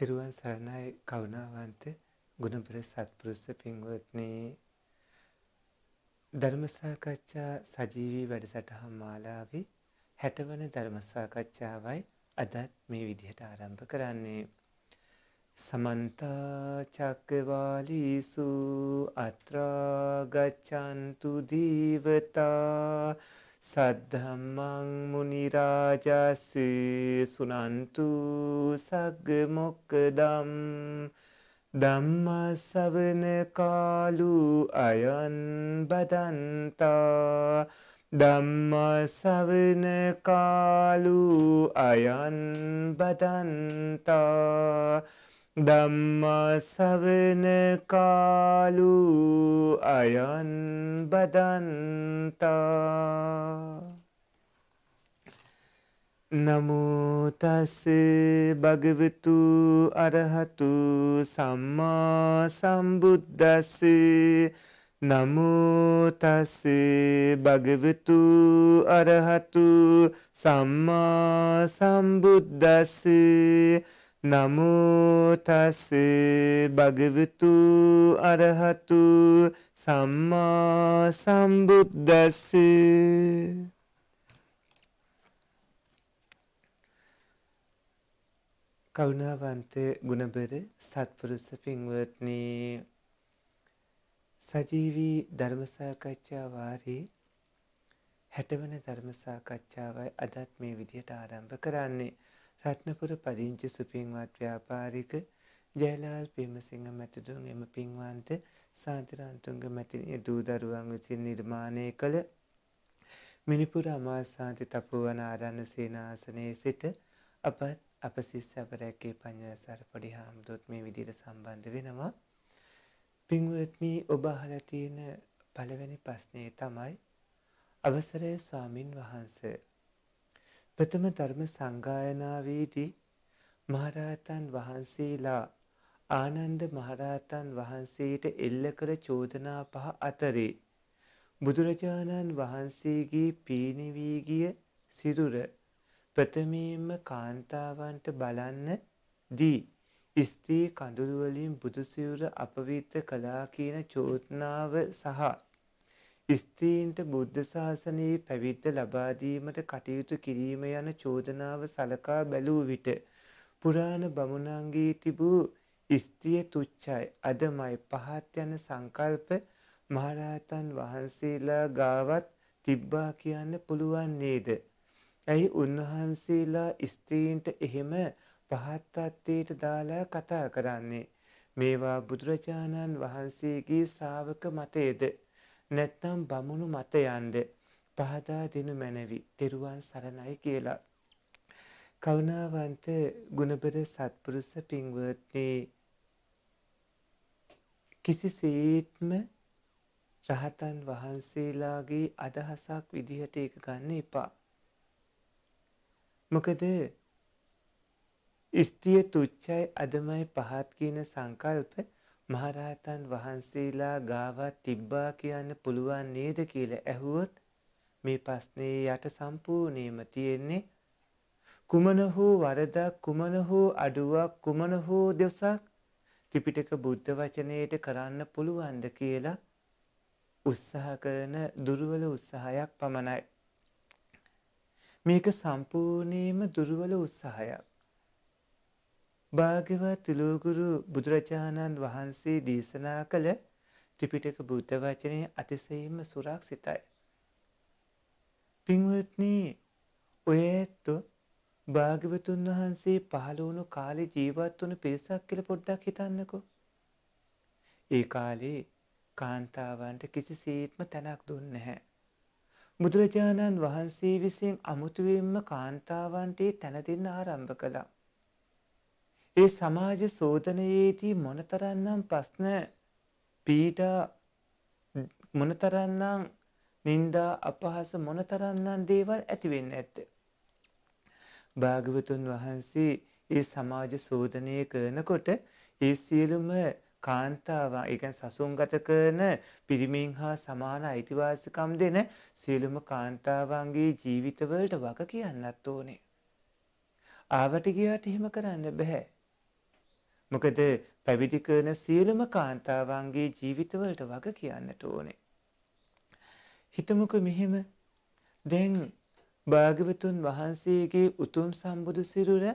තෙරුවන් සරණයි කරුණාවන්ත ගුණබර සත්පුරුෂ පින්වත්නි ධර්ම සාකච්ඡා සජීවී වැඩසටහන් මාලාවේ 60 වන ධර්ම සාකච්ඡාවයි අදත් මේ විදිහට ආරම්භ කරන්නේ සමන්ත චක්කවාලීසු අත්‍රා ගච්ඡන්තු දීවතා සද්ධම්මං මුනි රාජස් සුනන්තු සග්ග මොක්කදම් ධම්ම ශවන කාලු අයං බදන්තා ධම්ම ශවන කාලු අයං බදන්තා ධම්මාසවන කාලු අයන් බදන්තා නමුතස් භගවතු අරහතු සම්මා සම්බුද්දස්ස නමුතස් භගවතු අරහතු සම්මා සම්බුද්දස්සේ නමුතස් භගවතු අරහතු සම්මා සම්බුද්දස් කරුණාවන්ත ගුණබර සත්පුරුෂ පින්වත්නි සජීවී ධර්ම සාකච්ඡා වාරේ 60 වන ධර්ම සාකච්ඡාවයි අදත් මේ විදියට ආරම්භ කරන්නේ රත්නපුර පදිංචි සුපින්වත් ව්‍යාපාරික ජයලාල් පේමසිංහ මැතිතුන් එම පින්වන්ත සාන්තරන්තුන්ග මැතිනිය දූදරුවන් විසින් නිර්මාණය කළ මිනිපුර අමාසාන්ති තපුවන ආරන්න සේනාසනයේ සිට අපත් අප සිස්සපරැක්කේ පඤ්ඤාසාර පොඩි හාමුදුරුවොත් මේ විදිහට සම්බන්ධ වෙනවා. පින්වත්නි ඔබ අහලා තියෙන පළවෙනි ප්‍රශ්නේ තමයි අවසරය ස්වාමින් වහන්සේ ප්‍රථම ධර්ම සංගායනාවේදී මහරහතන් වහන්සේලා ආනන්ද මහරහතන් වහන්සේට එල්ල කළ චෝදනා පහ අතරේ බුදුරජාණන් වහන්සේගේ පීනිවී ගිය සිරුර ප්‍රථමයෙන්ම කාන්තාවන්ට බලන්න දී ස්ත්‍රී කඳුළු වලින් බුදු සිවුර අපවිත්‍ර කළා කියන චෝදනාව සහ ස්ත්‍රීන්ට බුද්ධ ශාසනයේ පැවිද්ද ලබා දීමට කටයුතු කිරීම යන චෝදනාව සලකා බැලූ විට පුරාණ බමුණන්ගේ තිබූ ස්ත්‍රිය තුච්ඡයි අදමයි පහත් යන සංකල්ප මහරහතන් වහන්සේලා ගාවත් තිබ්බා කියන්න පුළුවන් නේද? ඇයි උන්වහන්සේලා ස්ත්‍රීන්ට එහෙම පහත් තත්ත්වයට දාලා කතා කරන්නේ? මේවා බුදුරජාණන් වහන්සේගේ ශ්‍රාවක මතයේද? නැත්නම් බමුණු මත යන්ද පහදා දෙනු මැනවි තෙරුවන් සරණයි කියලා. කරුණාවන්ත ගුණබර සත්පුරුෂ පින්වත්නි කිසිසේත්ම රහතන් වහන්සේලාගේ අදහසක් විදිහට එක ගන්න එපා. මොකද ස්තිය තුච්චයි අදමයි පහත් කියන සංකල්ප මහරහතන් වහන්සේලා ගාවත් තිබ්බා කියන්න පුළුවන් නේද කියලා ඇහුවොත් මේ ප්‍රශ්නේ යට සම්පූර්ණේම තියෙන්නේ කුමන හෝ වරදක් කුමන හෝ අඩුවක් කුමන හෝ දොසක් ත්‍රිපිටක බුද්ධ වචනයට කරන්න පුළුවන්ද කියලා උත්සාහ කරන දුර්වල උත්සාහයක් පමණයි. මේක සම්පූර්ණයෙන්ම දුර්වල උත්සාහයක්. භාගවත් ලෝගුරු බුදුරජාණන් වහන්සේ දේශනා කළ ත්‍රිපිටක බුද්ධ වචනය අතිසයෙන්ම සුරක්ෂිතයි. පින්වත්නි ඔය ඇත්තෝ භාග්‍යවතුන් වහන්සේ පහළ වුණු කාලේ ජීවත් වුණු පිරිසක් කියලා පොඩ්ඩක් හිතන්නකෝ. ඒ කාලේ කාන්තාවන්ට කිසිසේත්ම තැනක් දුන්නේ නැහැ. බුදුරජාණන් වහන්සේ විසින් අමුතුවෙන්ම කාන්තාවන්ට තැන දෙන්න ආරම්භ කළා. ඒ සමාජ සෝදනයේදී මොනතරන්නම් ප්‍රශ්න පීඩා මොනතරන්නම් නින්දා අපහස මොනතරන්නම් දේවල් ඇතිවෙන්න ඇත්ත. භාගවතුන් වහන්සේ ඒ සමාජ සෝදනය කරනකොට ඒ සියලුම කාන්තාව එක සසුන්ගත කරන පිරිමින් හා සමාන අයිතිවාසිකම් දෙන සියලුම කාන්තාවන්ගේ ජීවිතවලට වග කියන්නත් ඕනේ. ආවට ගියාට එහෙම කරන්න බැහැ. මොකද පැවිදි කරන සියලුම කාන්තාවන්ගේ ජීවිතවලට වග කියන්නට ඕනේ. හිතමුක මෙහෙම දැන් භාගවතුන් වහන්සේගේ උතුම් සම්බුදු සිරුර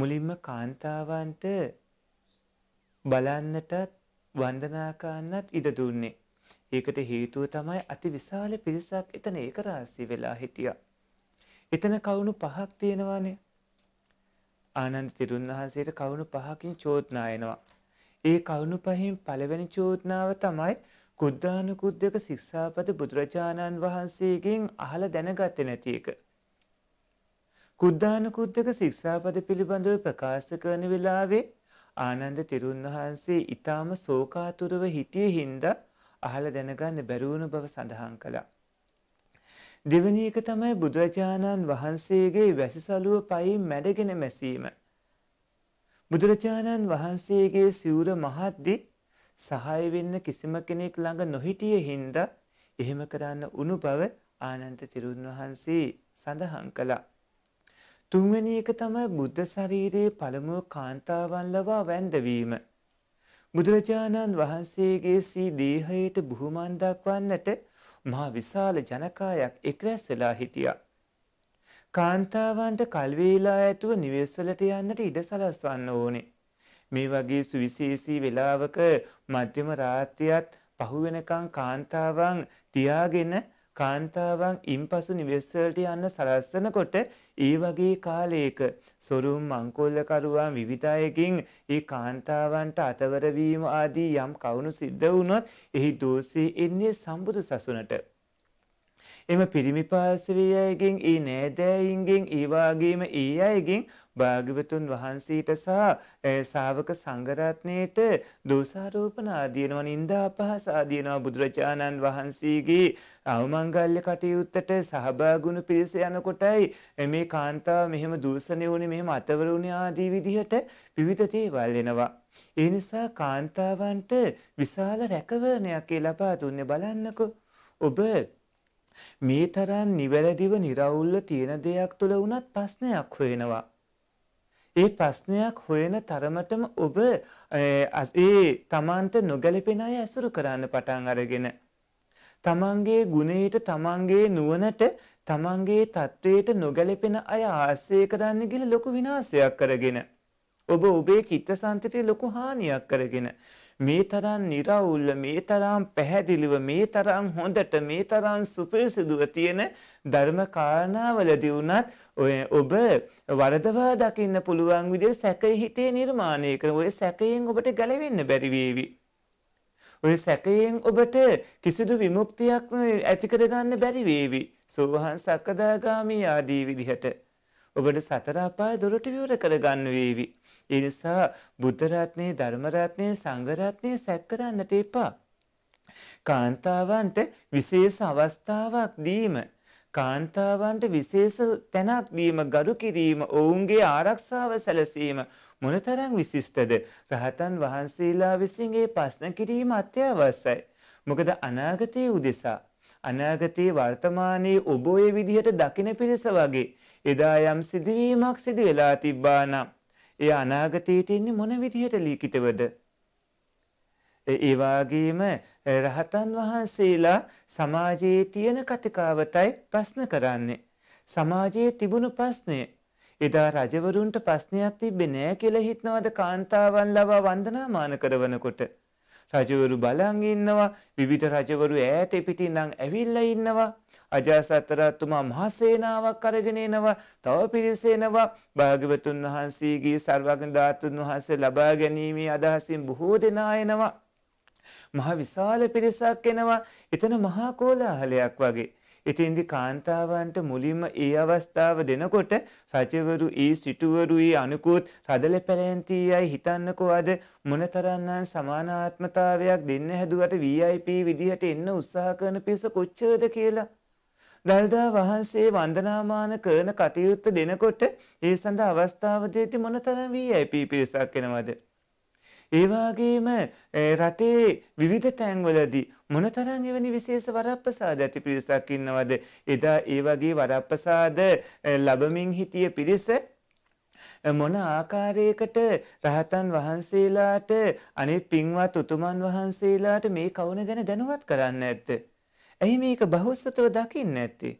මුලින්ම කාන්තාවන්ට බලන්නටත් වන්දනාකාන්නත් ඉඩ දුන්නේ. ඒකට හේතුව තමයි අති විශාල පිරිසක් එතන ඒකරාසි වෙලා හිටියා. එතන කවුණු පහක් තියෙනවානේ ආනන්ද තෙරුන් වහන්සේට කවුණු පහකින් චෝදනා එනවා. ඒ කවුණු පහෙන් පළවෙනි චෝදනාව තමයි කුද්ධානුකුද්දක ශික්ෂාපද බුදුරජාණන් වහන්සේගෙන් අහලා දැනගත්තේ නැති එක. කුද්ධානුකුද්දක ශික්ෂාපද පිළිබඳව ප්‍රකාශ කරන වෙලාවේ ආනන්ද තෙරුන් වහන්සේ ඊටාම ශෝකාතුරව හිටියේ හින්දා අහලා දැනගන්න බැරි වුණු බව සඳහන් කළා. දෙවැනි එක තමයි බුදුරජාණන් වහන්සේගේ වැසිසලුව පයින් මැඩගෙන මැසීම. බුදුරජාණන් වහන්සේගේ සිවුර මහද්දි සහාය වෙන්න කිසිම කෙනෙක් ළඟ නොහිටිය හින්දා එහෙම කරන්න උණු බව ආනන්ත තිරුන් වහන්සේ සඳහන් කළා. තුන්වැනි එක තමයි බුද්ධ ශරීරයේ පළමුව කාන්තාවන් ලවා වැඳවීම. බුදුරජාණන් වහන්සේගේ සී දේහයට බුහුමන් දක්වන්නට මහා විශාල ජනකායක් එක්රැස් වෙලා හිටියා. කාන්තාවන්ට කල්වේලා ඇතුව නිවෙස්වලට යන්නට ඉඩ සලස්වන්න ඕනේ. මේ වගේ සුවිශේෂී වෙලාවක මධ්‍යම රාත්‍රියත් පහුවෙනකන් කාන්තාවන් තියාගෙන කාන්තාවන් ඉන්පසු නිවෙස්වලට යන්න සලස්සනකොට ඒ වගේ කාලයක සොරුම් මංකොල්ලකරුවන් විවිධයකින් ඒ කාන්තාවන්ට අතවර වීම ආදී යම් කවුණු සිද්ධ වුණොත් එහි දෝෂේ එන්නේ සම්බුදු සසුනට එම පිරිමි පාර්ශවයගෙන් ඒ නෑදෑයින්ගෙන් ඒවාගේම ඒ අයගෙන් භාගිවතුන් වහන්සේට සහ ශාවක සංඝරත්නයට දෝෂාරෝපණ ආදීනවා නින්දා අපහාස ආදීනවා බුදුරජාණන් වහන්සේගේ අවමංගල්‍ය කටයුත්තට සහභාගුණු පිරිස යනකොටයි මේ කාන්තාව මෙහෙම දූෂණය වුණේ මෙහෙම අතවල වුණේ ආදී විදිහට විවිධ දේවල් එනවා. ඒ නිසා කාන්තාවන්ට විශාල රැකවරණයක් ලබා දුන්නේ බලන්නකෝ. ඔබ මේ තරම් නිවැරදිව निराවුල්ව තියෙන දෙයක් තුල වුණත් ප්‍රශ්නයක් හොයනවා. ඒ ප්‍රශ්නයක් හොයන තරමටම ඔබ ඒ තමන්ට නොගැලපෙන අය ඇසුරු කරන්න පටන් අරගෙන තමන්ගේ ගුණයට තමන්ගේ නුවණට තමන්ගේ தത്വයට නොගැලපෙන අය ආශ්‍රය කරන්න ගිහලා ලොකු විනාශයක් කරගෙන ඔබ ඔබේ චිත්තසංතතිය ලොකු හානියක් කරගෙන මේ තරම් निराවුල්ව මේ තරම් පැහැදිලිව මේ තරම් හොඳට මේ තරම් සුපිරිසුදුව තියෙන ධර්ම කාරණාවලදී වුණත් ඔය ඔබ වරදවා දකින්න පුළුවන් විදිහට සැකේ හිතේ නිර්මාණය කරන ඔය සැකයෙන් ඔබට ගැලවෙන්න බැරි වේවි ඔය සැකයෙන් ඔබට කිසිදු විමුක්තියක් ඇතිකරගන්න බැරිවේවි. සෝහන් සක්කදාගාමී ආදී විදිහට. ඔබට සතර අපාය දොරට විවර කරගන්න වේවි. ඒ නිසා බුද්ධ රත්නේ ධර්ම රත්නේ සංඝ රත්නේ සැක කරන්නට එපා. කාන්තාවන්ට විශේෂ අවස්ථාවක් දීම කාන්තාවන්ට විශේෂ තැනක් දීම ගරු කිරීම ඔවුන්ගේ ආරක්ෂාව සැලසීම මොනතරම් විශිෂ්ටද රහතන් වහන්සේලා විසින් ඒ ප්‍රශ්න කිරීම අත්‍යවශ්‍යයි. මොකද අනාගතයේ උදෙසා අනාගතයේ වර්තමානයේ ඔබ ඔය විදිහට දකින පිරිස වගේ එදා යම් සිදුවීමක් සිදු වෙලා තිබ්බා නම් ඒ අනාගතයට ඉන්නේ මොන විදිහට ලිඛිතවද? ඒ වගේම රහතන් වහන්සේලා සමාජයේ තියෙන කතිකාවතයි ප්‍රශ්න කරන්නේ. සමාජයේ තිබුණු ප්‍රශ්නේ එදා රජවරුන්ට ප්‍රශ්නයක් තිබ්බේ නෑ කියලා හිතනවද කාන්තාවන් ලවා වන්දනාමාන කරවනකොට රජවරු බලන් ඉන්නවා විවිධ රජවරු ඈතේ පිටින් නම් ඇවිල්ලා ඉන්නවා අජාසත් රජතුමා මහසේනාවක් අරගෙන එනවා තව පිරිස එනවා භාග්‍යවතුන් වහන්සේගේ සර්වඥ ධාතුන් වහන්සේ ලබා ගැනීමේ අදහසින් බොහෝ දෙනා එනවා මහ විශාල පිරිසක් එනවා එතන මහා කෝලාහලයක් වගේ ඉතින්දි කාන්තාවන්ට මුලින්ම ඒ අවස්ථාව දෙනකොට රජවරු ඒ සිටුවරු ඒ අනුකුත් රදල පැලැන්තියයි හිතන්නකෝ අද මොනතරන්නම් සමානාත්මතාවයක් දෙන්න හැදුවට VIP විදිහට එන්න උත්සාහ කරන පිස කොච්චරද කියලා. දල්දා වහන්සේ වන්දනාමාන කරන කටයුත්ත දෙනකොට ඒ සඳහා අවස්ථාව දෙති මොනතරම් VIP පිරිසක් වෙනවද? ඒවාගේම රටේ විවිධ තැන්වලදී මොනතරං එවැනි විශේෂ වරප්‍රසාද ඇති පිරිසක් ඉන්නවද එදා ඒ වගේ වරප්‍රසාද ලබමින් හිටිය පිරිස මොන ආකාරයකට රහතන් වහන්සේලාට අනිත් පින්වත් උතුමන් වහන්සේලාට මේ කවුන ගැන දැනුවත් කරන්න ඇත්ද. ඇයි මේක බහුස්සතව දකින්න ඇත්තේ.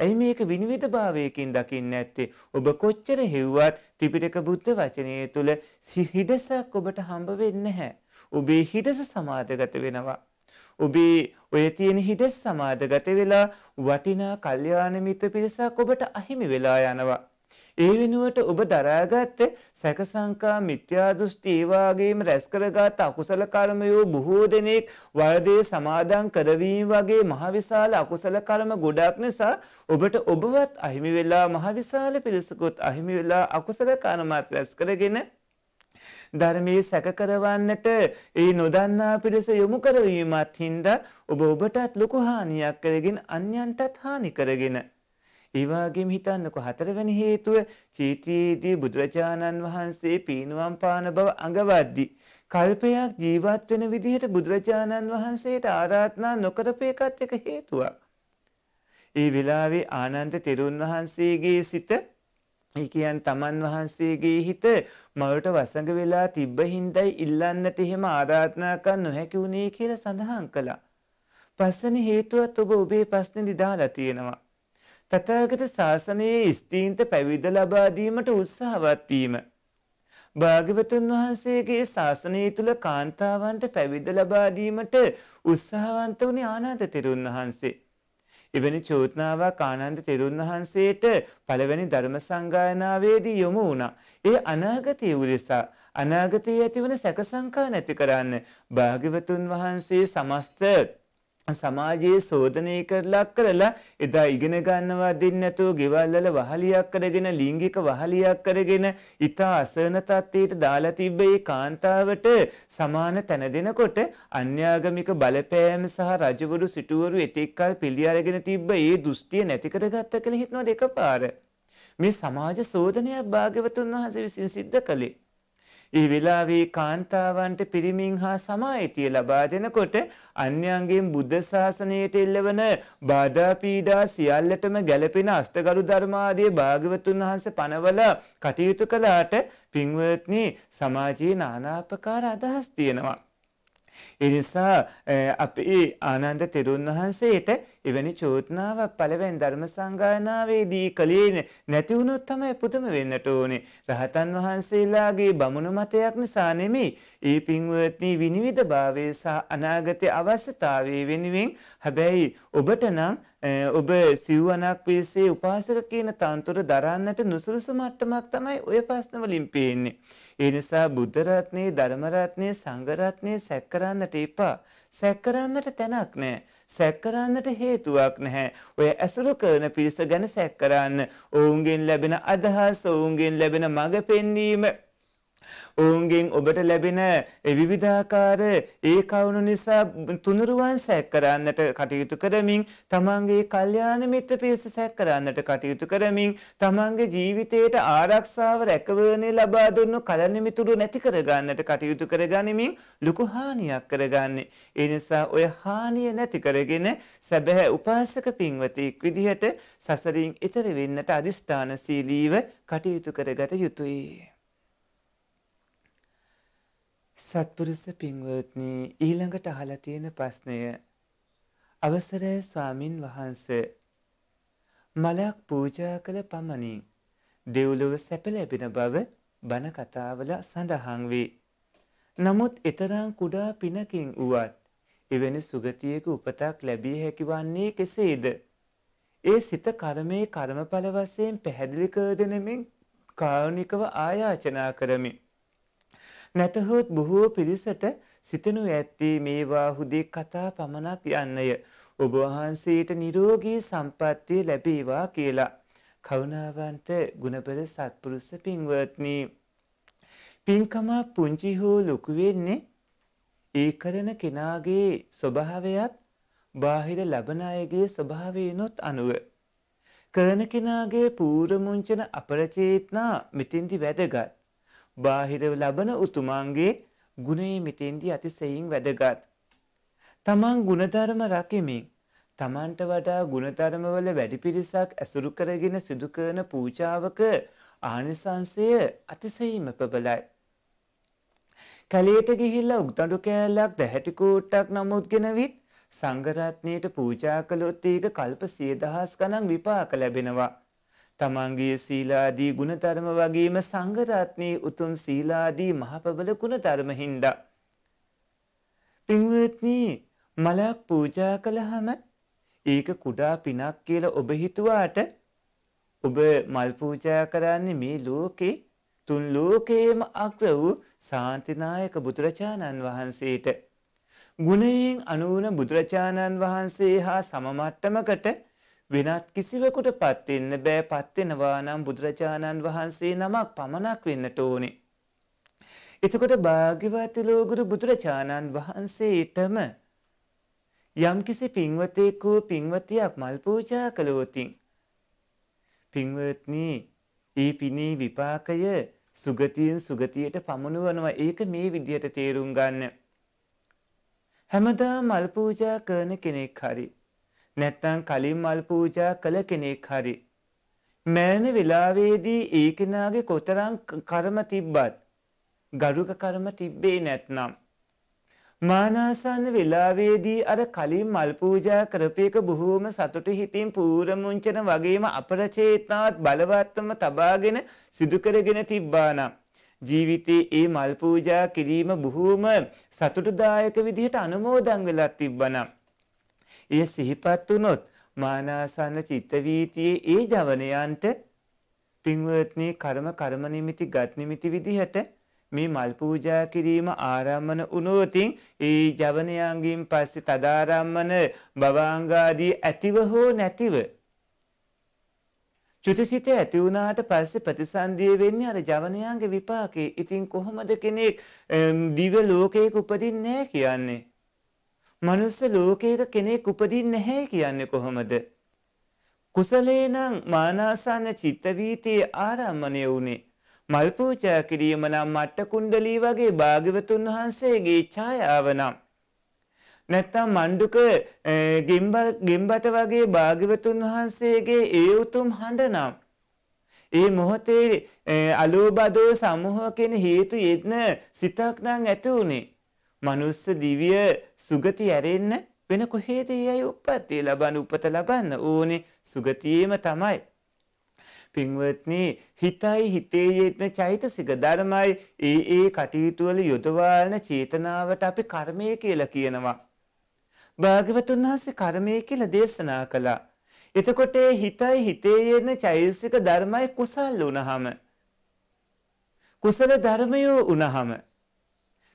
ඇයි මේක විනිවිද භාවයකින් දකින්න ඇත්තේ ඔබ කොච්චර හෙව්වත් ත්‍රිපිටක බුද්ධ වචනය තුළ හිඩසක් ඔබට හම්බ වෙන්නේ නැහැ. ඔබේ හිඩස සමාදගත වෙනවා. ඔබේ ඔය තියෙන හිඩස් සමාදගත වෙලා වටිනා කල්යාණ මිත්‍ර පිරිසක් ඔබට අහිමි වෙලා යනවා. ඒ වෙනුවට ඔබ දරාගත්ත සැක සංකා මිත්‍යා දෘෂ්ටි ඒ වගේම රැස් කරගත් අකුසල කර්මයෝ බොහෝ දෙනෙක් වරදේ සමාදන් කරවීම වගේ මහවිශාල අකුසල කර්ම ගොඩක් නිසා ඔබට ඔබවත් අහිමි වෙලා මහවිශාල පිරිසකුත් අහිමි වෙලා අකුසල කර්මත් රැස් කරගෙන ධර්මයේ සැක කරවන්නට ඒ නොදන්නා පිරිස යොමු කරවීමත් හින්දා ඔබ ඔබටත් ලොකු හානියක් කරගෙන අන්‍යන්ටත් හානි කරගෙන ඒ වගේම හිතන්නකෝ හතරවෙනි හේතුව චීතීදී බුදුරජාණන් වහන්සේ පීනුවම් පාන බව අඟවද්දී කල්පයක් ජීවත් වෙන විදිහට බුදුරජාණන් වහන්සේට ආරාධනා නොකරපු එකත් එක හේතුවක්. ඒ වෙලාවේ ආනන්ද තෙරුන් වහන්සේගේ සිත ඒ කියන්නේ තමන් වහන්සේගේ හිත මවට වසඟ වෙලා තිබ්බ හින්දායි ඉල්ලන්නට එහෙම ආරාධනා කර නොහැකි වුණේ කියලා සඳහන් කළා. පස්වෙනි හේතුවත් ඔබ ඔබේ ප්‍රශ්නේ දිදාලා තියෙනවා. තථාගත ශාසනයේ ස්ත්‍රීන්ට පැවිද්ද ලබා දීමට උත්සාහවත් වීම. භාග්‍යවතුන් වහන්සේගේ ශාසනය තුල කාන්තාවන්ට පැවිද්ද ලබා දීමට උත්සාහවන්ත වුණේ ආනන්ද තෙරුන් වහන්සේ. එවැනි චෝදනාවක් ආනන්ද තෙරුන් වහන්සේට පළවැනි ධර්ම සංගායනාවේදී යොමු වුණා. ඒ අනාගතයේ උදෙසා අනාගතයේ ඇතිවන සැකසංකා නැති කරන්න භාග්‍යවතුන් වහන්සේ සමස්ත සමාජයේ සෝදනය කරලා කරලා එදා ඉගෙන ගන්නවා දෙන්නේ නැතුව ගෙවල්වල වහලියක් කරගෙන ලිංගික වහලියක් කරගෙන ඊට අසන තත්ත්වයට දාලා තිබ්බ ඒ කාන්තාවට සමාන තැන දෙනකොට අන්‍යාගමික බලපෑම සහ රජවරු සිටුවරු එතෙක්කල් පිළි අරගෙන තිබ්බ ඒ දෘෂ්ටිය නැති කරගත්ත කියලා හිතනවා දෙකපාර මේ සමාජ සෝදනයක් භාග්‍යවතුන් වහන්සේ විසින් සිද්ධ කළේ ඒ වෙලාවේ කාන්තාවන්ට පිරිමින් හා සමායිතිය ලබා දෙනකොට අන්‍යයන්ගෙන් බුද්ධ ශාසනයට එල්ලවන බාධා පීඩා සියල්ලටම ගැළපෙන අෂ්ටගරු ධර්මාදී භාග්‍යවතුන් වහන්සේ පනවල කටයුතු කළාට පින්වත්නි සමාජයේ নানা ආකාර අදහස් තියෙනවා. එනිසා අපි ආනන්ද තෙරුන් වහන්සේට එවැනි චෝදනාවක් පළවෙනි ධර්ම සංගායනාවේදී කලේ නැති වුණොත් තමයි පුදුම වෙන්නට ඕනේ. රහතන් වහන්සේලාගේ බමුණු මතයක් නිසා නෙමෙයි. ඒ පින්වත්නි විනිවිදභාවය සහ අනාගතයේ අවශ්‍යතාවය වෙනුවෙන් හැබැයි ඔබට නම් ඔබ සිව්වනක් පිරිසේ උපාසක කියන තන්තර දරන්නට නුසුරුසු මට්ටමක් තමයි ඔය ප්‍රශ්න වලින් පේන්නේ. ඒ නිසා බුද්ධ රත්නේ, ධර්ම රත්නේ, සංඝ රත්නේ සැක කරන්නට එපා. සැක කරන්නට තැනක් නැහැ. සැක කරන්නට හේතුවක් නැහැ. ඔය ඇසුරු කරන පිරිස ගැන සැක කරන්න. ඔවුන්ගෙන් ලැබෙන අදහස්, ඔවුන්ගෙන් ලැබෙන මඟ පෙන්වීම ඔවුන්ගෙන් ඔබට ලැබෙන විවිධාකාර ඒ කවුණු නිසා තුනුරුවන් සැක් කරන්නට කටයුතු කරමින් තමන්ගේ කල්යාණ මිත්‍ර පිරිස සැක් කරන්නට කටයුතු කරමින් තමන්ගේ ජීවිතයට ආරක්ෂාව රැකවරණය ලබා දුන්නු කලණමිතුරු නැති කරගන්නට කටයුතු කරගනිමින් ලොකු හානියක් කරගන්නේ. ඒ නිසා ඔය හානිය නැති කරගෙන සැබෑ උපාසක පින්වතෙක් විදිහට සසරින් එතර වෙන්නට අදිෂ්ඨානශීලීව කටයුතු කරගත යුතුය. සත්පුරුස පින්වත්නි ඊළඟට අහලා තියෙන ප්‍රශ්නය අවසරයි ස්වාමින් වහන්ස මලක් පූජා කළ පමණින් දෙව්ලොව සැප ලැබෙන බව බණ කතාවල සඳහන් වේ. නමුත් ඊතරම් කුඩා පිනකින් වුවත් එවැනි සුගතියක උපතක් ලැබිය හැකි වන්නේ කෙසේද? ඒ සිත කර්මයේ කර්මඵල වශයෙන් පැහැදිලි කර දෙනමින් කාරුණිකව ආයාචනා කරමි. නැතහොත් බොහෝ පිරිසට සිතනු ඇත්තේ මේවා හුදෙක් කතා පමණක් යන්නය. ඔබ වහන්සේට නිරෝගී සම්පත්තිය ලැබේවා කියලා. කරුණාවන්ත ගුණබල සත්පුරුෂ පින්වත්නි. පින්කම පුංචි හෝ ලොකු වෙන්නේ ඒ කරන කෙනාගේ ස්වභාවයත් බාහිර ලබන අයගේ ස්වභාවයනොත් අනුව කරන කෙනාගේ පූර්ව මුංචන අපරචේතනා මෙතින්දි වැදගත්. බාහිරව ලබන උතුමාන්ගේ ගුණේ මෙතෙන්දී අතිසයින් වැදගත්. තමන් ගුණධර්ම රකිමින් තමන්ට වඩා ගුණධර්මවල වැඩි පිරිසක් ඇසුරු කරගෙන සිදු කරන පූජාවක ආනිසංසය අතිසයින්ම ප්‍රබලයි. කැලේට ගිහිල්ලා උක්තඩු කෑල්ලක් දැහැටි කෝට්ටක් නමුත් ගෙනවිත් සංඝරත්නයට පූජා කළොත් ඒක කල්ප සියදහස් ගණන් විපාක ලැබෙනවා. තමන්ගේ සීලාදී ගුණධර්ම වගේම සංඝරත්නයේ උතුම් සීලාදී මහපබල ගුණධර්ම හින්දා පින්වත්නි මලක් පූජා කළාම ඒක කුඩා පිනක් කියලා ඔබ හිතුවාට ඔබ මල් පූජා කරන්නේ මේ ලෝකේ තුන් ලෝකේම අග්‍ර වූ සාන්තිනායක බුදුරජාණන් වහන්සේට ගුණයෙන් අනුවන බුදුරජාණන් වහන්සේ හා සමමට්ටමකට වෙනත් කිසිවකුට පත්වෙන්න බෑ පත්වෙනවා නම් බුදුරජාණන් වහන්සේ නමක් පමණක් වෙන්නට ඕනේ. එතකොට භාග්‍යවත් ලෝගුරු බුදුරජාණන් වහන්සේටම යම්කිසි පින්වතෙක් වූ පින්වතියක් මල් පූජා කළොතින් පින්වත්නි ඒ පිනේ විපාකය සුගතියෙන් සුගතියට පමුණුවනවා ඒක මේ විදිහට තේරුම් ගන්න හැමදාම මල් පූජා කරන කෙනෙක් හරි නැත්තං කලින් මල් පූජා කළ කෙනෙක් හරි. මෑන වෙලාවේදී ඒ කෙනාගේ කොතරං කර්ම තිබ්බත් ගරුක කර්ම තිබ්බේ නැත්නම්. මානාසන්න වෙලාවේදී අර කලින් මල් පූජා කරපයක බොහෝම සතුට හිතින් පූරමුංචන වගේම අපරචේතනාත් බලවත්තම තබාගෙන සිදුකරගෙන තිබ්බානම්. ජීවිතයේ ඒ මල් පූජා කිරීම බොහෝම සතුටදායක විදිහට අනුමෝදන් වෙලත් තිබ්බනම්. එය සිහිපත් වුනොත් මානාසන්න චිත්ත වීතියේ ඒ ජවනයන්ට පින්වත්නි කර්ම කර්ම නිමිති ගත් නිමිති විදිහට මේ මල් පූජා කිරීම ආරම්මන වුණොතින් ඒ ජවනයන්ගින් පස්සේ තදාරම්මන භවාංගාදී ඇතිව හෝ නැතිව චුතිසිත ඇති වුණාට පස්සේ ප්‍රතිසන්දිය වෙන්නේ අර ජවනයන්ගේ විපාකේ. ඉතින් කොහොමද කෙනෙක් දිව ලෝකයක උපදින්නේ කියන්නේ? මනුස්ස ලෝකයක කෙනෙක් උපදින්නේ නැහැ කියන්නේ කොහොමද? කුසලේනම් මානාසන චිත්තවීතේ ආරම්මණය වුනේ. මල් පූජා කිරීම නම් මට්ට කුණ්ඩලී වගේ භාග්‍යවතුන් වහන්සේගේ ඡායාව නම්. නැත්තම් මණ්ඩුක ගෙම්බට වගේ භාග්‍යවතුන් වහන්සේගේ ඒ උතුම් හඬ නම්. ඒ මොහොතේ අලෝබදෝ සමූහ කෙන හේතු යෙදන සිතක් නම් ඇති උනේ. මනුස්ස දිව්‍ය සුගති ඇරෙන්න වෙන කොහේද යයි උප්පත්තිය ලබන්න උපත ලබන්න ඕනේ සුගතියේම තමයි. පින්වත්නි හිතයි හිතේ යෙත්න චෛතසික ධර්මයි ඒ ඒ කටයුතුවල යොදවාලන චේතනාවට අපි කර්මය කියලා කියනවා. භාග්‍යවතුන් වහන්සේ කර්මය කියලා දේශනා කළා. එතකොට ඒ හිතයි හිතේ යෙත්න චෛතසික ධර්මයි කුසල් වුණහම කුසල ධර්මයෝ වුණහම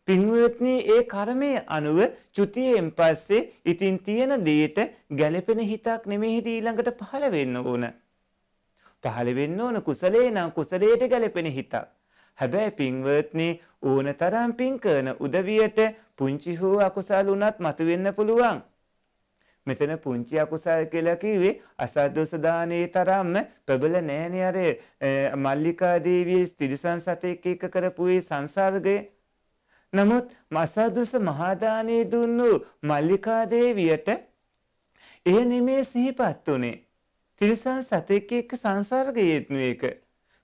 පින්වත්නි ඒ කර්මයේ අනුව චුතියෙන් පස්සේ ඉතින් තියෙන දෙයට ගැළපෙන හිතක් නෙමෙයිද ඊළඟට පහළ වෙන්න ඕන. පහළ වෙන්න ඕන කුසලේ නම් කුසලයට ගැළපෙන හිතක්. හැබැයි පින්වත්නි ඕන තරම් පින් කරන උදවියට පුංචි හෝ අකුසල් වුණත් මතුවෙන්න පුළුවන්. මෙතන පුංචි අකුසල් කියලා කිව්වේ අසද්දෝස දානේ තරම්ම ප්‍රබල නෑනේ අර මල්ලිකා දේවිය ත්‍රිසං සතෙක් එක කරපු ඒ සංසර්ගයේ නමුත් මසදොස මහදානේ දුන්නු මල්ලිකා දේවියට එය නෙමේ සිහිපත් උනේ. තිරිසන් සතෙක් එක්ක සංසර්ගයේත්නු එක.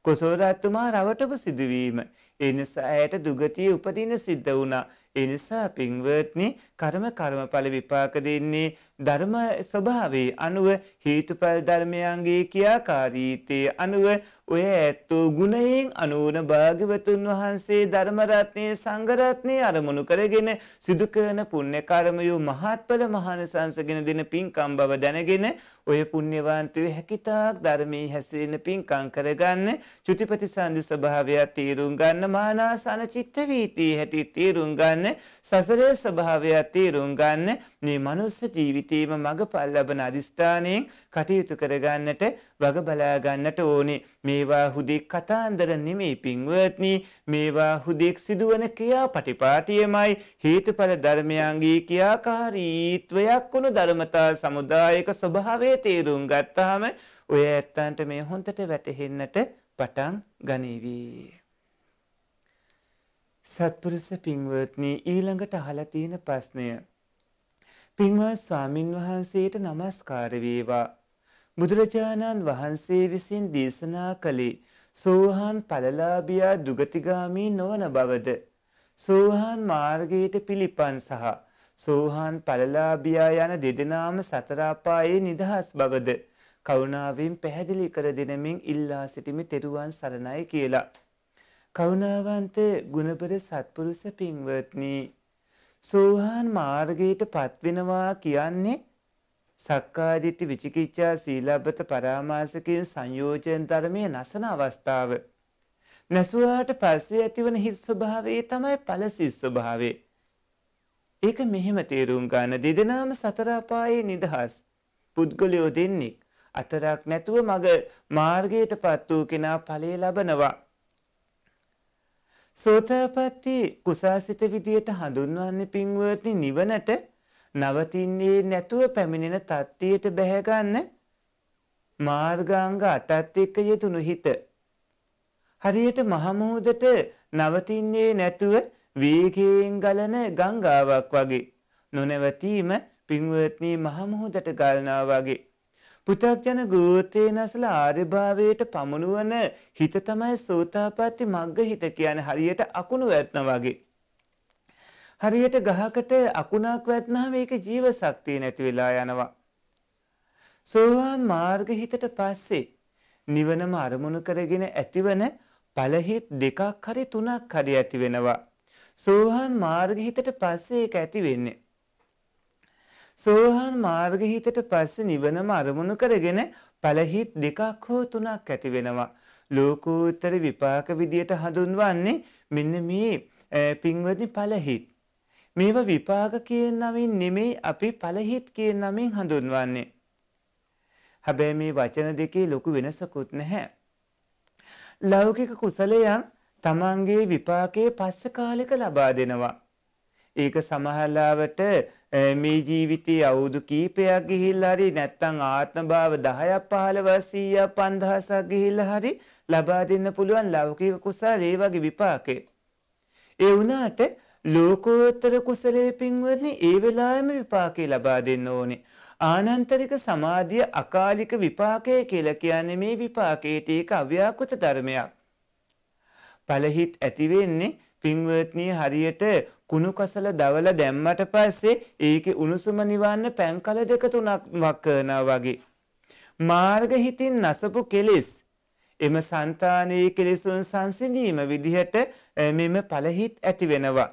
කුසෝරත්තුමා රවටපු සිදුවීම. ඒ නිසා ඇයට දුගතිය උපදින සිද්ධ වුණා. ඒ නිසා පින්වත්නි කර්ම කර්මඵල විපාක දෙන්නේ ධර්ම ස්වභාවයේ අනුව හේතුඵල ධර්මයන්ගේ ක්‍රියාකාරීත්වයේ අනුව ඔය ඇත්තෝ ගුණයෙන් අනුන භාග්‍යවතුන් වහන්සේ ධර්ම රත්නයේ සංඝ රත්නයේ අරමුණු කරගෙන සිදු කරන පුණ්‍ය කර්මයෝ මහත්ඵල මහානසංසගෙන දෙන පින්කම් බව දැනගෙන ඔය පුණ්‍යවන්තයෝ හැකිතාක් ධර්මයේ හැසිරෙන පින්කම් කරගන්න චුතිපති සංදි ස්වභාවය තීරුම් ගන්න මානාසන චිත්ත වීති හැටි තීරුම් ගන්න සසරේ ස්වභාවය තීරුම් ගන්න මේ මනුස්ස ජීවිතේම මඟපල් ලබන අදිස්ථානයෙන් කටයුතු කරගන්නට වග බලාගන්නට ඕනේ. මේවා හුදෙක් කතාන්දර නෙමෙයි පින්වත්නි. මේවා හුදෙක් සිදුවන ක්‍රියාපටිපාටියමයි හේතුඵල ධර්මයන්ගේ ක්‍රියාකාරීත්වයක් වුණු ධර්මතා සමුදායක ස්වභාවය තේරුම් ගත්තාම ඔය ඇත්තන්ට මේ හොන්දට වැටහෙන්නට පටන් ගනීවී. සත්පුරුෂ පින්වත්නි ඊළඟට අහලා තියෙන ප්‍රශ්නය පින්වත් ස්වාමින් වහන්සේට নমස්කාර වේවා. බුදුරජාණන් වහන්සේ විසින් දේශනා කළේ සෝහාන් ඵලලාභියා දුගතිගාමී නොවන බවද සෝහාන් මාර්ගයට පිළිපන් සහ සෝහාන් ඵලලාභියා යන දෙදෙනාම සතර අපායේ නිදහස් බවද කරුණාවෙන් පැහැදිලි කර දෙනමින් ඉල්ලා සිටිමි තෙරුවන් සරණයි කියලා කරුණාවන්ත ගුණපර සත්පුරුෂ පින්වත්නි සෝහාන් මාර්ගයට පත්වෙනවා කියන්නේ සක්කාදිට්ඨි විචිකිච්ඡා සීලබ්බත පරාමාසකයෙන් සංයෝජන ධර්මයේ නැසන අවස්ථාව. නැසුවාට පස්සේ ඇතිවන හිස් ස්වභාවය තමයි ඵලසිස් ස්වභාවය. ඒක මෙහෙම තේරුම් ගන්න දෙදෙනාම සතර අපායේ නිදහස්. පුද්ගලයෝ දෙන්නේ අතරක් නැතුව මග මාර්ගයටපත් වූ කෙනා ඵලයේ ලබනවා. සෝතාපට්ටි කුසාසිත විදියට හඳුන්වන්නේ පින්වත්නි නිවනට නවතින්නේ නැතුව පැමිණෙන තත්ත්වයට බැහැගන්න මාර්ගාංග අටත් එක්ක යෙදුණු හිත. හරියට මහමෝදට නවතින්නේ නැතුව වේගයෙන් ගලන ගංගාවක් වගේ. නොනවතීම පින්වත්නී මහමෝදට ගලනා වගේ. පු탁ජන ගෝතේනසල ආර්යභාවයට පමුණුවන හිත තමයි සෝතාපට්ටි මග්ග හිත කියන්නේ හරියට අකුණු වැටෙනා වගේ. හරියට ගහකට අකුණක් වැටෙනාම ඒක ජීව ශක්තිය නැති වෙලා යනවා. සෝවාන් මාර්ග හිතට පස්සේ නිවනම අරමුණු කරගෙන ඇතිවන පළහිත දෙකක් හරි තුනක් හරි ඇති වෙනවා. සෝවාන් මාර්ග හිතට පස්සේ ඒක ඇති වෙන්නේ සෝහන් මාර්ග හිතට පස්සේ නිවනම අරමුණු කරගෙන පළහිත් දෙකක් හෝ තුනක් ඇති වෙනවා. ලෝකෝත්තර විපාක විදියට හඳුන්වන්නේ මෙන්න මේ පින්වත්නි පළහිත්. මේව විපාක කියන නමින් නෙමෙයි අපි පළහිත් කියන නමින් හඳුන්වන්නේ. හැබැයි මේ වචන දෙකේ ලොකු වෙනසකුත් නැහැ. ලෞකික කුසලයන් තමන්ගේ විපාකයේ පස්ස කාලෙක ලබා දෙනවා. ඒක සමහරලාවට මේ ජීවිතයේ අවුරුදු කීපයක් ගිහිල්ලා හරි නැත්නම් ආත්ම භාව 10ක් 15ක් 100ක් 5000ක් ගිහිල්ලා හරි ලබා දෙන්න පුළුවන් ලෞකික කුසල ඒ වගේ විපාකේ. ඒ වුණාට ලෝකෝත්තර කුසලයේ පින්වත්නි ඒ වෙලාවෙම විපාකේ ලබා දෙන්න ඕනේ. ආනන්තරික සමාධිය අකාලික විපාකය කියලා කියන්නේ මේ විපාකයේට ඒක අව්‍යාකෘත ධර්මයක්. පළහිත් ඇති වෙන්නේ පින්වත්නි හරියට කුණු කසල දවල දැම්මට පස්සේ ඒකේ උණුසුම නිවන්න පැන්කල දෙක තුනක් වක්කනා වගේ. මාර්ග හිතින් නසපු කෙලෙස් එම సంతානයේ කෙලෙසුන් සංසිඳීම විදිහට මෙම ඵලහිත් ඇති වෙනවා.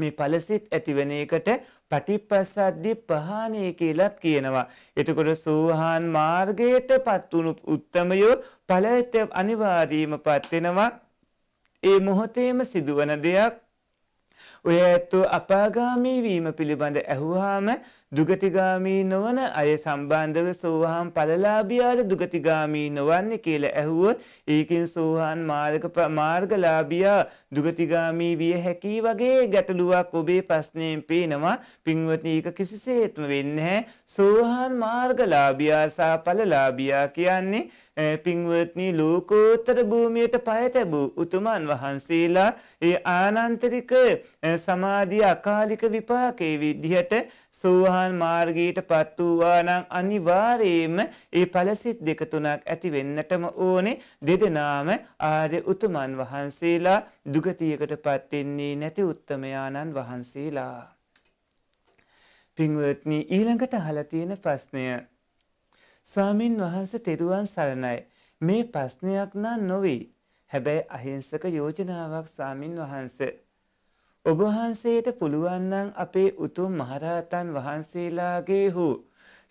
මේ ඵලසිත ඇතිවෙන එකට පටිපස්සද්දි පහානේ කියලාත් කියනවා. එතකොට සෝහාන් මාර්ගයටපත් වුණු උත්තමයෝ ඵලයට අනිවාර්යයෙන්මපත් වෙනවා. ඒ මොහොතේම සිදුවන දෙයක් ඔය ඇත්තෝ අපාගාමී වීම පිළිබඳ ඇහුවාම දුගතිගාමී නොවන අය සම්බන්ධව සෝහාන් පලලාභියාද දුගතිගාමී නොවන්නේ කියලා ඇහුවොත් ඒකෙන් සෝහාන් මාර්ග මාර්ගලාභියා දුගතිගාමී විය හැකි වගේ ගැටලුවක් ඔබේ ප්‍රශ්නයෙන් පේනවා පින්වත්නි ඒක කිසිසේත්ම වෙන්නේ නැහැ සෝහාන් මාර්ගලාභියා සහ පලලාභියා කියන්නේ පින්වත්නි ලෝකෝත්තර භූමියට පය තැබූ උතුමන් වහන්සේලා ඒ ආනන්තරික සමාධිය අකාලික විපාකේ විදිහට සෝහන් මාර්ගයට පත් වූවා නම් අනිවාර්යයෙන්ම ඒ ඵලසිත දෙක තුනක් ඇති වෙන්නටම ඕනේ දෙදෙනාම ආර්ය උතුමන් වහන්සේලා දුගතියකටපත් වෙන්නේ නැති උත්තමයාණන් වහන්සේලා පින්වත්නි ඊළඟට අහලා තියෙන ප්‍රශ්නය ස්වාමින් වහන්සේ තෙරුවන් සරණයි මේ ප්‍රශ්නයක් නම් නොවේ හැබැයි අහිංසක යෝජනාවක් ස්වාමින් වහන්සේ ඔබ වහන්සේට පුළුවන් නම් අපේ උතුම් මහරහතන් වහන්සේලාගේ හෝ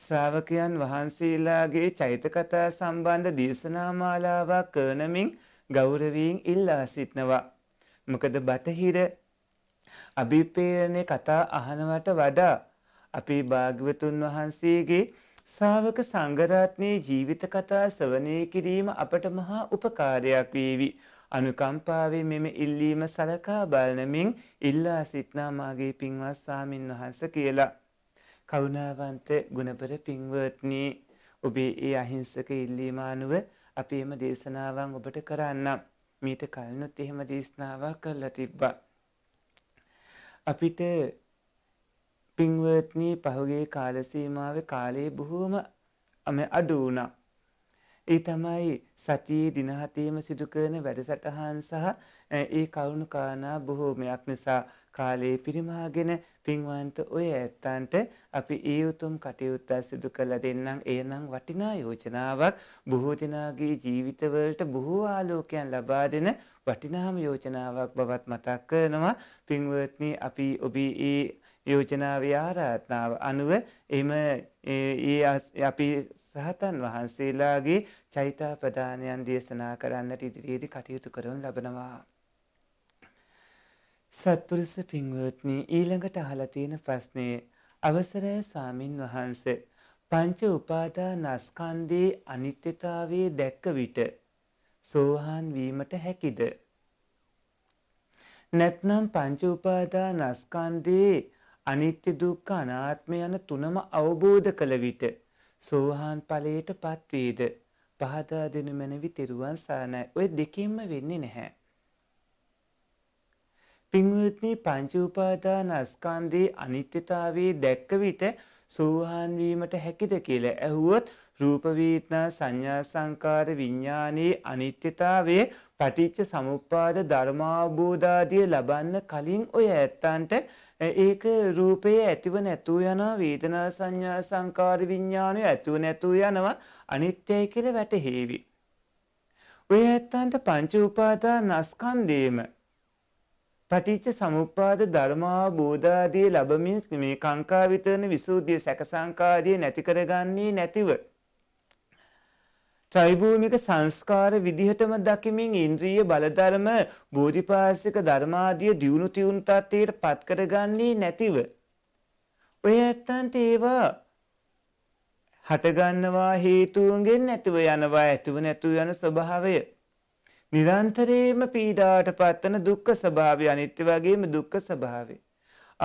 ශ්‍රාවකයන් වහන්සේලාගේ චෛත කතා සම්බන්ධ දේශනා මාලාවක් කරනමින් ගෞරවයෙන් ඉල්ලා සිටනවා. මොකද බටහිර අභිපේරණේ කතා අහනවට වඩා අපේ භාග්‍යවතුන් වහන්සේගේ ශාවක සංඝරත්නයේ ජීවිත කතා ශ්‍රවණය කිරීම අපට මහා උපකාරයක් වේවි. අනුකම්පාවේ මෙම ඉල්ලීම සලකා බලනමින් ඉල්ලා සිටනා මාගේ පින්වත් සාමින් වහන්ස කියලා. කරුණාවන්ත ගුණපර පින්වත්නි ඔබේ ඒ අහිංසක ඉල්ලීම අනුව අපේම දේශනාවන් ඔබට කරන්නම්. මීට කලනොත් එහෙම දේශනාවක් කරලා තිබ්බා. අපිට පින්වත්නි පහුගේ කාල සීමාවේ කාලේ බොහෝම අම අඩු වුණා. ඒ තමයි සතියේ දිනහතේම සිදු කරන වැඩසටහන් සහ ඒ කවුණු කාරණා බොහෝමයක් නිසා කාලයේ පිරිමාගෙන පින්වන්ත ඔය ඇත්තන්ට අපි ඒ උතුම් කටයුත්ත සිදු කළ දෙන්නම් එයනම් වටිනා යෝජනාවක් බොහෝ දෙනාගේ ජීවිතවලට බොහෝ ආලෝකයන් ලබා දෙන වටිනාම යෝජනාවක් බවත් මතක් කරනවා පින්වත්නි අපි ඔබේ ඒ යෝජනා ව්‍යාරාත්නාව අනුව එම අපි සහතන් වහන්සේලාගේ චෛතාපදානයන් දේශනා කරන්නට ඉදිරියේදී කටයුතු කරනු ලබනවා. සත්පුරුෂ පින්වත්නි ඊළඟට අහලා තියෙන ප්‍රශ්නේ අවසරයි ස්වාමින් වහන්සේ පංච උපාදානස්කන්ධයේ අනිත්‍යතාවයේ දැක්ක විට සෝහාන් වීමට හැකිද? නැත්නම් පංච උපාදානස්කන්ධයේ අනිත්‍ය දුක්ඛ අනාත්ම යන තුනම අවබෝධ කළ විට සෝහාන් ඵලයට පත්වේද පහදා දෙනු මැනවි තෙරුවන් සරණයි. ඔය දෙකින්ම වෙන්නේ නැහැ. පින්වත්නි පංච උපාදාන ස්කන්ධේ අනිත්‍යතාවයේ දැක්ක විට සෝහාන් වීමට හැකිද කියලා ඇහුවොත් රූප වේදනා සංඥා සංකාර විඥානයේ අනිත්‍යතාවයේ පටිච්ච සමුප්පාද ධර්මාබෝධාදිය ලබන්න කලින් ඔය ඇත්තන්ට ඒක රූපයේ ඇතිව නැතුව යනවා වේදනා සංඥා සංකාර විඥානය ඇතුව නැතුව යනවා අනිත්‍යයි කියලා වැටහෙවි. ඔය ඇත්තන්ට පංච උපාදාන ස්කන්ධේම පටිච්ච සමුප්පාද ධර්මා බෝධාදී ලැබමින් මේ කාංකා විතරන විසූදිය සැක සංකාදී නැති කරගන්නේ නැතිව ත්‍රිභූමික සංස්කාර විදිහටම දකිමින් ඉන්ද්‍රිය බලධර්ම බෝධිපාසික ධර්මාදිය දියුණු තියුණු තත්ත්වයට පත් කරගන්නේ නැතිව ඔය ඇත්තන්ට ඒවා හටගන්නවා හේතුන්ගෙන් නැතිව යනවා ඇතිව නැතුව යන ස්වභාවය නිරන්තරයෙන්ම පීඩාට පත්වන දුක්ඛ ස්වභාවය අනිත්‍ය වගේම දුක්ඛ ස්වභාවය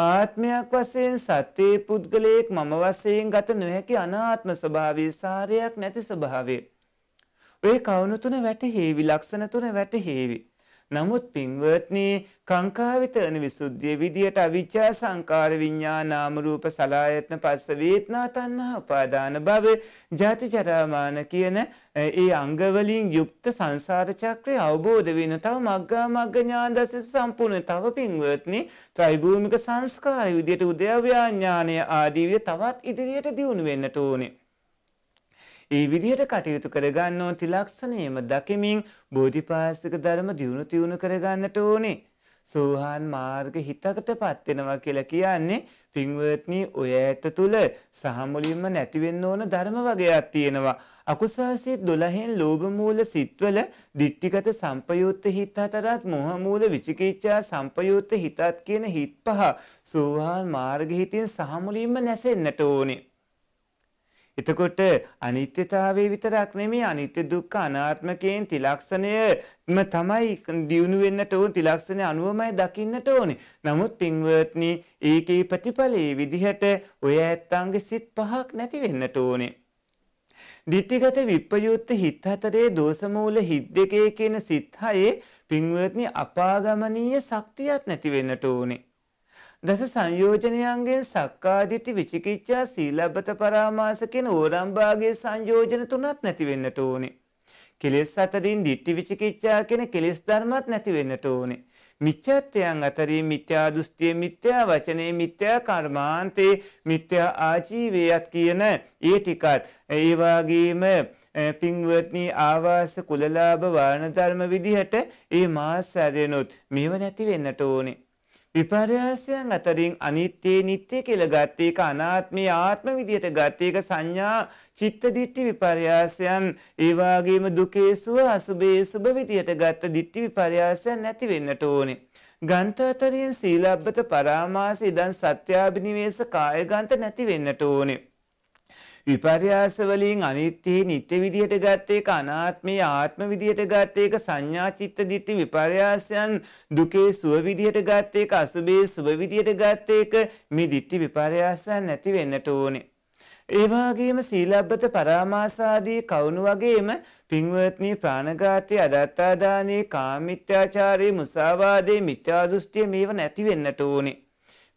ආත්මයක් වශයෙන් සත්‍යයේ පුද්ගලයෙක් මම වශයෙන් ගත නොහැකි අනාත්ම ස්වභාවයේ සාරයක් නැති ස්වභාවය ඔය කවුණු තුන වැටහේවි ලක්ෂණ තුන වැටහේවි. නමුත් පින්වත්නී කංකාවිතන විසුද්ධිය විදියට අවිච්චා සංකාර විඤ්ඤා නාම රූප සලායතන පස්ස වේතනා තණ්හා උපාදාන භව ජාති ජරා මරණ කියන ඒ අංග වලින් යුක්ත සංසාර චක්‍රය අවබෝධ වෙන තව මග්ගා මග්ග ඥාන දස සම්පූර්ණ තව පින්වත්නි ත්‍රිභූමික සංස්කාර විදියට උදයව්‍යා ඥානය ආදී තවත් ඉදිරියට දියුණු වෙන්නට ඕනේ ඒ විදිහට කටයුතු කරගන්න ඕන තිලක්ෂණයම දකිමින් බෝධිපාසික ධර්ම දියුණු තියුණු කරගන්නට ඕනේ. සෝහාන් මාර්ග හිතකට පත්වෙනවා කියලා කියන්නේ පින්වත්නි ඔය ඇත තුල සහමුලින්ම නැතිවෙන්න ඕන ධර්ම වගයක් තියෙනවා. අකුසාසී 12න් ලෝභ මූල සිත්වල ditthිගත සම්පයුත්ත හිත හතරත් මෝහ මූල විචිකිච්ඡා සම්පයුත්ත හිතත් කියන හිත් පහ සෝහාන් මාර්ග හිතෙන් සහමුලින්ම නැසෙන්නට ඕනේ. එතකොට අනිත්‍යතාවය විතරක් නෙමේ අනිත්‍ය දුක්ඛ අනාත්මකයෙන් තිලක්ෂණයම තමයි දියුණු වෙන්නට ඕන තිලක්ෂණය අනුවමයි දකින්නට ඕනේ. නමුත් පින්වත්නි ඒකේ ප්‍රතිඵලයේ විදිහට ඔය ඇත්තන්ගේ සිත් පහක් නැති වෙන්නට ඕනේ. ditthිගත විප්පයුත්ත හිත් හතරේ දෝෂමූල හිත් දෙකේ කියන සිත් හයේ පින්වත්නි අපාගමනීය ශක්තියක් නැති වෙන්නට ඕනේ. දස සංයෝජනයන්ගෙන් සක්කාදිට්ඨි විචිකිච්ඡා සීලබ්බත පරාමාස කියන ඕරම්භාගේ සංයෝජන තුනක් නැති වෙන්නට ඕනේ. කෙලෙස් අතරින් දිට්ඨි විචිකිච්ඡා කියන කෙලෙස් ධර්මත් නැති වෙන්නට ඕනේ. මිත්‍යාත්වයන් අතරින් මිත්‍යා දෘෂ්ටිය, මිත්‍යා වචනේ, මිත්‍යා කර්මාන්තේ, මිත්‍යා ආජීවයත් කියන ඒ ටිකත් ඒ වගේම පින්වත්නි ආවාස කුලලාභ වාරණ ධර්ම විදිහට ඒ මාස් ඇදෙනොත් මේව නැති වෙන්නට ඕනේ. විපර්යාසයන් අතරින් අනිත්‍ය නිට්ටය කියලා ගත් එක අනාත්මය ආත්ම විදියට ගත් එක සංඥා චිත්ත දිට්ඨි විපර්යාසයන් ඒ වගේම දුකේ සුව අසුභේ සුභ විදියට ගත්ත දිට්ඨි විපර්යාසයන් නැති වෙන්නට ඕනේ. ගන්තාතරින් සීලබ්බත පරාමාස ඉදන් සත්‍යාභිනිවේෂ කායගන්ත නැති වෙන්නට ඕනේ. විපර්යාස වලින් අනිත්‍යෙහි නිත්‍ය විදියට ගත් එක අනාත්මයේ ආත්ම විදියට ගත් එක සංඥා චිත්ත දිට්ඨි විපර්යාසයන් දුකේ සුව විදියට ගත් එක අසුභේ සුව විදියට ගත් එක මේ දිට්ඨි විපර්යාසයන් නැති වෙන්නට ඕනේ. ඒවාගේම සීලබ්බත පරාමාසාදී කවුණු වගේම පින්වත්නී ප්‍රාණඝාතය අදත්තාදානයේ කාමිත්‍යාචාරයේ මුසාවාදයේ මිත්‍යාදෘෂ්ටිය මේව නැති වෙන්නට ඕනේ.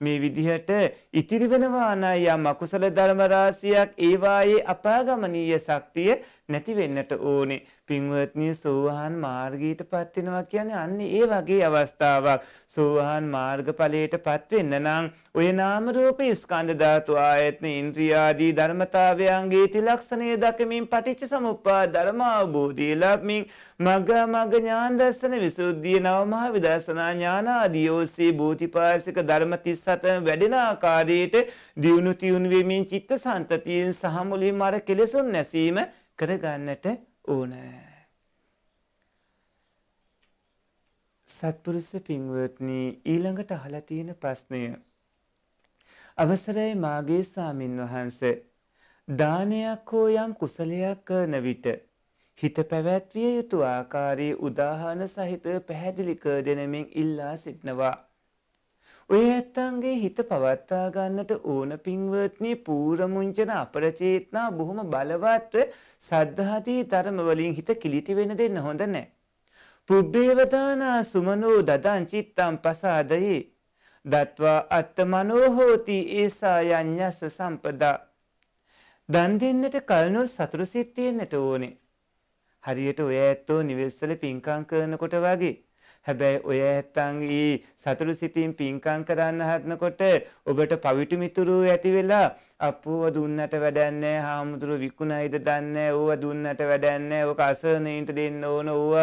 මේ විදිහට ඉතිරි වෙනවා නම් යම් අකුසල ධර්ම රාශියක් ඒවායේ අපාගමනීය ශක්තිය නැති වෙන්නට ඕනේ. පින්වත්නි සෝවාන් මාර්ගයටපත් වෙනවා කියන්නේ අන්න ඒ වගේ අවස්ථාවක්. සෝවාන් මාර්ගඵලයටපත් වෙන්න නම් ඔය නාම රූප ස්කන්ධ ධාතු ආයතන ඉන්ද්‍රිය ආදී ධර්මතාවයන්ගේ තිලක්ෂණය දකමින් පටිච්ච සමුප්පාද ධර්ම අවබෝධය ලබමින් මග මග ඥාන දර්ශන විසුද්ධිය නවමහා විදර්ශනා ඥාන ආදී ඔසේ බෝධිපාසික ධර්ම 37 වැඩෙන ආකාරයට දියුණු තියුණු වෙමින් චිත්ත සන්තතියෙන් සහ මුලින්ම අර කෙලෙසුන් නැසීම කරගන්නට ඕන. සත්පුරුෂ පින්වත්නි ඊළඟට අහලා තියෙන ප්‍රශ්නය අවසරයි මාගේ ස්වාමින් වහන්සේ දානයක් හෝ යම් කුසලයක් කරන විට හිත පැවැත්විය යුතු ආකාරයේ උදාහරණ සහිත පැහැදිලි කර දෙනමින් ඉල්ලා සිටනවා. ඔය ඇත්තන්ගේ හිත පවත්වා ගන්නට ඕන පින්වත්නි පූර්වමුංචන අපරචේතනා බොහොම බලවත්ව සද්ධාදී ධර්ම වලින් හිත කිලිටි වෙන දෙන්න හොඳ නැහැ. පුබ්බේවදානා සුමනෝ දදං චිත්තං පසාදයේ දත්වා අත්තමනෝ හෝති ඒසා යඤ්ඤස සම්පදා. දන් දෙන්නට කලනෝ සතුරු සිත් තියෙන්නට ඕනේ. හරියට ඔය ඇත්තෝ නිවෙස්සල පින්කම් කරනකොට වගේ හැබැයි ඔය ඇත්තන් ඊ සතුරු සිතින් පින්කම් කරන්න හදනකොට ඔබට පවිතු මිතුරු ඇති වෙලා අපූව දුන්නට වැඩන්නේ හාමුදුරු විකුණයිද දන්නේ ඕව දුන්නට වැඩන්නේ ඕක අසනීන්ට දෙන්න ඕන ඕව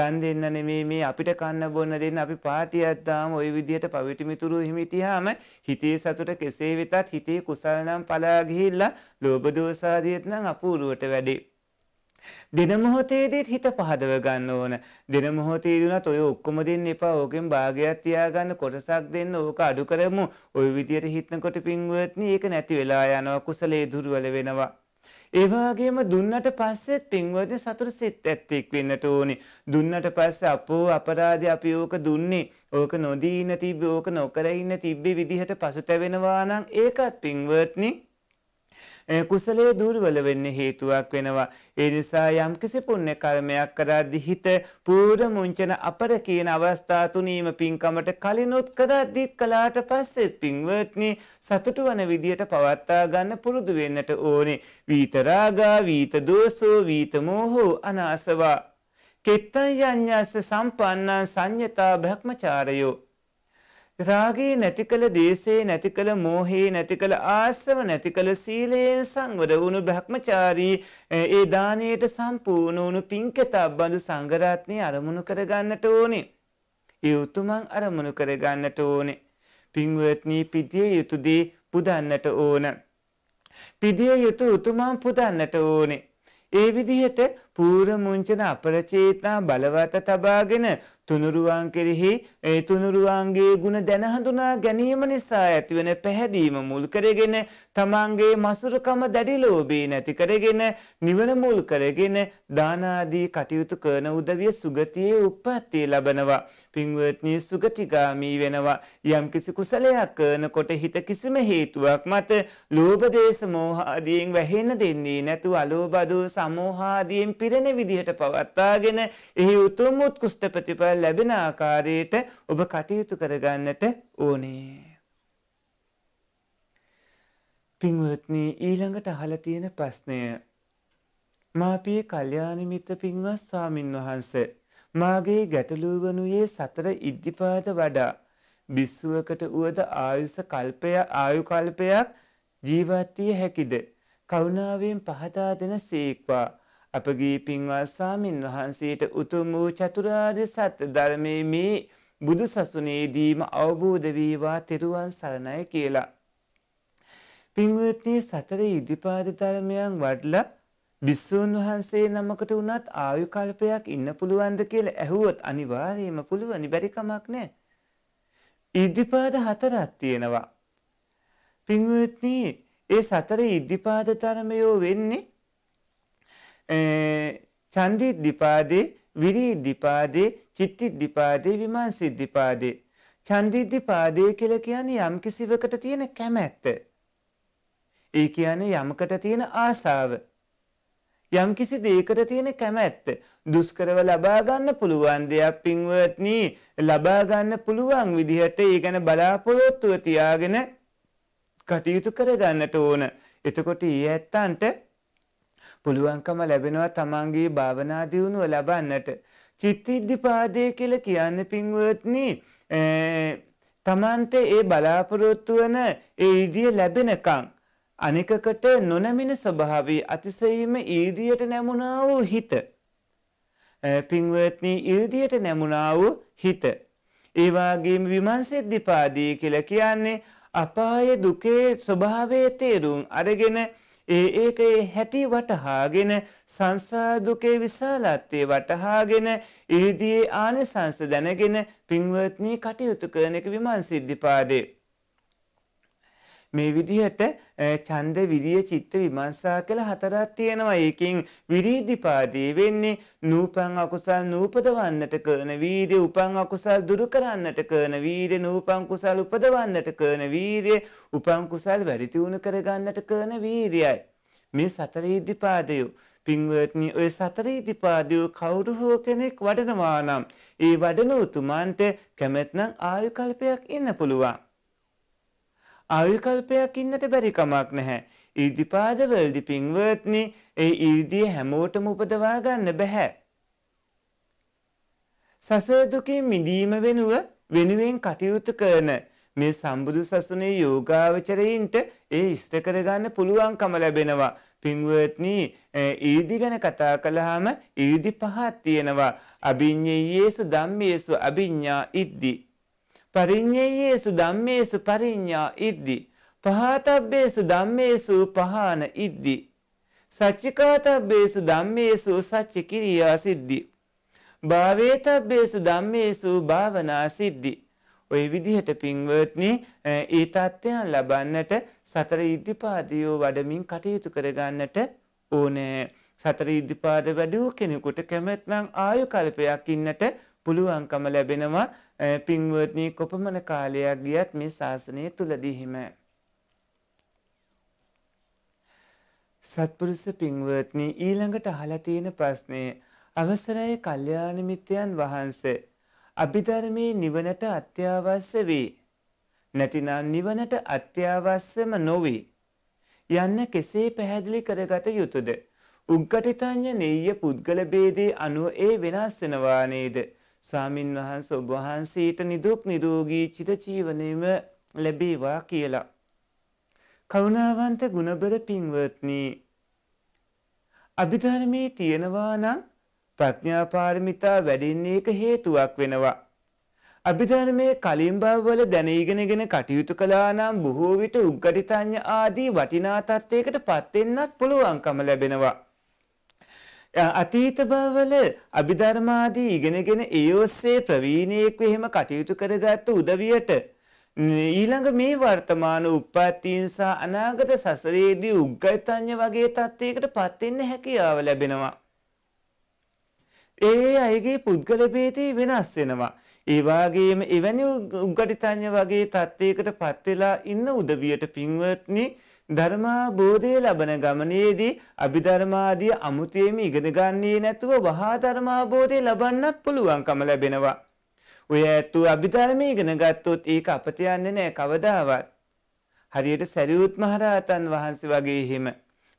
දන් දෙන්න නෙමේ මේ අපිට කන්න බොන්න දෙන්න අපි පාටියත්තාම ඔය විදිහට පවිටිමිතුරු හිමිටියාම හිතේ සතුට කෙසේ වෙතත් හිතේ කුසල් නම් පලා ගිහිල්ලා ලෝභ දෝසාදියත් නම් අපූරුවට වැඩේ දෙන මොහොතේදීත් හිත පහදව ගන්න ඕන. දෙන මොහොතේදී උනත් ඔය ඔක්කොම දෙන්න එපා. ඕකෙන් භාගයක් තියාගන්න කොටසක් දෙන්න ඕක අඩු කරමු. ওই විදියට හිතනකොට පින්වත්නි ඒක නැති වෙලා යනවා. කුසලයේ දුර්වල වෙනවා. ඒ වගේම දුන්නට පස්සෙත් පින්වත්නි සතුට සිත් ඇත්තෙක් වෙන්නට ඕනි. දුන්නට පස්සේ අපෝ අපරාධය අපි ඕක දුන්නේ. ඕක නොදී ඉන්න තිබ්බේ ඕක නොකර ඉන්න තිබ්බේ විදිහට පසුතැවෙනවා නම් ඒකත් පින්වත්නි කුසලයේ දුර්වල වෙන්න හේතුවක් වෙනවා. ඒ නිසා යම්කිසි පුණ්‍ය කර්මයක් කරද්දී හිත පූර්ව මුංචන අපර කියන අවස්ථා තුනීම පින්කමට කලිනොත් කරද්දීත් කලාට පස්සෙත් පින්වත්නි සතුටු වන විදියට පවත්වා ගන්න පුරුදු වෙන්නට ඕනේ. වීත රාගා, වීත දෝසෝ, වීත මෝහෝ අනාසවා. කෙත්තං යඤ්ඤස්ස සම්පන්නං සංයතා භ්‍රමචාරයෝ රාගේ නැති කළ දේශේ නැති කළ මෝහේ නැති කළ ආශ්‍රව නැති කළ සීලයෙන් සංවර වුණු බ්‍රහ්මචාරී ඒ දානයට සම්පූර්ණ වුණු පින්කතබ්බඳු සංඝරත්නය අරමුණු කරගන්නට ඕනේ. ඒ උතුමන් අරමුණු කරගන්නට ඕනේ. පින්වත්නී පිදිය යුතුදී පුදන්නට ඕන. පිදිය යුතු උතුමන් පුදන්නට ඕනේ. ඒ විදිහට පූර්ව මුංචන අපරචේතනා බලවත තබාගෙන තුනුරුවන් කෙරෙහි ඒ තුනුරුවන්ගේ ගුණ දැන හඳුනා ගැනීම නිසා ඇතිවන පැහැදීම මුල් කරගෙන තමන්ගේ මසුරුකම දැඩි ලෝභී නැති කරගෙන නිවන මුල් කරගෙන දානාදී කටයුතු කරන උදවිය සුගතියේ උප්පත්තිය ලබනවා. පින්වත්නි සුගතිගාමී වෙනවා. යම්කිසි කුසලයක් කරනකොට හිත කිසිම හේතුවක් මත ලෝභ දේශ මෝහ ආදීන් වැහෙන්න දෙන්නේ නැතුව අලෝභ දෝ සමෝහ ආදීන් පිරෙන විදිහට පවත්වාගෙන එහි උතුම් උත්කෘෂ්ඨ ප්‍රතිඵල ලැබෙන ආකාරයට ඔබ කටයුතු කරගන්නට ඕනේ. පින්වත්නි ඊළඟට අහලා තියෙන ප්‍රශ්නය මාපිය කල්යාණ මිත්‍ර පින්වත් ස්වාමින් වහන්ස මාගේ ගැටලුව වනුයේ සතර ඉද්ධිපාද වඩා බිස්සුවකට උවද ආයුෂ කල්පය ආයු කල්පයක් ජීවත් විය හැකිද කරුණාවෙන් පහදා දෙන සීක්වා අපගේ පින්වත් ස්වාමින් වහන්සේට උතුම් වූ චතුරාර්ය සත්‍ය ධර්මයේ මේ බුදු සසුනේදීම අවබෝධ වේවා තෙරුවන් සරණයි කියලා පින්වත්නි සතර ඉදිපාද ධර්මයන් වඩලා භිස්සූන් වහන්සේ නමකට වුණත් ආයු කල්පයක් ඉන්න පුළුවන්ද කියලා ඇහුවොත් අනිවාර්යයෙන්ම පුළුවන් බැරි කමක් නැහැ. ඉද්ධිපාද හතරක් තියෙනවා. පින්වත්නි, ඒ සතර ඉද්ධිපාද ධර්මයෝ වෙන්නේ චන්දිද්දිපාදේ, විරිද්දිපාදේ, චිත්තිද්දිපාදේ, විමානසිද්දිපාදේ. චන්දිද්දිපාදේ කියලා කියන්නේ යම්කිසිවකට තියෙන කැමැත්ත. ඒ කියන්නේ යමකට තියෙන ආසාව. යම්කිසි දෙයකට තියෙන කැමැත්ත දුෂ්කරව ලබා ගන්න පුළුවන් දෙයක් පින්වත්නි ලබා ගන්න පුළුවන් විදිහට ඒ ගැන බලාපොරොත්තුව තියාගෙන කටයුතු කරගන්නට ඕන. එතකොට ඊ ඇත්තන්ට පුළුවන්කම ලැබෙනවා තමන්ගේ භාවනා දියුණුව ලබන්නට. චිත්තිද්ධිපාදය කියලා කියන්න පින්වත්නි තමන්ට ඒ බලාපොරොත්තු වන ඒ ඉදිය ලැබෙනකම් අනෙකකට නොනැමින ස්වභාවී අතිසයීම ඊර්දියට නැමුණා වූ හිත. පින්වත්නී ඉර්දියට නැමුණා වූ හිත. ඒවාගේම විමන්සෙද්දිපාදී කියලා කියන්නේ අපාය දුකේ ස්වභාවය තේරුම් අරගෙන ඒ ඒක හැටි වටහාගෙන සංසාදුකේ විශාලත්වය වටහාගෙන ඉරිදියේ ආනිසංස දැනගෙන පින්වත්නී කටයුතු කරන එක විමන්සිද්ධිපාදේ. මේ විදිහට ඡන්ද විරිය චිත්ත විමර්ශා කියලා හතරක් තියෙනවා. ඒකෙන් විරීදිපාදී වෙන්නේ නූපං අකුසල් නූපදවන්නට කරන වීර්ය, උපං අකුසල් දුරු කරන්නට කරන වීර්ය, නූපං කුසල් උපදවන්නට කරන වීර්ය, උපං කුසල් වැඩි දියුණු කරගන්නට කරන වීර්යයි. මේ සතරේදිපාදය පින්වත්නි ඔය සතරේදිපාදය කවුරු හෝ කෙනෙක් වඩනවා නම් ඒ වඩන උතුමන්ට කැමැත්නම් ආයු කල්පයක් ඉන්න පුළුවන්. ආයුකල්පයක් ඉන්නට බැරිකමක් නැහැ. ඊර්දිපාදවලදි පින්වත්නි ඒ ඊර්දිය හැමෝටම උපදවා ගන්න බැහැ. සසරදුකින් මිදීම වෙනුව වෙනුවෙන් කටයුතු කරන මේ සම්බුදු සසුනේ යෝගාවචරයින්ට ඒ ඉෂ්ට කරගන්න පුළුවන්කම ලැබෙනවා. පින්වත්නි ඊර්දි ගැන කතා කළාම ඊර්දි පහක් තියෙනවා. අභිඤ්ඤයේසු ධම්මේසු අභිඤ්ඤා ඉද්දි පරිඤ්ඤයේසු ධම්මේසු පරිඤ්ඤා ඉද්දි පහතබ්බේසු ධම්මේසු පහාන ඉද්දි සච්චිකාතබ්බේසු ධම්මේසු සච්ච කිරියා සිද්ධි භාවේතබ්බේසු ධම්මේසු භාවනා සිද්ධි ඔය විදිහට පින්වත්නි ඒ තත්ත්වයන් ලබන්නට සතර ඉද්ධිපාදයෝ වඩමින් කටයුතු කරගන්නට ඕනෑ සතර ඉද්ධිපාද වැඩූ කෙනෙකුට කැමැත්නම් ආයු කල්පයක් ඉන්නට පුළුවන්කම ලැබෙනවා පින්වත්නී කොපමණ කාලයක් ගියත් මේ ශාසනය තුලදීහිම. සත්පුරුස පින්වත්නී ඊළඟට අහලා තියෙන ප්‍රශ්නේ අවසරයි කල්යාණ මිත්‍රයන් වහන්සේ අභිධර්මයේ නිවනට අත්‍යවශ්‍ය වේ. නැතිනම් නිවනට අත්‍යවශ්‍යම නොවේ. යන්න කෙසේ පැහැදිලි කරගත යුතුද? උග්ගටිතඤ්ඤ නෙය්‍ය පුද්ගල ભેදේ අනුව ඒ වෙනස් වෙනවා නේද? ස්වාමින් වහන්ස ඔබවහන්සේට නිදුක් නිරෝගී චිතජීවනයම ලැබේවා කියලා. කරුණාවන්ත ගුණබර පින්වත්නි අභිධර්මයේ තියෙනවා නම් ප්‍රඥාපාරමිතා වැඩින්නේ එක හේතුවක් වෙනවා. අභිධර්මයේ කලින් බවවල දැන ඉගෙනගෙන කටයුතු කළා නම් බොහෝ විට උග්ගටිතඤ්ඤ ආදී වටිනා තත්ත්වයකට පත් වෙන්නත් පුළුවන්කම ලැබෙනවා. අතීත බවවල අභිධර්මාදී ඉගෙනගෙන ඒ ඔස්සේ ප්‍රවීණයෙක් එහෙම කටයුතු කරගත්තු උදවියට ඊළඟ මේ වර්තමාන උප්පත්තින් සහ අනාගත සසරේදී උග්ගයිතඤ්ඤ වගේ තත්ත්වයකට පත් වෙන්න හැකියාව ලැබෙනවා. ඒ අයගේ පුද්ගල ભેදී වෙනස් වෙනවා. ඒ වගේම එවැනි උග්ගටිතඤ්ඤ වගේ තත්ත්වයකට පත් වෙලා ඉන්න උදවියට පින්වත්නි ධර්මා බෝධය ලබන ගමනයේදී අභිධර්මාදී අමුතුයම ඉගෙනගන්නේ නැතුව වහා ධර්මාබෝධය ලබන්නත් පුළුවන්කම ලැබෙනවා. ඔය ඇත්තු අභිධර්මය ඉගෙනගත්තොත් ඒක අපත යන්නේ නෑ කවදාවත්. හරියට සැරියුත් මහරහතන් වහන්සේ වගේ එහෙම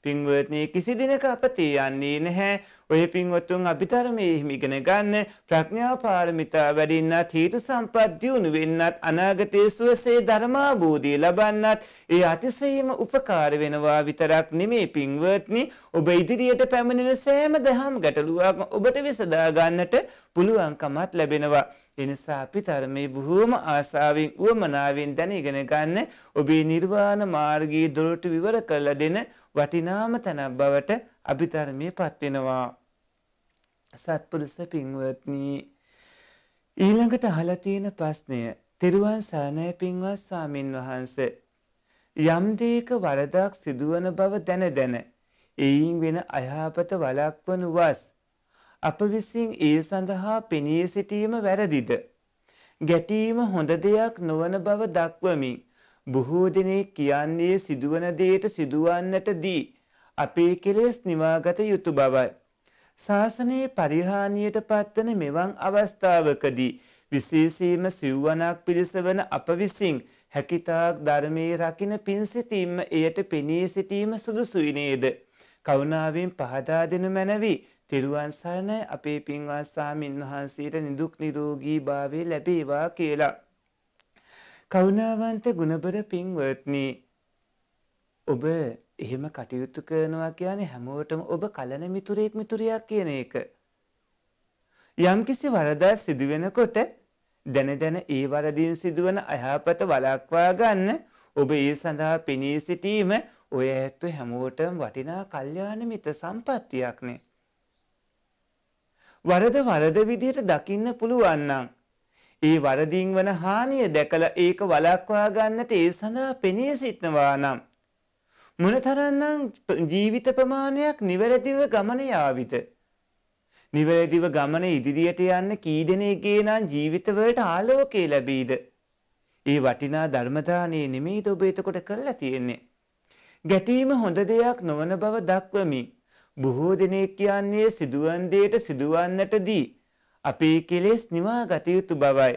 පින්වත්නි කිසි දිනක අප තියන්නේ නැහැ. ඔය පින්වත්තුන් අභිධර්මයේ හිමිගෙන ගන්න ප්‍රඥා පාරමිතා වැඩින්නත් හේතු සම්පත් දියුණු වෙන්නත් අනාගතයේ සුවසේ ධර්මාභූධිය ලබන්නත් ඒ අතිශයම උපකාර වෙනවා විතරක් නෙමේ පින්වත්නි ඔබ ඉදිරියට පැමිණෙන සෑම දහම් ගැටලුවක්ම ඔබට විසඳා ගන්නට පුළුවන්කමත් ලැබෙනවා. එනිසා අපි ධර්මයේ බොහෝම ආසාවෙන් උවමනාවෙන් දැනගෙන ගන්න ඔබේ නිර්වාණ මාර්ගයේ දොරටු විවර කරලා දෙන වටිනාම තැනක් බවට අභිධර්මයේපත් වෙනවා. සත්පුරුෂ පින්වත්නි ඊළඟට අහලා තියෙන ප්‍රශ්නය තෙරුවන් සරණයි පින්වත් ස්වාමින් වහන්සේ යම් දෙයක වරදක් සිදුවන බව දැන දැන එයින් වෙන අයහපත වළක්වනු වස් අප විසින් ඒ සඳහා පෙනී සිටීම වැරදිද. ගැටීම හොඳ දෙයක් නොවන බව දක්වමින් බොහෝ දෙනෙක් කියන්නේ සිදුවන දේට සිදුවන්නට දී අපේ කෙලෙස් නිවාගත යුතු බවයි. ශාසනයේ පරිහානියට පත්වන මෙවන් අවස්ථාවකදී විශේෂීම සිව්වනක් පිළිසවන අප විසින් හැකිතාක් ධර්මයේ රකින පින්සිතීම එයට පෙනී සිටීම සුදුසුයි නේද. කවුනාවෙන් පහදා දෙනු මැනවී තෙරුවන් සරණ අපේ පින්වත් ස්වාමීන් වහන්සේට නිදුක් නිරෝගී භාවය ලැබේවා කියලා. කරුණාවන්ත ගුණබර පින්වත්නි ඔබ එහෙම කටයුතු කරනවා කියන්නේ හැමෝටම ඔබ කලන මිතුරෙක් මිතුරියක් කියන එක. යම්කිසි වරදක් සිදුවෙනකොට දැන දැන ඒ වරදින් සිදුවන අයහපත වළක්වා ගන්න ඔබ ඒ සඳහා පෙනී සිටීම ඔය ඇත්තු හැමෝටම වටිනා කල්යාණ මිත සම්පත්තියක්නේ. වරද වරද විදිහට දකින්න පුළුවන් නම් ඒ වරදින් වන හානිය දැකලා ඒක වළක්වා ගන්නට ඒ සඳහා පෙනී සිටනවා නම් මොනතරම්නම් ජීවිත ප්‍රමාණයක් නිවැරදිව ගමන යාවිත නිවැරදිව ගමන ඉදිරියට යන්න කී දෙනෙක්ගේ නම් ජීවිතවලට ආලෝකේ ලැබීද? ඒ වටිනා ධර්මදානයේ නිමේද ඔබ එතකොට කරලා තියෙන්නේ. ගැටීම හොඳ දෙයක් නොවන බව දක්වමින් බොහෝ දෙනෙක් කියන්නේ සිදුවන් දෙයට සිදුවන්නටදී අපේ කෙලෙස් නිවා ගත යුතු බවයි.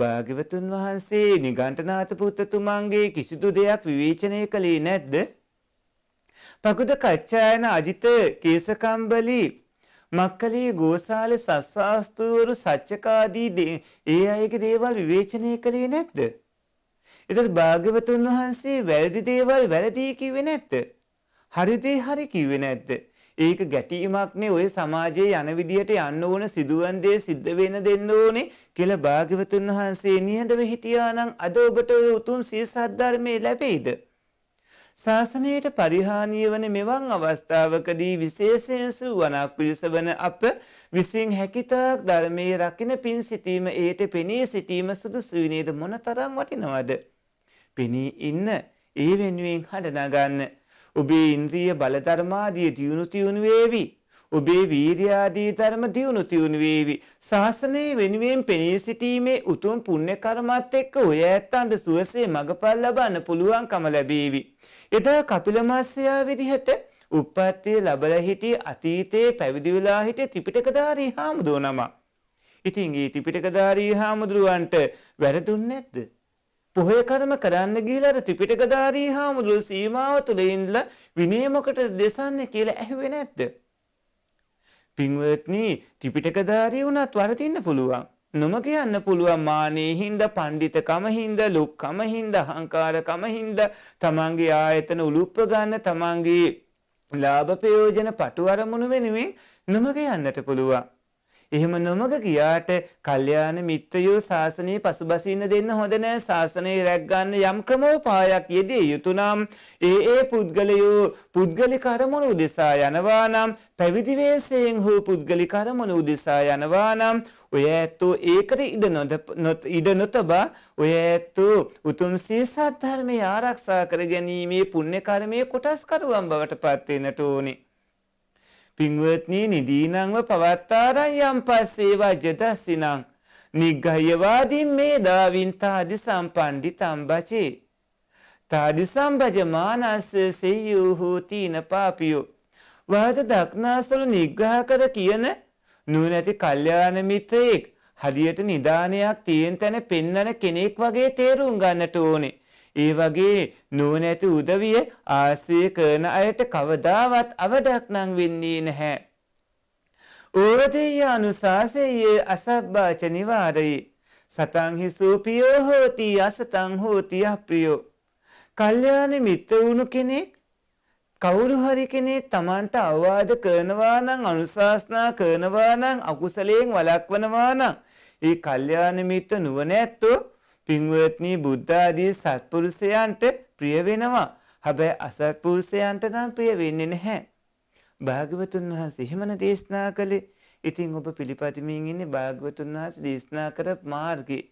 භාග්‍යවතුන් වහන්සේ නිගණ්ඨනාථ පුත්තුමන්ගේ කිසිදු දෙයක් විවේචනය කළේ නැද්ද? පකුද කච්චායන අජිත කේසකම්බලි මක්කලේ ගෝසාල සස්සාස්තුවරු සච්චකාදී ඒ අයගේ දේවල් විවේචනය කළේ නැද්ද? එතකොට භාග්‍යවතුන් වහන්සේ වැරදි දේවල් වැරදි කිව්වේ නැත්ද? හරි දේ හරි කිව්වේ නැත්ද? ඒක ගැටීමක්නේ ඔය සමාජයේ යන විදියට යන්න ඕන සිදුවන් දේ සිද්ධ වෙන දෙන්න ඕනේ කියලා භාග්‍යවතුන් වහන්සේ නිහඬව හිටියානම් අද ඔබට ඔය උතුම් සිය සද්ධර්මයේ ලැබෙයිද? ශාසනයට පරිහානිය වන මෙවන් අවස්ථාවකදී විශේෂයෙන් සුවනක් පිළිසවන අප විසින් හැකිතාක් ධර්මයේ රකින පින් සිටීම ඒට පෙනී සිටීම සුදුසු නේද මොනතරම් වටිනවද? පෙනී ඉන්න ඒ වෙනුවෙන් හඬ නගන්න ඔබේ ඉන්ද්‍රිය බලධර්මාදිය දියුණු තියුණු වේවි. ඔබේ වීර්යාදී ධර්ම දියුණු තියුණු වේවි. ශාසනයේ වෙනුවෙන් පෙනී සිටීමේ උතුම් පුණ්‍ය කර්මත් එක්ක ඔය ඇත්තන්ට සුවසේ මඟපල් ලබන්න පුළුවන්කම ලැබේවි. එදා කපිල මහසයා විදිහට උප්පත්තිය ලැබලා හිටියේ අතීතයේ පැවිදි වෙලා හිටිය ත්‍රිපිටකධාරී හාමුදුරුවෝ නම. ඉතින් ඒ ත්‍රිපිටකධාරී හාමුදුරුවන්ට වැරදුන්නේ නැද්ද? පොහොය කර්ම කරන්න ගිහිලා අර ත්‍රිපිටකධාරී හාමුදුරු සීමාව තුල ඉඳලා විනයමකට දෙසන්නේ කියලා ඇහුවේ නැද්ද? පින්වත්නි ත්‍රිපිටකධාරී වුණත් වරදින්න පුළුවන්. නොම කියන්න පුළුවන් මානේ හින්දා පඬිතකම හින්දා ලොක්කම හින්දා අහංකාරකම හින්දා තමන්ගේ ආයතන උලුප්ප ගන්න තමන්ගේ ලාභ ප්‍රයෝජන පටු අරමුණු වෙනුවෙන් නොම කියන්නට පුළුවන්. එහෙම නොමග ගියාට කල්යාණ මිත්‍රයෝ ශාසනයේ පසුබසින්න දෙන්න හොඳ නෑ ශාසනයේ රැක්ගන්න යම් ක්‍රමෝපායක් යෙදී යුතුයනම් ඒ ඒ පුද්ගලයෝ පුද්ගලික අරමුණු උදෙසා යනවා නම් පැවිදි වෙස්යෙන් හෝ පුද්ගලික අරමුණු උදෙසා යනවා නම් ඔය ඇත්තෝ ඒකට ඉඩ නොත ඉඩ නොතබා ඔය ඇත්තෝ උතුම් සී සත්‍ය ධර්මය ආරක්ෂා කර ගැනීමේ පුණ්‍ය කර්මයේ කොටස් කරුවන් බවට පත් වෙනට ඕනේ පින්වත්නී නිදීනංව පවත්තාරං යම් පස්සේ වජදසිනං. නිග්ගයවාදින් මේ දාවින් තාදි සම්පණ්ඩි තම්බචේ. තාදි සම්භජ මානස්ස සෙයූහූ තීන පාපියෝ. වාද දක්නාසොළු නිග්‍රහ කර කියන නුවනැති කල්්‍යාන මිත්‍රයෙක් හදියට නිධානයක් තියෙන් තැන පෙන්නන කෙනෙක් වගේ තේරුම් ගන්නට ඕනේ. ඒ වගේ නුවණැති උදවිය ආශ්‍රය කරන අයට කවදාවත් අවඩක් නම් වෙන්නේ නැහැ. ඕරදේය අනුසාසයේ අසබ්බාච නිවාරේ සතං හි සූපියෝ හෝති අසතං හෝති අප්‍රියෝ කල්යාණ මිත්‍ර වුණු කෙනෙක් කවුරු හරි කෙනෙක් Tamanට අවවාද කරනවා නම් අනුශාසනා කරනවා නම් අකුසලයෙන් වළක්වනවා නම් ඒ කල්යාණ මිත්‍ර නුවණැත්තෝ පින්වත්නී බුද්ධාදී සත්පුරුෂයන්ට ප්‍රිය වෙනවා. හැබැයි අසත්පුරුෂයන්ට නම් ප්‍රිය වෙන්නේ නැහැ. භාග්‍යවතුන් වහන්සේ එහෙමන දේශනා කළේ. ඉතින් ඔබ පිළිපදිමින් ඉන්නේ භාග්‍යවතුන් වහන්සේ දේශනා කර මාර්ගයේ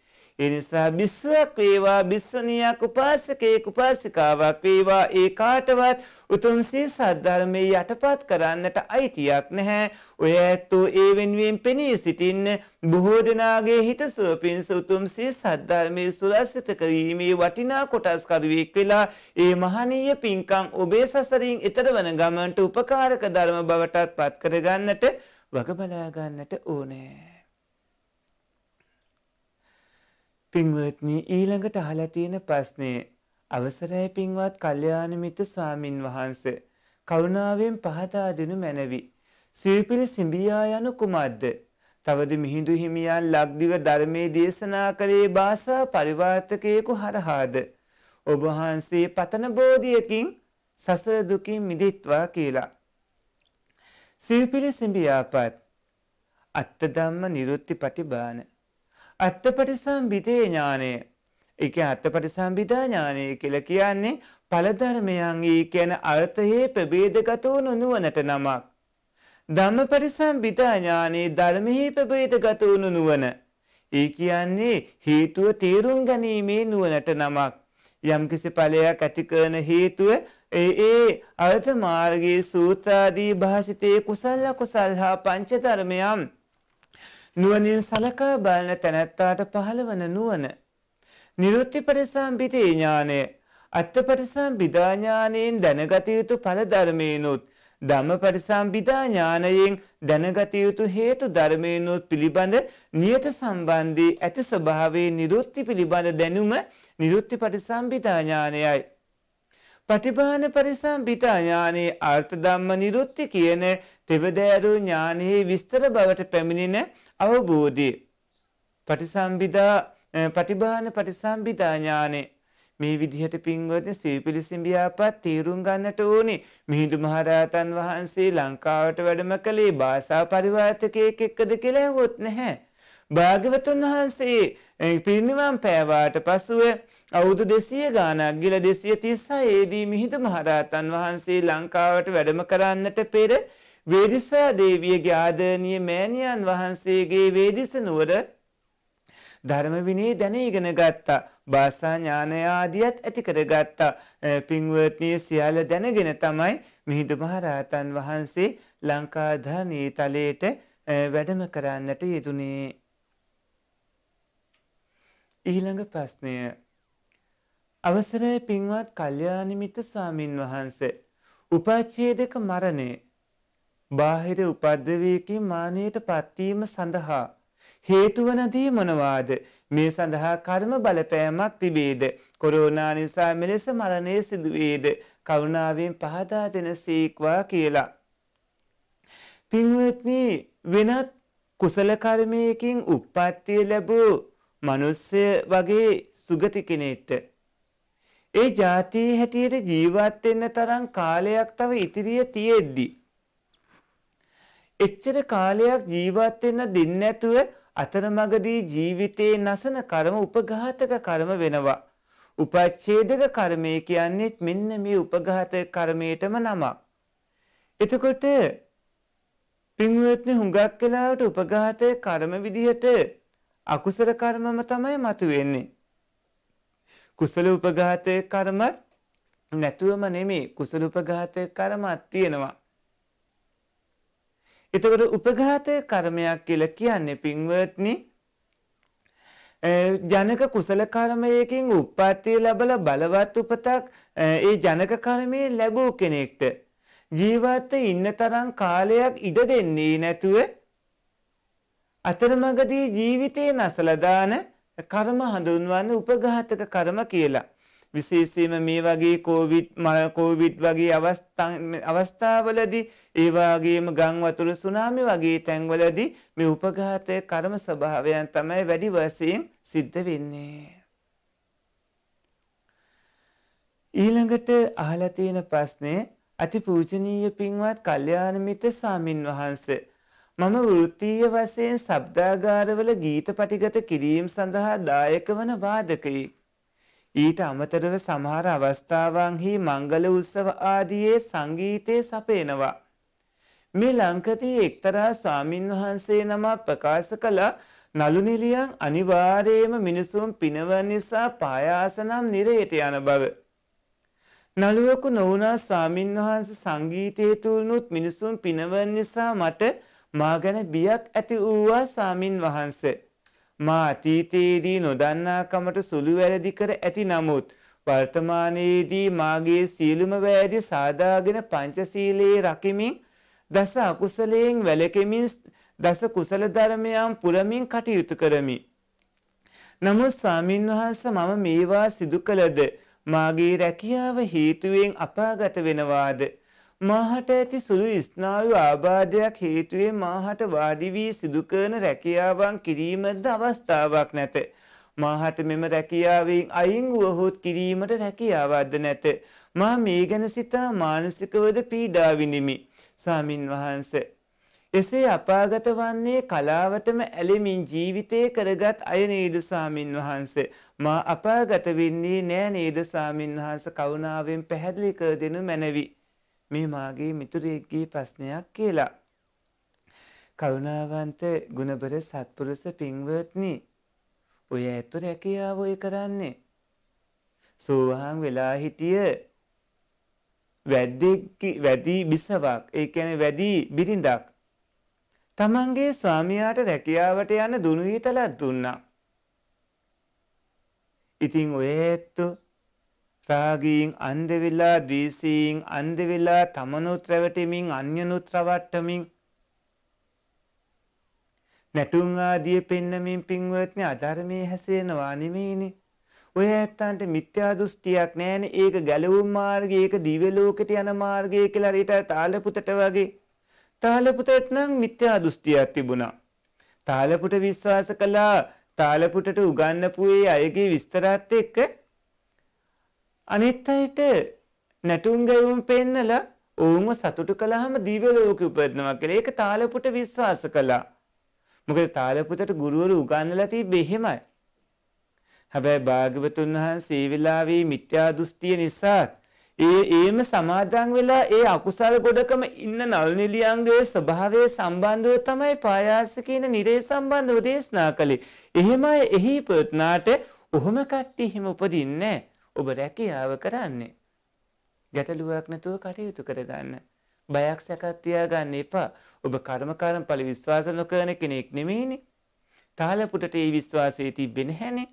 ඒ නිසා බිස්සක් වේවා බිස්සනියක් උපාසකයෙක් උපාසිකාවක් වේවා ඒ කාටවත් උතුම් සී සද්ධර්මයේ යටපත් කරන්නට අයිතියක් නැහැ. ඔය ඇත්තෝ ඒ වෙනුවෙන් පෙනී සිටින්න බොහෝ දෙනාගේ හිතසුව පිණිස උතුම් සී සද්ධර්මයේ සුරස්සිත කිරීමේ වටිනා කොටස්කරුවෙක් වෙලා ඒ මහනීය පින්කම් ඔබේ සසරින් ඈතර වන ගමන්ට උපකාරක ධර්ම බවටත් පත් කරගන්නට වග බලා ගන්නට ඕනේ. පින්වත්නි ඊළඟට අහලා තියෙන ප්‍රශ්නේ අවසරයි පින්වත් කල්යාණ මිත්‍ර ස්වාමින් වහන්සේ කරුණාවෙන් පහදා දෙනු මැනවි සිවිපිලි සිඹියා යනු කුමක්ද තවද මිහිඳු හිමියන් ලක්දිව ධර්මයේ දේශනා කළේ භාෂා පරිවර්තකයෙකු හරහාද ඔබ වහන්සේ පතන බෝධියකින් සසර දුකින් මිදෙත්වා කියලා සිවිපිලි සිඹියාපත් අත්ත ධම්ම නිරුත්ති පටිබාන අත්තපටිසම්භිදේ ඥානය. ඒක අත්තපටිසම්භිදා ඥානය කියලා කියන්නේ පළධර්මයන්ගේ කියන අර්ථයේ ප්‍රභේදගත වුණු නුවණට නමක්. ධම්මපටිසම්භිදා ඥානයේ ධර්මයේ ප්‍රභේදගත වුණු නුවණ. ඒ කියන්නේ හේතුව තේරුම් ගැනීමේ නුවණට නමක්. යම්කිසි ඵලයක් ඇති කරන හේතුව ඒ ඒ අර්ථ මාර්ගයේ සූත්‍රාදී භාසිතේ කුසල කුසල් හා පංච ධර්මයන් නුවණින් සලකා බලන තැනැත්තාට පහළවන නුවණ. නිරුත්ති පරිසම්පිතේ ඥානය අත්පටිසම්භිදා ඥානයෙන් දැනගත යුතු ඵල ධර්මේනොත් ධම්මපටිසම්භිදා ඥානයෙන් දැනගත යුතු හේතු ධර්මේනොත් පිළිබඳ නියත සම්බන්ධී ඇති ස්වභාවයේ නිරුත්ති පිළිබඳ දැනුම නිරුත්ති පටිසම්භිදා ඥානයයි. පටිභාන පරිසම්භිතා ඥානයේ අර්ථ ධම්ම නිරුත්ති කියන තෙවදෑරු ඥානයේ විස්තර බවට පැමිණෙන අවබෝධය පටිසම්බිදා පටිභාන පටිසම්බිදා ඥානේ මේ විදිහට පින්වත්නි සිවිපිලිසිඹියාපත් තීරුම් ගන්නට ඕනේ. මිහිඳු මහරහතන් වහන්සේ ලංකාවට වැඩම කළේ භාෂා පරිවර්තකයෙක් එක්කද කියලා ඇහුවොත් නැහැ. භාග්‍යවතුන් වහන්සේ පිරිනිවන් පෑවාට පසුව අවුරුදු 200 ගාණක් ගිල 236 දී මිහිඳු මහරහතන් වහන්සේ ලංකාවට වැඩම කරන්නට පෙර වේදිසා දේවියගේ ආදරණීය මෑණියන් වහන්සේගේ වේදිස නුවර ධර්ම විනී දැන ඉගෙන ගත්තා. භාෂා ඥානය ආදියත් ඇති කරගත්තා. පින්වත්නි සියල්ල දැනගෙන තමයි මිහිඳු මහරහතන් වහන්සේ ලංකාධරණී තලයට වැඩම කරන්නට යෙදුනේ. ඊළඟ ප්‍රශ්නය අවසරය පින්වත් කල්යාණිමිත ස්වාමින් වහන්සේ උපච්ඡේදක මරණේ බාහිර උපද්දවයකින් මානයට පත්වීම සඳහා. හේතුවනදී මොනවාද මේ සඳහා කර්ම බලපෑමක් තිබේද. කොරෝනා නිසා මෙලෙස මරණය සිදුවේද කරුණාවෙන් පහදා දෙන සීක්වා කියලා. පින්වත්නී වෙනත් කුසල කර්මයකින් උප්පත්තිය ලැබූ මනුස්සය වගේ සුගති කෙනෙක්ට ඒ ජාතියේ හැටියට ජීවත් වෙන්න තරම් කාලයක් තව ඉතිරිය තියෙද්දි එච්චර කාලයක් ජීවත් වෙන්න දෙන්නේ නැතුව අතරමඟදී ජීවිතේ නැසන කර්ම උපඝාතක කර්ම වෙනවා. උපච්ඡේදක කර්මය කියන්නේ මෙන්න මේ උපඝාතක කර්මයටම නමක්. එතකොට පින්වත්නි හුඟක් වෙලාවට උපඝාතක කර්ම විදිහට අකුසල කර්මම තමයි මතුවෙන්නේ. කුසල උපඝාතක කර්මත් නැතුවම නෙමෙයි කුසල උපඝාතක කර්මත් තියෙනවා. එතකොට උපඝාත කර්මයක් කියලා කියන්නේ පින්වත්නි ජනක කුසල කර්මයකින් උප්පත්තිය ලැබලා බලවත් උපතක් ඒ ජනක කර්මයේ ලැබූ කෙනෙක්ට ජීවත් ඉන්න තරම් කාලයක් ඉඩ දෙන්නේ නැතුව අතරමඟදී ජීවිතේ නැසලා දාන කර්ම හඳුන්වන්නේ උපඝාතක කර්ම කියලා. විශේෂයෙන්ම මේ වගේ කෝවිඩ් මල කෝවිඩ් වගේ අවස්ථාවලදී ඒ වගේම ගම් වතුර සුනාමි වගේ තැන්වලදී මේ උපඝාතය කර්ම ස්වභාවයන් තමයි වැඩි වශයෙන් සිද්ධ වෙන්නේ. ඊළඟට අහලා තියෙන ප්‍රශ්නේ අතිපූජනීය පින්වත් කල්යාණ මිත්‍ර ස්වාමින් වහන්සේ මම වෘත්තීය වශයෙන් ශබ්දාගාරවල ගීත පටිගත කිරීම සඳහා දායක වන වාදකයෙක්. ඊට අමතරව සමහර අවස්ථාවන්හි මංගල උත්සව ආදියේ සංගීතය සපේනවා. මේ ලංකතිය එක්තරා ස්වාමින් වහන්සේ නමක් ප්‍රකාශ කළ නළුනිලියන් අනිවාර්යේම මිනිසුම් පිනවන් නිසා පායාසනම් නිරයට යන බව. නළුවකු නොවුනා ස්වාමින් වහන්සේ සංගීතය තුළනුත් මිනිසුම් පිනවන් නිසා මට මා ගැන බියක් ඇති වූවා ස්වාමින් වහන්සේ. මා අතීතයේදී නොදන්නාකමට සුළු වැරදි කර ඇති නමුත් වර්තමානයේදී මාගේ සියලුම වැරදි සාදාගෙන පංචශීලයේ රකිමින් දස අකුසලයෙන් වැළකෙමින් දස කුසල ධර්මයන් පුරමින් කටයුතු කරමි. නමුත් ස්වාමින් වහන්ස මම මේවා සිදු කළද මාගේ රැකියාව හේතුවෙන් අපාගත වෙනවාද මාහට ඇති සුළු ස්නායු ආබාධයක් හේතුවේ මාහට වාඩි වී සිදු කරන රැකියාවන් කිරීමද අවස්ථාවක් නැත. මාහට මෙම රැකියාවෙන් අයින් වුවහොත් කිරීමට රැකියාවක්ද නැත. මා මේ ගැන සිතා මානසිකවද පීඩා විඳිමි. ස්වාමින් වහන්ස. එසේ අපාගත වන්නේ කලාවටම ඇලෙමින් ජීවිතය කරගත් අය නේද ස්වාමින් වහන්ස. මා අපාගත වෙන්නේ නෑ නේද ස්වාමින් වහන්ස කවුනාවෙන් පැහැදිලි කර දෙනු මැනවි. මේ මාගේ මිතුරෙක්ගේ ප්‍රශ්නයක් කියලා. කරුණාවන්ත ගුණබර සත්පුරුෂ පින්වත්නි ඔය ඇත්ත රැකියාව ඔය කරන්නේ. සෝවාන් වෙලා හිටිය වැදී බිසවක් ඒ කියන්නේ වැදී බිරිඳක් තමන්ගේ ස්වාමියාට රැකියාවට යන දුනුහිතලක් දුන්නා. ඉතින් ඔය ඇත්තෝ රාගයෙන් අන්ධ වෙලා ද්වේෂයෙන් අන්ධ වෙලා තමනුත් රැවටෙමින් අන්‍යනුත් රවට්ටමින් නැටුම් ආදිය පෙන්නමින් පින්වත්නි අධර්මයේ හැසිරෙනවා නෙමෙයිනේ ඔය ඇත්තන්ට මිත්‍යා දෘෂ්ටියක් නැහැනේ ඒක ගැලවුම් මාර්ගය ඒක දිව්‍ය ලෝකෙට යන මාර්ගය කියලා ඊට තාලපුතට වගේ තාලපුතට නම් මිත්‍යා දෘෂ්ටියක් තිබුණා තාලපුට විශ්වාස කළා තාලපුටට උගන්නපු ඒ අයගේ විස්තරات එක්ක අනිත් අයට නැටුම් ගැයුම් පෙන්නලා ඔවුම සතුටු කළාම දිව්‍ය ලෝකෙ උපදිනවා කියලා ඒක තාලපුට විශ්වාස කළා. මොකද තාලපුතට ගුරුවරු උගන්වලා තිබ්බේ එහෙමයි. හැබැයි භාග්‍යවතුන් වහන්සේ වෙලාවේ මිත්‍යා දෘෂ්ටිය නිසා ඒ ඒම සමාදන් වෙලා ඒ අකුසල ගොඩකම ඉන්න නල්නිලියන්ගේ ස්වභාවය සම්බන්ධව තමයි පායාස කියන නිරේ සම්බන්ධව දේශනා කළේ. එහෙමයි එහි ප්‍රඥාට ඔහොම කට්ටි හිම උපදින්නේ නැහැ. ඔබ රැකියාව කරන්නේ. ගැටලුවක් නැතුව කටයුතු කරගන්න. බයක් සැකත් තියාගන්න එපා. ඔබ කර්මකාරම්ඵල විශ්වාස නොකරන කෙනෙක් නෙමෙයිනේ. තාලපුටට ඒ විශ්වාසය තිබෙන්නේ නැහනේ.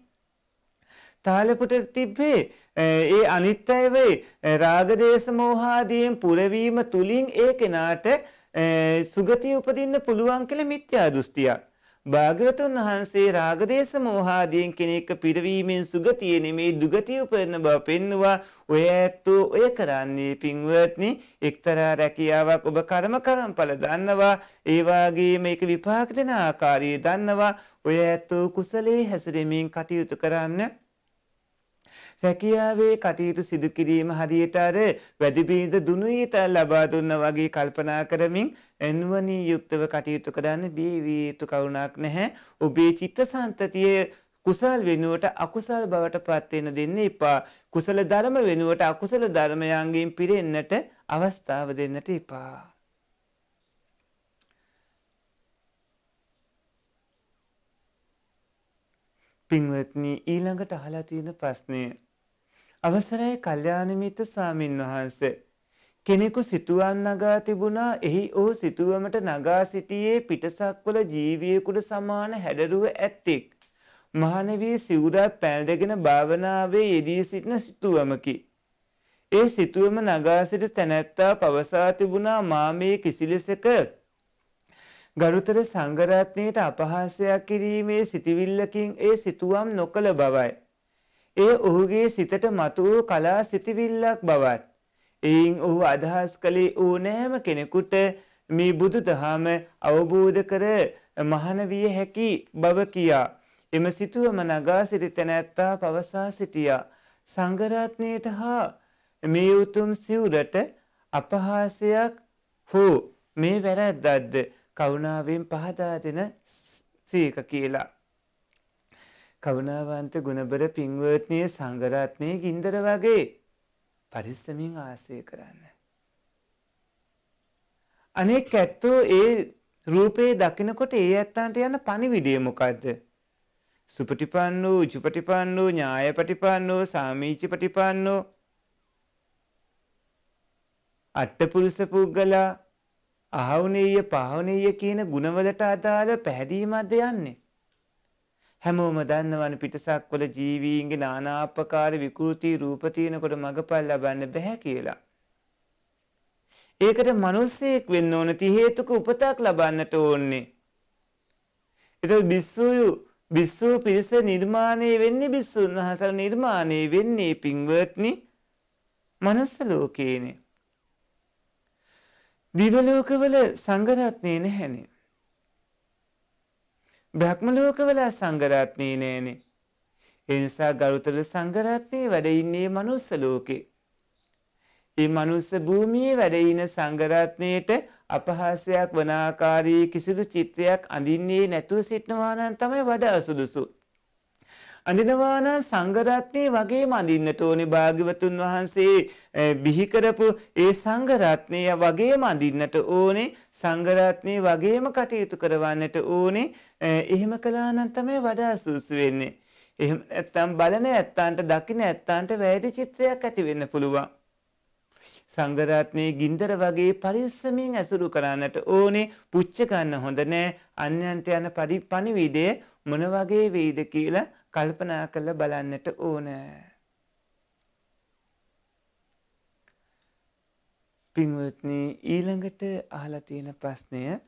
තාලපුට තිබ්බේ ඒ අනිත්‍යය වේ රාගදේශ මෝහාදීන් පුරවීම තුලින් ඒ කෙනාට සුගතිය උපදින්න පුළුවන් කියලා මිත්‍යා දෘෂ්ටියක්. භාග්‍යවතුන් වහන්සේ රාගදේශ මෝහාදීන් කෙනෙක්ව පිරවීමෙන් සුගතිය නෙමේ දුගතිය උපයන බව පෙන්නවා ඔය ඇත්තෝ ඔය කරන්නේ පින්වත්නි එක්තරා රැකියාවක් ඔබ කර්ම කරම්ඵල දන්නවා ඒ වාගේම ඒක විපාක දෙන ආකාරය දන්නවා ඔය ඇත්තෝ කුසලයේ හැසිරෙමින් කටයුතු කරන්න රැකියාවේ කටයුතු සිදු කිරීම හරියට අර වැඩිබිඳ දුනුයිත ලබා දුන්න වගේ කල්පනා කරමින් එන්වනී යුක්තව කටයුතු කරන්න බීවිය යුතු කරුණක් නැහැ. ඔබේ චිත්තසංතතිය කුසල් වෙනුවට අකුසල් බවට පත්වෙන දෙන්න එපා. කුසල ධර්ම වෙනුවට අකුසල ධර්මයන්ගෙන් පිරෙන්නට අවස්ථාව දෙන්නට එපා. පින්වත්නි ඊළඟට අහලා තියෙන ප්‍රශ්නේ අවසරයි කල්යාණමිත සාමින් වහන්සේ. කෙනෙකු සිතුවම් නගා තිබුණා එහි ඔහු සිතුවමට නගා සිටියේ පිටසක්වල ජීවියෙකුට සමාන හැඩරුව ඇත්තෙක්. මහනවී සිවුරක් පැළඳගෙන භාවනාවේ යෙදී සිටින සිතුවමකි. ඒ සිතුවම නගා සිට තැනැත්තා පවසා තිබුණා මා මේ කිසිලෙසක ගරුතර සංගරත්නයට අපහාසයක් කිරීමේ සිතිවිල්ලකින් ඒ සිතුවම් නොකළ බවයි. එය ඔහුගේ සිතට මතුවූ කලා සිතිවිල්ලක් බවත්. එයින් ඔහු අදහස් කළේ ඌ නෑම කෙනෙකුට මේ බුදු දහම අවබෝධ කර මහනවිය හැකි බව කියා. එම සිතුවම නගා සිටි තැනැත්තා පවසා සිටියා. සංගරත්නයට හා මේ උතුම් සිවුරට අපහාසයක් හෝ මේ වැරැද්දද්ද කවුනාවෙන් පහදා දෙන සීක කියලා. කවුණාවන්ත ගුණබර පින්වර්ත්නය සංගරත්නය ගින්දර වගේ පරිස්සමින් ආසය කරන්න. අනේ කැත්තෝ ඒ රූපයේ දකිනකොට ඒ ඇත්තාන්ට යන පණිවිඩිය මොකක්ද. සුපටිපන්නෝ ජුපටිපන්නෝ ඥාය පටිපන්නෝ සාමීචි පටිපන්නෝ අට්ටපුරුස පුද්ගලා අහවුනේය පහවනේය කියන ගුණවලට අදාළ පැහැදීමක්ද යන්නේ. හැමෝම දන්නවන පිටසක්වල ජීවීන්ගේ නානාපකාර විකෘති රූප තියෙනකොට මගපල් ලබන්න බෑ කියලා. ඒකට මිනිස්සෙක් වෙන්න ඕන තිහේතුක උපතක් ලබන්නට ඕනේ. ඒතකොට බිස්සුයු බිස්සු පිරිස නිර්මාණය වෙන්නේ බිස්සුන් වහන්සේලා නිර්මාණය වෙන්නේ පින්වත්නි මනුස්ස ලෝකේනේ. දිව ලෝකවල සංඝ රත්නේ නැහැනේ. බ්‍රහ්ම ලෝකවල සංඝරත්නේ නෑනේ. ඒ නිසා ගරුතර සංඝරත්නේ වැඩ ඉන්නේ මනුස්ස ලෝකේ. මේ මනුස්ස භූමියේ වැඩ ඉන සංඝරත්නයට අපහාසයක් වන ආකාරයේ කිසිදු චිත්‍රයක් අඳින්නේ නැතුව සිටනවා නම් තමයි වඩා සුදුසු. අඳිනවා නම් සංඝරත්නේ වගේම අඳින්නට ඕනේ භාග්‍යවතුන් වහන්සේ බිහි කරපු ඒ සංඝරත්නය වගේම අඳින්නට ඕනේ සංඝරත්නේ වගේම කටයුතු කරවන්නට ඕනේ එහෙම කළා නම් තමයි වඩා සූසු වෙන්නේ. එහෙම නැත්නම් බලන ඇත්තාන්ට දකින ඇත්තාන්ට වැරදි චිත්‍රයක් ඇති වෙන්න පුළුවන්. සංගරත්නයේ ගින්දර වගේ පරිස්සමින් ඇසුරු කරන්නට ඕනේ පුච්ච ගන්න හොඳ නෑ අන්‍යන්ට යන පණිවිඩය මොන වගේ වෙයිද කියලා කල්පනා කරලා බලන්නට ඕනෑ. පින්වත්නි ඊළඟට අහලා තියෙන ප්‍රශ්නය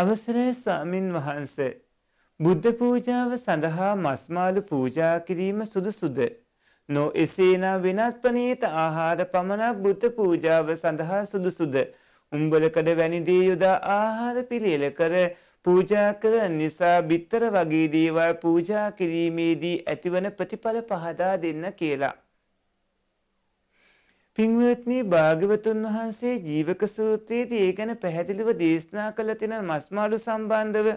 අවසරයි ස්වාමින් වහන්ස. බුද්ධ පූජාව සඳහා මස්මාළු පූජා කිරීම සුදුසුද. නො එසේනා වෙනත් ප්‍රනීත ආහාර පමණක් බුද්ධ පූජාව සඳහා සුදුසුද. උම්බලකඩ වැනිදී යොදා ආහාර පිළියල කර පූජා කර නිසා බිත්තර වගේ දේවල් පූජා කිරීමේදී ඇතිවන ප්‍රතිඵල පහදා දෙන්න කියලා. පින්වත්නී භාගවතුන් වහන්සේ ජීවක සූත්‍රයේදී ඒ ගැන පැහැදිලිව දේශනා කළ තින මස්මාළු සම්බන්ධව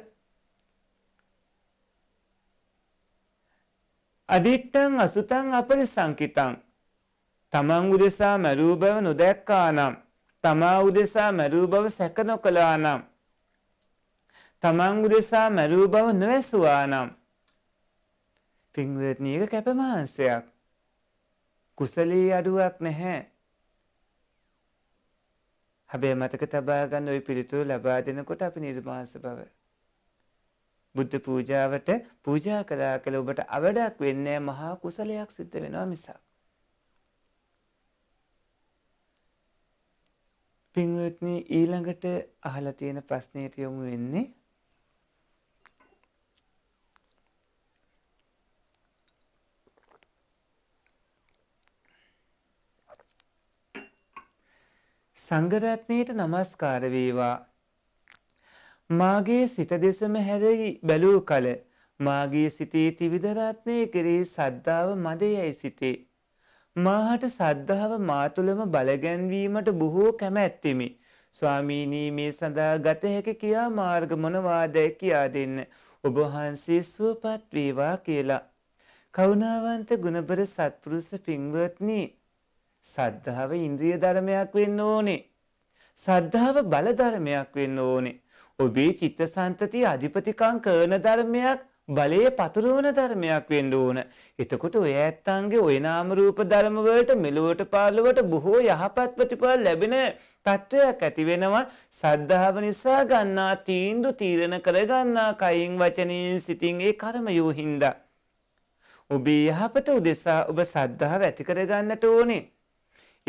අදිත්තං අසුතං අපරිසංකිතං තමන් උදෙසා මැරූ බව නොදැක්කා නම් තමා උදෙසා මැරූ බව සැක නොකළා නම් තමන් උදෙසා මැරූ බව නොවැසුවා නම් පින්වත්නී එක කැපමහන්සයක් කුසලී අඩුවක් නැහැ. හැබැයි මතක තබා ගන්න ওই පිළිතුරු ලබා දෙනකොට අපි නිර්මාංශ බව. බුද්ධ පූජාවට පූජා කළා කියලා ඔබට අවඩක් වෙන්නේ මහා කුසලයක් සිද්ධ වෙනවා මිසක්. පින්වත්නි ඊළඟට අහලා තියෙන ප්‍රශ්නයට යොමු වෙන්නේ සංඝරත්නයට নমස්කාර වේවා. මාගේ සිත දෙසම හැරී බැලූ කල මාගේ සිතේ ත්‍රිවිධ රත්නයේ කෙරෙහි සද්ධාව මදයයි සිතේ. මාහට සද්ධාව මා තුළම බලගැන්වීමට බොහෝ කැමැත්තෙමි. ස්වාමීනී මේ සඳහා ගත හැකි කියා මාර්ග මොනවාදයි කියා දෙන්න. ඔබ වහන්සේ සුවපත් වේවා කියලා. කරුණාවන්ත ගුණබර සත්පුරුෂ පින්වත්නි සද්ධාව ඉන්ද්‍රිය ධර්මයක් වෙන්න ඕනේ. සද්ධාව බල ධර්මයක් වෙන්න ඕනේ. ඔබේ චිත්තසංතතිය අධිපතිකම් කරන ධර්මයක් බලයේ පතුරවන ධර්මයක් වෙන්න ඕන. එතකොට ඔය ඇත්තන්ගේ ඔය නාම රූප ධර්ම වලට මෙලොවට පාළුවට බොහෝ යහපත් ප්‍රතිඵල ලැබෙන තත්වයක් ඇති වෙනවා. සද්ධාව නිසා ගන්නා තීන්දුව තීරණ කරගන්නා කයින් වචනෙන් සිතින් ඒ කර්මයෝ හින්දා. ඔබේ යහපත උදෙසා ඔබ සද්ධාව ඇති කරගන්නට ඕනේ.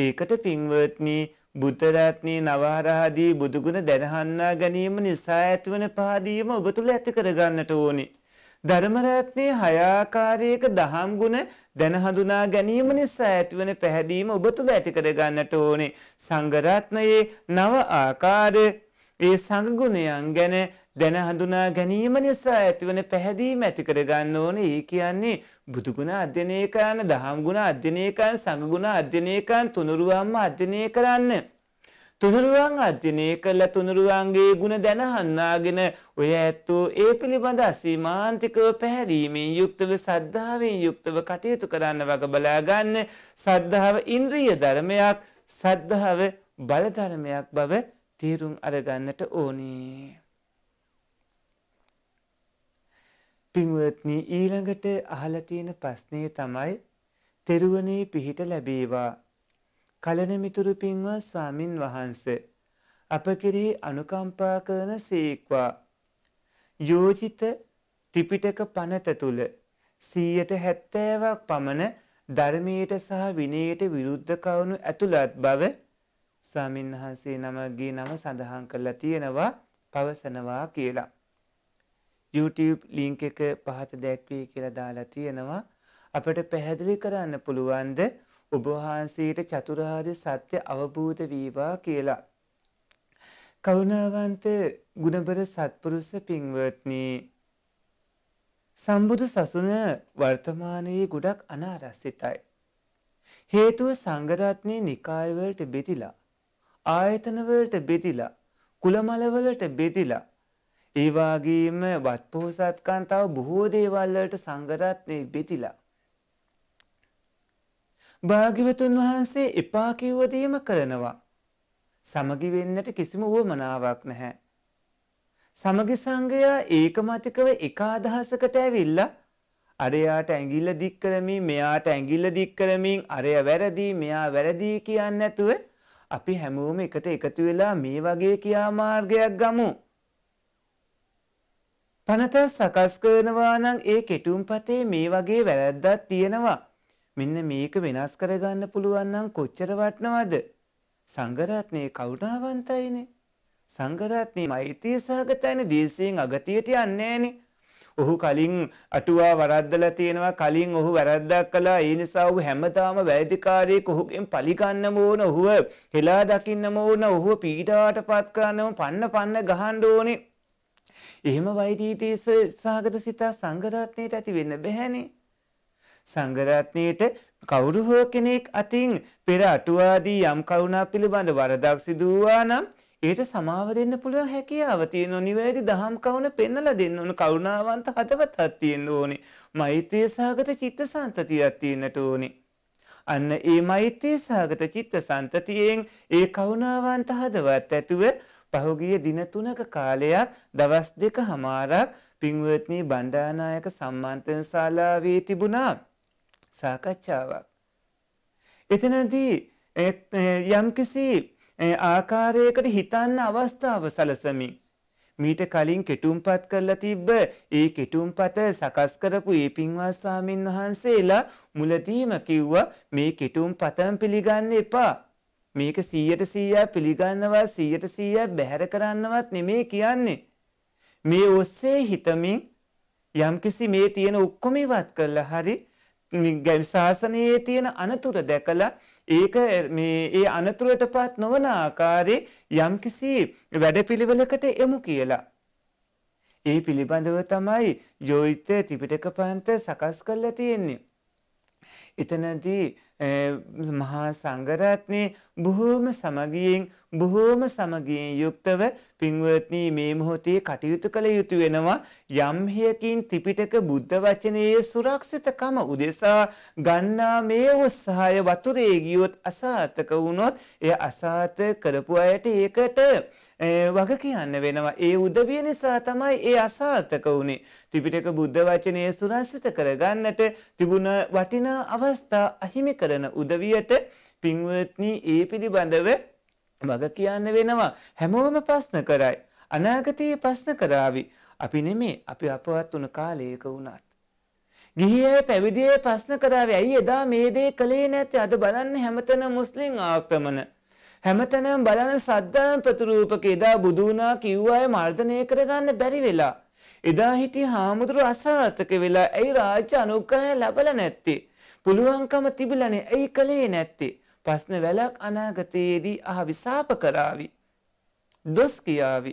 ඒකට පින්වත්නි බුද්ධරත්නී නවහරහදී බුදුගුණ දැනහන්නා ගැනීම නිසා ඇතිවන පාදීම ඔබ තුළ ඇති කරගන්නට ඕනි. ධර්මරත්නයේ හයාකාරයක දහම් ගුණ දැන හඳුනා ගැනීම නිසා ඇතිවන පැහැදීම ඔබ තුළ ඇති කර ගන්නට ඕනේ. සංඝරත්නයේ නව ආකාර ඒ සංගුණයන් ගැන දැන හඳුනා ගැනීම නිසා ඇතිවන පැහැදීම ඇති කරගන්න ඕනේ. ඒ කියන්නේ බුදු ගුණ අධ්‍යයනය කරන්න, දහම් ගුණ අධ්‍යයනය කරන්න, සංඝ ගුණ අධ්‍යයනය කරන්න, තුනුරුවන්ම අධ්‍යයනය කරන්න. තුනුරුවන් අධ්‍යයනය කළා තුනුරුවන්ගේ ගුණ දැන හඳුනාගෙන ඔය ඇත්තෝ ඒ පිළිබඳ අසීමාන්තිකව පැහැදීමෙන් යුක්තව සද්ධාවෙන් යුක්තව කටයුතු කරන්න වග බලා ගන්න. සද්ධාව ඉන්ද්‍රිය ධර්මයක්, සද්ධාව බල ධර්මයක් බව තීරුම් අරගන්නට ඕනේ. පින්වත්නි ඊළඟට අහලා තියෙන ප්‍රශ්නේ තමයි තෙරුවනේ පිහිට ලැබේවා. කලන මිතුරු පින්වත් ස්වාමින් වහන්සේ අප කෙරෙහි අනුකම්පා කරන සීක්වා. යෝජිත ත්‍රිපිටක පනත තුල 170ක් පමණ ධර්මයට සහ විනයට විරුද්ධ කවුණු ඇතුළත් බව ස්වාමින්වහන්සේ නමගේ නම සඳහන් කරලා තියෙනවා පවසනවා කියලා. YouTube ලිංක එක පහත දැක්වී කියලා දාලා තියෙනවා අපට පැහැදිලි කරන්න පුළුවන්ද ඔබ වහන්සේට චතුරාර්ය සත්‍ය අවබෝධ වේවා කියලා. කරුණාවන්ත ගුණබර සත්පුරුෂ පින්වත්නි සම්බුදු සසුන වර්තමානයේ ගොඩක් අනාරස්සිතයි. හේතුව සංඝරත්නයේ නිකාය වලට බෙදිලා ආයතන වලට බෙදිලා කුලමල වලට බෙදිලා ඒ වගේම වත්පොහසත්කම් තව බොහෝ දේවල් වලට සංගරත්නේ බෙතිලා. භාග්‍යවතුන් වහන්සේ එපා කිව්වදීම කරනවා. සමගි වෙන්නට කිසිම වුවමනාවක් නැහැ. සමගි සංගයා ඒකමතිකව එක අදහසකට ඇවිල්ලා අරයාට ඇඟිල්ල දික් කරමින් මෙයාට ඇඟිල්ල දික් කරමින් අරය වැරදි මෙයා වැරදි කියන්නේ නැතුව අපි හැමෝම එකට එකතු වෙලා මේ වගේ කියාමාර්ගයක් ගමු. පනත සකස් කරනවා නම් ඒ කෙටුම්පතේ මේ වගේ වැරැද්දක් තියෙනවා. මෙන්න මේක වෙනස් කරගන්න පුළුවන් නම් කොච්චර වටනවද? සංගරත්නේ කවුණාවන්තයිනේ. සංගරත්නේ මෛත්‍රී සහගතයිනේ දේශයෙන් අගතියට යන්නේ නෑනේ. ඔහු කලින් අටුවා වරද්දලා තියෙනවා කලින් ඔහු වැරද්දක් කළා ඒ නිසා ඔහු හැමදාම වැරදිකාරයෙක් ඔහුගෙන් පලිගන්නම ඕන ඔහුව හෙලා දකින්නම ඕන ඔහුව පීඩාවටපත් කරන්නම පන්න පන්න ගහන්න ඕනේ එහෙම වෛදීතීස සාගත සිතා සංගධාත්නයට ඇති වෙන්න බැහැනේ. සංගධාත්නයට කවුරු හෝ කෙනෙක් අතින් පෙර අටුවාදී යම් කරුණා පිළිබඳ වරදක් සිදුවා නම් ඒට සමාව දෙන්න පුළුව හැකියාව තියෙන නිවැරදි දහම් කවුන පෙන්නල දෙන්න ඕන කරුණාවන්ත හදවතක් තියෙන්න ඕනේ. මෛත්‍රිය සාගත චිත්ත සන්තතියක් තියෙන්නට ඕනේ. අන්න ඒ මෛත්‍රිය සාගත චිත්ත සන්තතියෙන් ඒ කරුණාවන්ත හදවත් ඇතුව පහුගිය දින තුනක කාලයක් දවස් දෙක හමාරක් පින්වත්නි බණ්ඩානායක සම්මන්ත්‍රණ ශාලාවේ තිබුණා සාකච්ඡාවක්. එතනදී යම්කිසි ආකාරයකට හිතන්න අවස්ථාව සලසමින් මීට කලින් කෙටුම්පත් කරලා තිබ්බ ඒ කෙටුම්පත සකස් කරපු ඒ පින්වත් ස්වාමින් වහන්සේලා මුලදීම කිව්වා මේ කෙටුම්පතම් පිළිගන්න එපා. මේක 100ට 100ක් පිළිගන්නවා 100ට 100ක් බැහැර කරන්නවත් නෙමේ කියන්නේ. මේ ඔස්සේ හිතමින් යම්කිසි මේ තියෙන ඔක්කොම ඉවත් කළා හරි ශාසනයේ තියෙන අනතුර දැකලා ඒක මේ ඒ අනතුරටපත් නොවන ආකාරයේ යම්කිසි වැඩපිළිවෙලකට එමු කියලා. ඒ පිළිබඳව තමයි ජෝයිත ත්‍රිපිටක පන්ත සකස් කරලා තියෙන්නේ. එතනදී මහා සංගරත්නය බොහෝම සමගියෙන් බොහෝම සමගියෙන් යුක්තව පින්වත්නී මේ මොහොතේ කටයුතු කළ යුතු වෙනවා යම් හේකින් ත්‍රිපිටක බුද්ධ වචනයේ සුරක්ෂිතකම උදෙසා ගන්නා මේ උත්සාහය වතුරේ ගියොත් අසාර්ථක වුණොත් එය අසාර්ථක කරපු අයට ඒකට වග කියන්න වෙනවා ඒ උදවිය නිසා තමයි ඒ අසාර්ථක වුණේ ත්‍රිපිටක බුද්ධ වචනය සුරක්ෂිත කරගන්නට තිබුණ වටිනා අවස්ථා අහිමි කරන උදවියට පින්වත්නි ඒ පිළිබඳව මග කියන්න වෙනවා හැමෝම ප්‍රශ්න කරයි අනාගතයේ ප්‍රශ්න කරාවි අපි නෙමේ අපි අපවත් වුණ කාලයක වුණත් ගිහියේ පැවිදියේ ප්‍රශ්න කරාවේ ඇයි එදා මේ දේ කළේ නැත්තේ අද බලන්න හැමතැන මුස්ලිම් ආක්‍රමණ හැමතැනම බලන සද්දාන ප්‍රතිරූපක එදා බුදු වුණා කිව්වාය මර්ධනය කරගන්න බැරි වෙලා එදා හිටිය හාමුදුරු අසාර්ථක වෙලා ඇයි රාජ්‍ය අනුග්‍රහය ලැබල නැත්තේ පුළුවන්කම තිබිලනේ ඇයි කළේ නැත්තේ ප්‍රශ්න වැලක් අනාගතයේදී අහ විසාප කරාවි. දොස් කියාවි.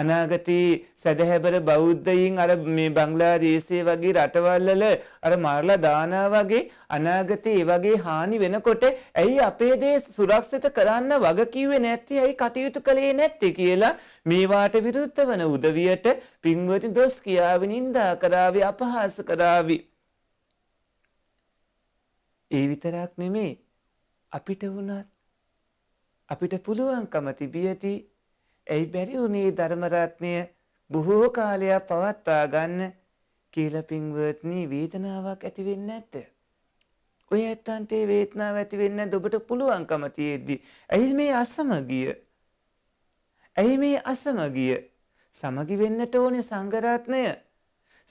අනාගතයේ සැදහැබර බෞද්ධයින් අර මේ බංගලාදේශය වගේ රටවල්ලල අර මරලා දානා වගේ අනාගතයේ ඒ වගේ හානි වෙනකොට ඇයි අපේ දේ සුරක්ෂිත කරන්න වග කිව්වේ නැති ඇයි කටයුතු කළේ නැත්තේ කියලා මේවාට විරුද්ධ වන උදවියට පින්වති දොස් කියාවි නින්දා කරාවි අපහාස කරාවි ඒ විතරක් නෙමේ අපිට වුණත් අපිට පුළුවන්කම තිබී ඇති ඇයි බැරි වුණේ ධර්මරත්නය බොහෝ කාලයක් පවත්වා ගන්න කියලා පින්වත්නි වේදනාවක් ඇති වෙන්නේ නැද්ද? ඔය ඇත්තන්ට ඒ වේදනාව ඇති වෙන්නේ නැද්ද ඔබට පුළුවන්කම තියෙද්දි? ඇයි මේ අසමගිය? ඇයි මේ අසමගිය? සමගි වෙන්නට ඕනේ සංගරත්නය.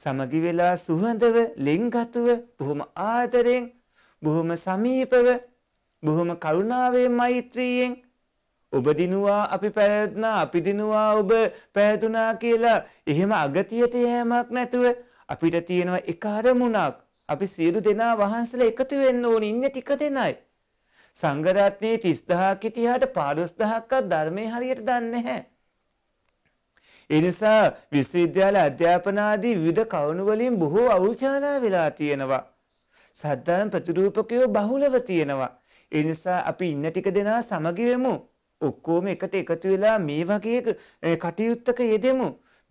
සමගි වෙලා සුහඳව, ලෙන්ගතුව, බොහොම ආදරෙන්, බොහොම සමීපව බොහොම කරුණාවේ මෛත්‍රීයෙන් ඔබ දිනුවා අපි පැවැත්නා අපි දිනුවා ඔබ පැවතුනා කියලා එහෙම අගතියට යෑමක් නැතුව අපිට තියෙනවා එක අරමුණක් අපි සියලු දෙනා වහන්සලා එකතු වෙන්න ඕන ඉන්නේ ටික දෙනයි සංගරත්නයේ 30000ක් හිටියාට 15000ක්වත් ධර්මයේ හරියට දන්නේ නැහැ එනිසා විශ්වවිද්‍යාල අධ්‍යාපනාදී විවිධ කවුණු වලින් බොහෝ අවුල්චාලා වෙලා තියෙනවා. සද්ධාරම් ප්‍රතිරූපකයෝ බහුලව තියෙනවා. ඒ නිසා අපි ඉන්න ටික දෙනා සමගි වෙමු. ඔක්කොම එකට එකතු වෙලා මේ වගේ කටයුත්තක යෙදෙමු.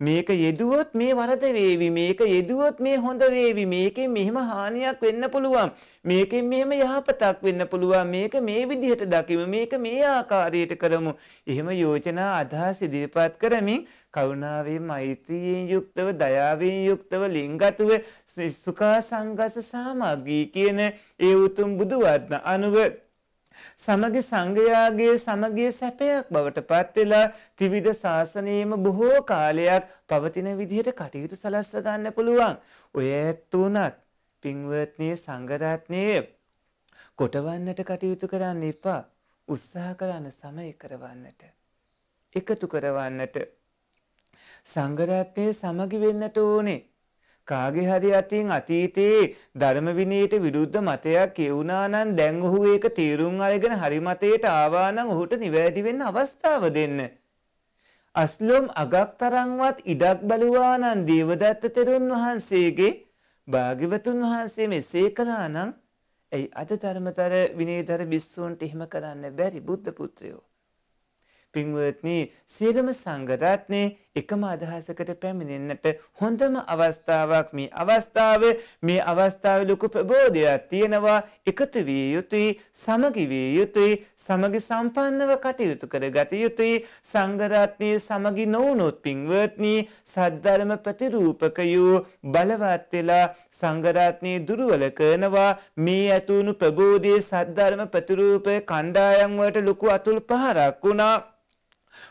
මේක යෙදුවොත් මේ වරද වේවි. මේක යෙදුවොත් මේ හොඳ වේවි. මේකෙන් මෙහෙම හානියක් වෙන්න පුළුවන්. මේකෙන් මෙහෙම යහපතක් වෙන්න පුළුවන්. මේක මේ විදිහට දකිමු. මේක මේ ආකාරයට කරමු. එහෙම යෝජනා අදහස් ඉදිරිපත් කරමින් කරුණාවෙන් මෛත්‍රියෙන් යුක්තව දයාවෙන් යුක්තව ලිංගතුව සුඛා සංගස සාමග්ගී කියන ඒ උතුම් බුදු වදන අනුව සමග සංගයාගේ සමගිය සැපයක් බවට පත් වෙලා ත්‍රිවිධ ශාසනයේම බොහෝ කාලයක් පවතින විදිහට කටයුතු සලස්ව ගන්න පුළුවන්. ඔය ඇත්තුණත් පින්වත්නි සංඝරත්නයේ කොටවන්නට කටයුතු කරන්න එපා. උත්සාහ කරන්න සමය කරවන්නට. එකතු කරවන්නට සංගරත්නය සමගි වෙන්නට ඕනේ කාගේ හරි අතින් අතීතයේ ධර්ම විනයට විරුද්ධ මතයක් කියුණා නම් දැන් ඔහු ඒක තීරුම් අරගෙන හරි මතයට ආවා නම් ඔහුට නිවැරදි වෙන්න අවස්ථාව දෙන්න. අස්ලොම් අගක් තරම්වත් ඉඩක් බැලුවා නම් දේවදත්ත තෙරුන් වහන්සේගේ භාග්‍යවතුන් වහන්සේ මෙසේ කළා නම් ඇයි අද ධර්මතර විනීතර බිස්සූන්ට එහෙම කරන්න බැරි බුද්ධ පුත්‍රයෝ. පින්වත්නි සියලුම සංඝරත්නේ එකම අදහසකට පැමිණෙන්නට හොඳම අවස්ථාවක් මේ අවස්ථාව මේ අවස්ථාව ලොකු ප්‍රබෝධයක් තියෙනවා එකතු විය යුතුයි සමගි විය යුතුයි සමගි සම්පන්නව කටයුතු කර ගත යුතුයි සංගරත්නය සමගි නොවනොත් පින්වත්නී සද්ධර්ම ප්‍රතිරූපකයූ බලවත් වෙලා සංගරත්නය දුරුවල කරනවා මේ ඇතුණු ප්‍රබෝධය සද්ධර්ම ප්‍රතිරූපය කණ්ඩායම් වලට ලොකු අතුල් පහරක් වුණා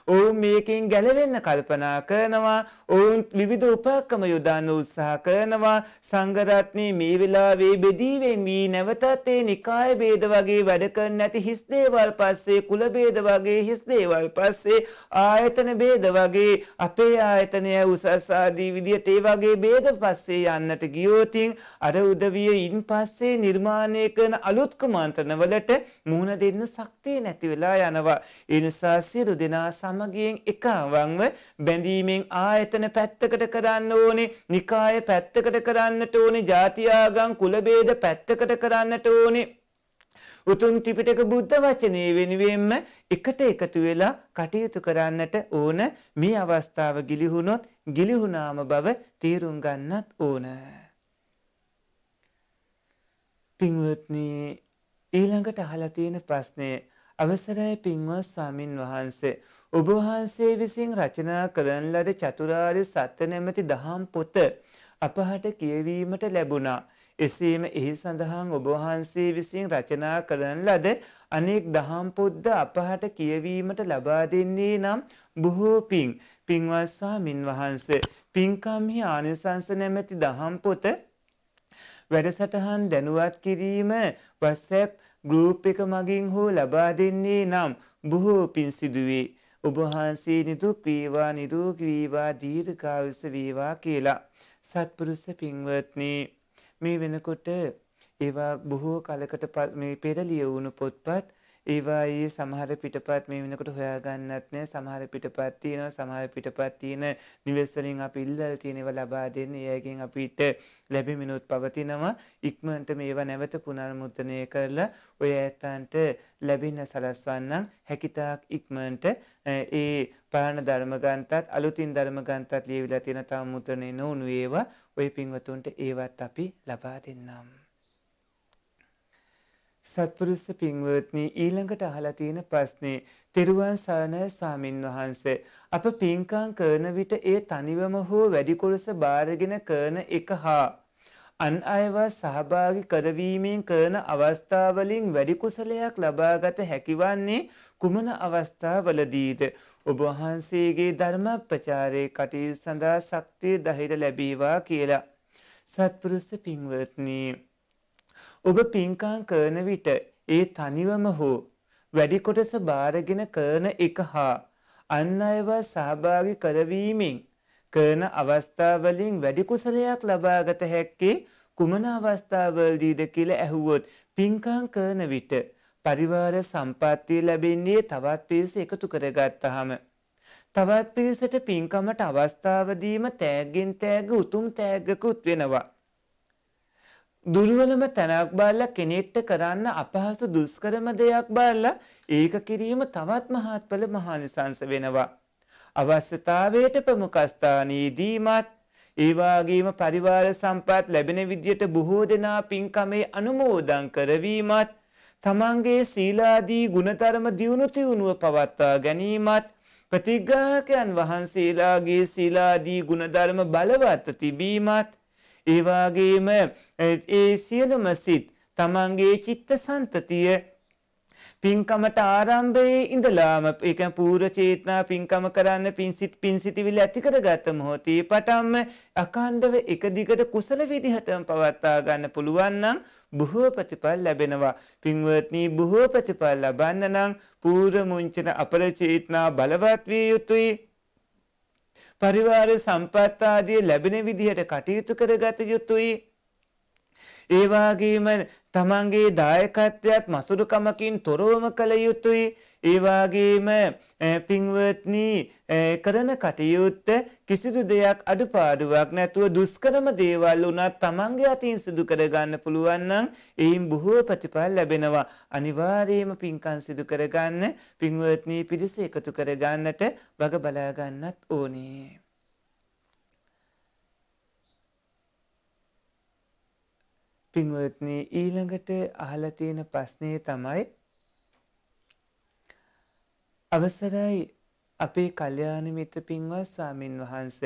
ඔවුන් මේකින් ගැලවෙන්න කල්පනා කරනවා ඔවුන් විවිධ උපක්‍රම යොදාන්න උත්සාහ කරනවා සංඝරත්නයේ මේ වෙලාවේ බෙදී වෙමී නැවතත් ඒ නිකාය ભેද වගේ වැඩ කරන්නේ නැති හිස් දේවල් පස්සේ කුල ભેද වගේ හිස් දේවල් පස්සේ ආයතන ભેද වගේ අපේ ආයතනය උසස් ආදී විදියට ඒ වගේ ભેද පස්සේ යන්නට ගියෝතින් අර උදවියින් පස්සේ නිර්මාණය කරන අලුත් කුමන්ත්‍රණවලට මුහුණ දෙන්න ශක්තිය නැති වෙලා යනවා ඒ නිසා සියලු දෙනා සම සමගියෙන් එකවංව බැඳීමෙන් ආයතන පැත්තකට කරන්න ඕනේ නිකාය පැත්තකට කරන්නට ඕනේ ජාතියාගම් කුලබේද පැත්තකට කරන්නට ඕනේ උතුම් ත්‍රිපිටක බුද්ධ වචනේ වෙනුවෙන්ම එකට එකතු වෙලා කටයුතු කරන්නට ඕන මේ අවස්ථාව ගිලිහුනොත් ගිලිහුනාම බව තීරුම් ගන්නත් ඕන පින්වත්නි ඊළඟට අහලා තියෙන ප්‍රශ්නේ අවසරයි පින්වත් ස්වාමින් වහන්සේ ඔබ වහන්සේ විසින් රචනා කරන ලද චතුරාර්ය සත්‍ය නැමැති දහම් පොත අපහට කියවීමට ලැබුණා. එසේම එහි සඳහන් ඔබ වහන්සේ විසින් රචනා කරන ලද අනෙක් දහම් පොත්ද අපහට කියවීමට ලබා දෙන්නේ නම් බොහෝ පිං පින්වත් ස්වාමින් වහන්සේ පින්කම්හි ආනිසංස නැමැති දහම් පොත වැඩසටහන් දැනුවත් කිරීම WhatsApp ගෲප් එක මගින් හෝ ලබා දෙන්නේ නම් බොහෝ පිං සිදුවේ ඔබ වහන්සේ නිදුක් වේවා නිදුක් වේවා දීර්ඝායුෂ වේවා කියලා සත්පුරුෂ පින්වත්නි මේ වෙනකොට ඒවා බොහෝ කලකට මේ පෙරලිය වුණු පොත්පත් ඒවා ඒ සමහර පිටපත් මේ වෙනකොට හොයාගන්නත් නෑ සමහර පිටපත් තියෙනවා සමහර පිටපත් තියෙන නිවෙස් වලින් අපි ඉල්ලලා තියෙන ඒවා ලබා දෙන්නේ ඒකෙන් අපිට ලැබෙමිනුත් පවතිනවා ඉක්මනට මේවා නැවත පුනර්මුද්‍රණය කරලා ඔය ඇත්තන්ට ලැබෙන සලස්වන්නම් හැකිතාක් ඉක්මනට ඒ පාරණ ධර්ම ග්‍රන්ථත් අලුතින් ධර්ම ග්‍රන්ථත් ලියවිලා තියෙන තව මුද්‍රණය නොවුණු ඒවා ওই පින්වතුන්ට ඒවත් අපි ලබා දෙන්නම් සත්පුරුෂ පින්වත්නි ඊළඟට අහලා තියෙන ප්‍රශ්නේ තෙරුවන් සරණයි ස්වාමින් වහන්සේ අප පින්කම් කරන විට ඒ තනිවම හෝ වැඩි කොටස බාරගෙන කරන එක හා අන් අයව සහභාගී කරවීමෙන් කරන අවස්ථාවලින් වැඩි කුසලයක් ලබාගත හැකිවන්නේ කුමන අවස්ථාවලදීද ඔබ වහන්සේගේ ධර්ම ප්‍රචාරයේ කටයුතු සඳහා ශක්තිය ධෛර්ය ලැබේවා කියලා සත්පුරුෂ පින්වත්නි ඔබ පින්කම් කරන විට ඒ තනිවම හෝ වැඩි කොටස බාරගෙන කරන එක හා අන් අයව සහභාගි කරවීමෙන් කරන අවස්ථාවලින් වැඩි කුසලයක් ලබාගත හැක්කේ කුමන අවස්ථාවල්දීද කියලා ඇහුවොත් පින්කම් කරන විට පරිවාර සම්පත්තිය ලැබෙන්නේ තවත් පිරිස එකතු කරගත්තාම තවත් පිරිසට පින්කමට අවස්ථාව දීම තෑග්ගෙන් තෑග උතුම් තෑගකුත් වෙනවා දුර්වලම තැනක් බාල්ලා කෙනෙක්ට කරන්න අපහසු දුෂ්කරම දෙයක් බාල්ලා ඒක කිරීම තවත් මහත්ඵල මහානිසංස වෙනවා. අවශ්‍යතාවයට ප්‍රමුඛස්ථානයේදීමත් ඒවාගේම පරිවාර සම්පත් ලැබෙන විදියට බොහෝ දෙනා පින්කමේ අනුමෝදන් කරවීමත් තමන්ගේ සීලාදී ගුණතරම දියුණු තියුණුව පවත්වා ගැනීමත් ප්‍රතිග්‍රාහකයන් වහන්සේලාගේ සීලාදී ගුණධර්ම බලවත් තිබීමත් ඒවාගේම ඒ සියලුම සිත් තමන්ගේ චිත්ත සන්තතිය පින්කමට ආරම්භයේ ඉඳලාම ඒක පූර්ව චේතනා පින්කම කරන්න පින්සිට පින්සිතවිලි ඇති කරගත්ත මොහොතේ පටන්ම අකණ්ඩව එක දිගට කුසල විදිහටම පවත්වා ගන්න පුළුවන් නම් බොහෝ ප්‍රතිඵල ලැබෙනවා පින්වත්නි බොහෝ ප්‍රතිඵල ලබන්න නම් පූර්ව මුංචන අපර චේතනා බලවත් විය යුතුයි පරිවාර සම්පත් ආදී ලැබෙන විදිහට කටයුතු කරගත යුතුයි. ඒ වගේම තමන්ගේ දායකත්වයත් මසුරුකමකින් තොරවම කළ යුතුයි. ඒවාගේම පින්වත්නී කරන කටයුත්ත කිසිදු දෙයක් අඩුපාඩුවක් නැතුව දුස්කරම දේවල් වුණත් තමන්ගේ අතින් සිදු කරගන්න පුළුවන්නම් එයින් බොහෝ ප්‍රතිඵල ලැබෙනවා අනිවාර්යයෙන්ම පින්කම් සිදු කරගන්න පින්වත්නී පිරිස එකතු කරගන්නට වග බලා ගන්නත් ඕනේ පින්වත්නී ඊළඟට අහලා තියෙන ප්‍රශ්නේ තමයි අවසරයි අපේ කල්යාණ මිත්‍ර පින්වත් ස්වාමින් වහන්ස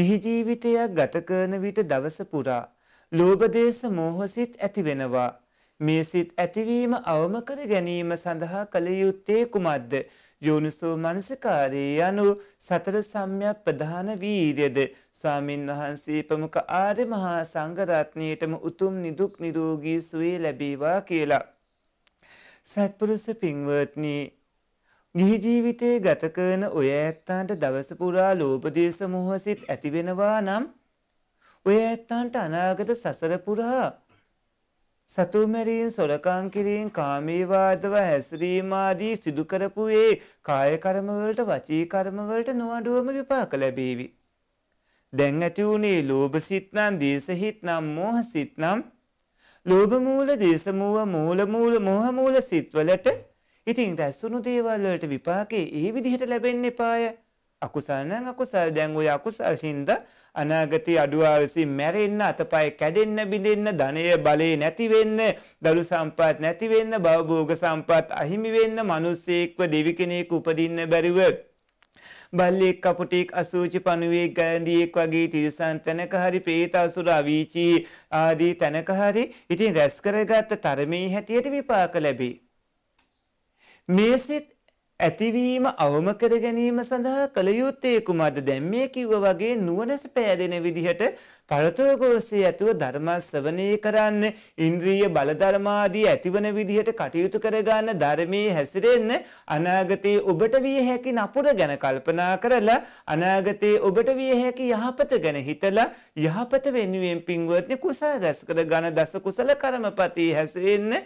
ගිහි ජීවිතයක් ගත කරන විට දවස පුරා ලෝභ දේශ මෝහ සිත් ඇති වෙනවා මේ සිත් ඇතිවීම අවම කර ගැනීම සඳහා කල යුත්තේ කුමක්ද යෝනිසෝ මනසකාරී යනු සතර සම්‍යක් ප්‍රධාන වීර්යද ස්වාමින් වහන්සේ ප්‍රමුඛ ආර්ය මහා සංඝ රත්නයේටම උතුම් නිදුක් නිරෝගී සුවය ලැබේවා කියලා සත්පුරුෂ පින්වත්නි ගිහි ජීවිතයේ ගත කරන ඔය ඇත්තන්ට දවස පුරා ලෝභ දේශ මොහ සිත් ඇති වෙනවා නම් ඔය ඇත්තන්ට අනාගත සසර පුරා සතු මරීන් සොරකම් කිරීම කාමී වාදව හැසිරීම ආදී සිදු කරපු ඒ කාය කර්ම වලට වචී කර්ම වලට නොඅඩුවම විපාක ලැබේවි. දැන් ඇති වුණේ ලෝභ සිත් නම් දේශ හිත් නම් මෝහ සිත් නම් ලෝභ මූල දේශ මූල මූල මූල මෝහ මූල සිත් වලට ඉතින් රැස්සුණු දේවල්වලට විපාකේ ඒ විදිහට ලැබෙන්න එපාය. අකුසල් නම් අකුසල් දැන් ඔය අකුසල් හින්දා අනාගතයේ අඩුවා විසින් මැරෙන්න අතපය කැඩෙන්න බිඳෙන්න ධනය බලේ නැති වෙන්න දළු සම්පත් නැති වෙන්න භවභෝග සම්පත් අහිමි වෙන්න මිනිස්සෙක්ව දෙවි කෙනෙක් උපදින්න බැරිව බල්ලෙක් කපුටෙක් අසූචි පණුවෙක් ගෑණියෙක් වගේ තිරසන් තැනක හරි പ്രേත අසුර අවීචී ආදී තැනක හරි ඉතින් රැස් කරගත් තරමේ හැටියට විපාක ලැබේ මේසිත ඇතිවීම අවම කර ගැනීම සඳහා කළ යුත්තේ කුමක්ද දැන් මේ කිව්වා වගේ නුවණස පෑදෙන විදිහට පළතුරකෝසේ ඇතුව ධර්ම ශ්‍රවණය කරන්න ඉන්ද්‍රිය බලධර්මාදී ඇතිවන විදිහට කටයුතු කරගන්න ධර්මයේ හැසිරෙන්න අනාගතයේ ඔබට විය හැකි නපුර ගැන කල්පනා කරලා අනාගතයේ ඔබට විය හැකි යහපත ගැන හිතලා යහපත වෙනුවෙන් පින්වත්නි කුසල රැස් කර ගන්න දස කුසල කර්මපති හැසිරෙන්න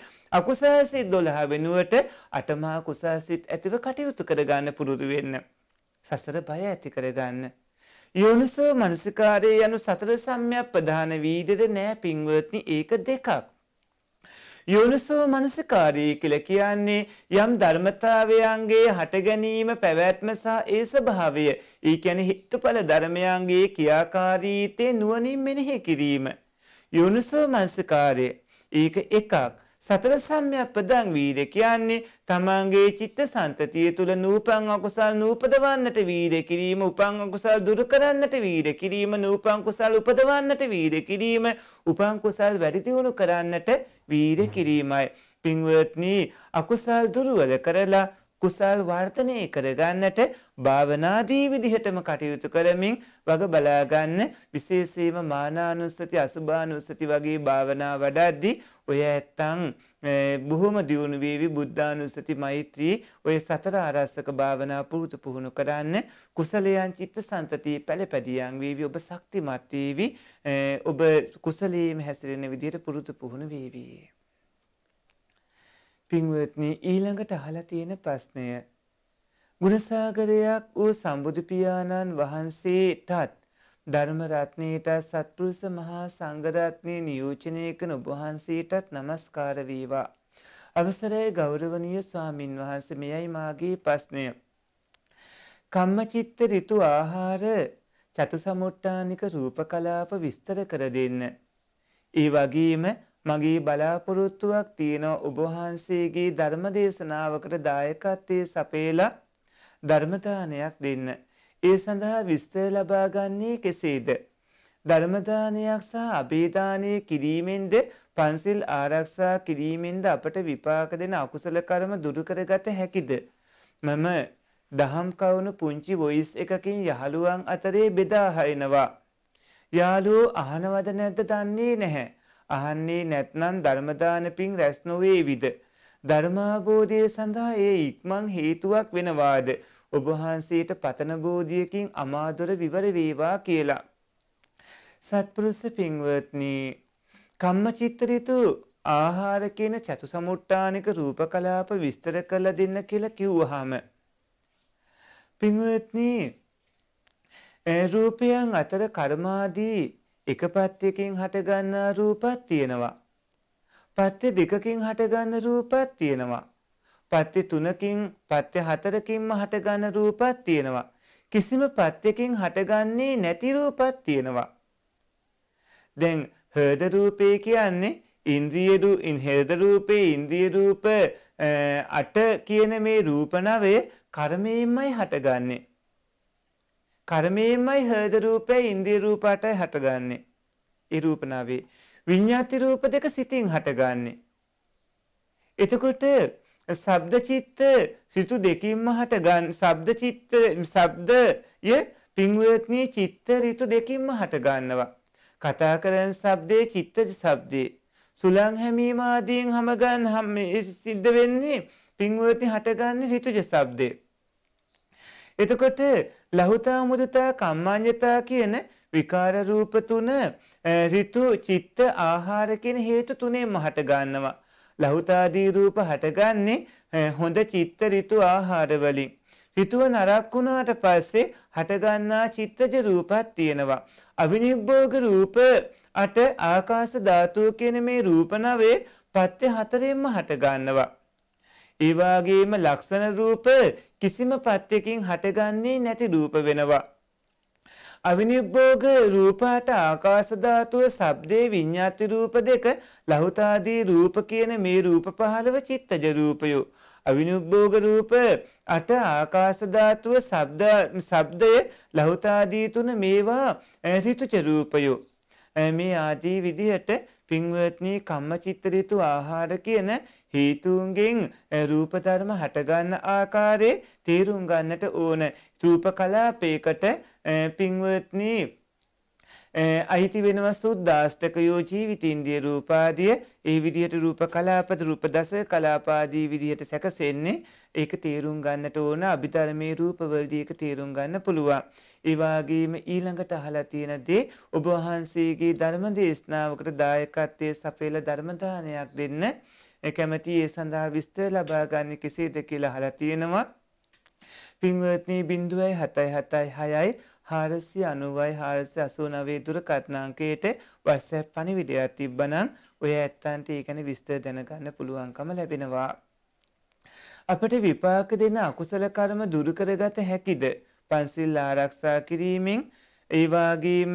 අකුසල සිත් 12 වෙනුවට අටමා කුසල සිත් ඇතිව කටයුතු කර ගන්න පුරුදු වෙන්න සසර බය ඇති කරගන්න යෝනිසෝ මනසිකාරය යනු සතර සම්‍යක් ප්‍රධාන වීදද නෑ පින්වත්නි ඒක දෙකක්. යෝනිසෝ මනසිකාරී කියල කියන්නේ යම් ධර්මතාවයන්ගේ හටගැනීම පැවැත්මසා ඒ ස්භාවය ඒ ැන හිට්ටුඵල ධර්මයන්ගේ කියාකාරීතය නුවනින් මෙනෙහි කිරීම. යෝනිසෝ මනසිකාරය ඒක එකක්. සතර සම්‍යප්පදං වීද කියන්නේ තමන්ගේ චිත්ත සන්තතිය තුළ නූපං අකුසල් නූපදවන්නට වීද කිරීම උපං අකුසල් දුරු කරන්නට වීද කිරීම නූපං කුසල් උපදවන්නට වීද කිරීම උපං කුසල් වැඩි දියුණු කරන්නට වීද කිරීමයි. පින්වත්නි අකුසල් දුර්වල කරලා කුසල් වර්ධනය කරගන්නට භාවනාදී විදිහටම කටයුතු කරමින් වග බලා ගන්න විශේෂයෙන්ම මානානුස්සති අසුභානුස්සති වගේ භාවනා වඩද්දී ඔය ඇත්තන් බොහොම දියුණු වේවි බුද්ධානුස්සති මෛත්‍රී ඔය සතර ආරස්සක භාවනා පුරුදු පුහුණු කරන්න කුසලයන් චිත්තසංතති පළපැදියන් වේවි ඔබ ශක්තිමත් වේවි ඔබ කුසලයේම හැසිරෙන විදිහට පුරුදු පුහුණු වේවි පින්වත්නි ඊළඟට අහලා තියෙන ප්‍රශ්නය ගුණසාගරයක් වූ සම්බුදු පියාණන් වහන්සේටත් ධර්ම රත්නයටත් සත්පුරුෂ මහා සංඝරත්නයේ නියෝජනය කරන ඔබ වහන්සේටත් নমස්කාර වේවා අවසරයි ගෞරවනීය ස්වාමින් වහන්සේ මෙයයි මාගේ ප්‍රශ්නය කම්මචිත්ත ඍතු ආහාර චතුසමුට්ටානික රූපකලාප විස්තර කර දෙන්න ඒ වගේම මගේ බලාපොරොත්තුවක් තියෙනවා ඔබ වහන්සේගේ ධර්ම දේශනාවකට දායකත්වයේ සපයලා ධර්මදානයක් දෙන්න. ඒ සඳහා විස්තර ලබා ගන්නේ කෙසේද? ධර්මදානයක් සහ අභේදානය කිරීමෙන්ද පන්සිල් ආරක්ෂා කිරීමෙන්ද අපට විපාක දෙන අකුසල කර්ම දුරු කරගත හැකිද? මම දහම් කවුණු පුංචි වොයිස් එකකින් යහළුවන් අතරේ බෙදා හරිනවා. යාළුවෝ අහනවද නැද්ද දන්නේ නැහැ. අහන්නේ නැත්නම් ධර්මදාන පිං රැස් නොවේවිද? ධර්මාබෝධය සඳහා ඒ ඉක්මන් හේතුවක් වෙනවාද? ඔබ වහන්සේට පතන බෝධියකින් අමාදොර විවර වේවා කියලා. සත්පුරුෂ පිංවත්නි කම්මචිත්ත ඍතු ආහාර කියන චතු සමුට්ටානික රූප කලාප විස්තර කරලා දෙන්න කියලා කිව්වහම පින්වත්නි රූපයන් අතර කර්මාදී එක පත්‍යකින් හටගන්නා රූපත් තියෙනවා. පත්‍ය දෙකකින් හටගන්න රූපත් තියෙනවා. පත්‍ය තුනකින් පත්‍ය හතරකින්ම හටගන්න රූපත් තියෙනවා. කිසිම පත්‍යකින් හටගන්නේ නැති රූපත් තියෙනවා. දැන් හෘද රූපේ කියන්නේ ඉන්ද්‍රිය රූ හෘද රූපේ ඉන්ද්‍රිය රූප අට කියන මේ රූප නවය කර්මයෙන්මයි හටගන්නේ. කර්මයෙන්මයි හෘද රූපය ඉන්ද්‍රිය රූපාටයි හටගන්නේ. ඒ රූපනාවේ විඤ්ඤාති රූප දෙක සිතින් හටගන්නේ. එතකොට ශබ්ද චිත්ත සිතු දෙකින්ම හටගන් ශබ්ද චිත්ත ශබ්දය පින්වත්නි චිත්ත ඍතු දෙකින්ම හටගන්නවා. කතා කරන ශබ්දේ චිත්ත ශබ්දේ සුලං හැමීම ආදීන් හැමගන් හැම සිද්ධ වෙන්නේ පින්වත්නි හටගන්නේ ඍතුජ ශබ්දේ. එතකොට ලහුතා මුදිතා කම්මාඤ්ඤතා කියන විකාර රූප තුන ඍතු චිත්ත ආහාර කියන හේතු තුනෙන්ම හට ගන්නවා. ලහුතාදී රූප හටගන්නේ හොඳ චිත්ත ඍතු ආහාර වලින්. ඍතුව නරක් වුණාට පස්සේ හටගන්නා චිත්තජ රූපත් තියෙනවා. අවිනිබ්බෝග රූප අට ආකාශ ධාතුව කියන මේ රූප නවයේ පත්‍ය හතරෙන්ම හට ගන්නවා. ඒ වගේම ලක්ෂණ රූප කිසිම පත්‍යකින් හටගන්නේ නැති රූප වෙනවා. අවිනිබ්බෝග රූපාට ආකාශ ධාතුව, ශබ්දේ විඤ්ඤාති රූප දෙක, ලහුතාදී රූප කියන මේ රූප 15 චිත්තජ රූපයෝ. අවිනිබ්බෝග රූප අට ආකාශ ධාතුව, ශබ්ද ශබ්දය, ලහුතාදී තුන මේවා ඍතුච රූපයෝ. මේ ආදී විදිහට පින්වත්නි කම්මචිත්ත ඍතු ආහාර කියන හේතුන්ගෙන් රූප ධර්ම හටගන්න ආකාරයේ තේරුම් ගන්නට ඕන රූප කලාපයකට පින්වත්නි අයිති වෙනවා සුද්දාෂ්ටකයෝ ජීවිතින්දිය රූපාදිය ඒ විදිහට රූප කලාපද රූප දස කලාපාදී විදිහට සැකසෙන්නේ ඒක තේරුම් ගන්නට ඕන අභිධර්මයේ රූපවලදී ඒක තේරුම් ගන්න පුළුවන්. ඒ වගේම ඊළඟට අහලා තියෙන දේ ඔබ වහන්සේගේ ධර්ම දේශනාවකට දායකත්වයේ සපයලා ධර්ම දානයක් දෙන්න කැමැති ඒ සඳහා විස්තර ලබාගන්න කෙසේද කියලා හලා තියෙනවා. පින්වත්නී බින්දුවයි හතයි හතයි හයයි හාරසි අනුවයි හාරසි අසූනවේ දුර කත්නාංකයට වස්සැප් පණි විඩයක් තිබ්බනං ඔය ඇත්තන්ට ඒකැන විස්තර දැනගන්න පුළුවන්කම ලැබෙනවා. අපට විපාක දෙන අකුසල කර්ම දුරුකරගත හැකිද. පන්සිල් ආරක්ෂා කිරීමෙන් ඒ වගේම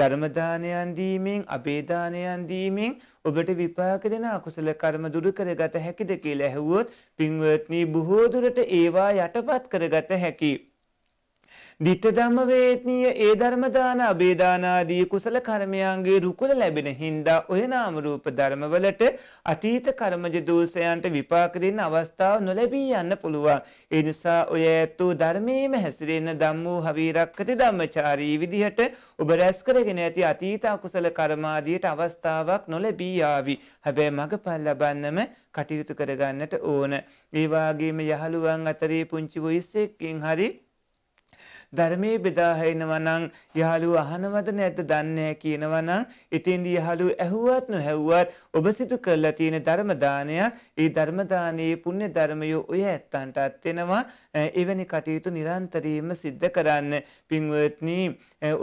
ධර්ම දානයන් දීමෙන් අපේ දානයන් දීමෙන් ඔබට විපාක දෙන අකුසල කර්ම දුරු කරගත හැකිද කියලා ඇහුවොත් පින්වත්නි බොහෝ දුරට ඒවා යටපත් කරගත හැකියි දිත්‍ය ධම්ම වේත්නීය ඒ ධර්ම දාන අබේදානාදී කුසල කර්මයන්ගේ රුකුල ලැබෙන හින්දා ඔය නාම රූප ධර්මවලට අතීත කර්මජ දෝෂයන්ට විපාක දෙන්න අවස්ථාව නොලැබී යන්න පුළුවන්. ඒ නිසා ඔය ඇත්තෝ ධර්මයේම හැසිරෙන ධම්මෝ හවීරක්කති ධම්මචාරී විදිහට ඔබ රැස් කරගෙන ඇති අතීත අකුසල කර්මාදියට අවස්ථාවක් නොලැබී ආවි. හැබැයි මගපල් ලබන්නම කටයුතු කරගන්නට ඕන. ඒ වගේම යහළුවන් අතරේ පුංචි වොයිස් එකකින් හරි ධර්මයේ බෙදා හරිනවනම් යහළුව අහනවද නැද්ද දන්නේ කියනවනම් එතෙන්දී යහළුව ඇහුවත් නොහැව්වත් ඔබ සිදු කරලා තියෙන ධර්ම දානයක් ඒ ධර්ම දානයේ පුණ්‍ය ධර්මය ඔය ඇත්තන්ටත් වෙනවා එවැනි කටයුතු නිරන්තරයෙන්ම සිද්ධ කරන්න පින්වත්නි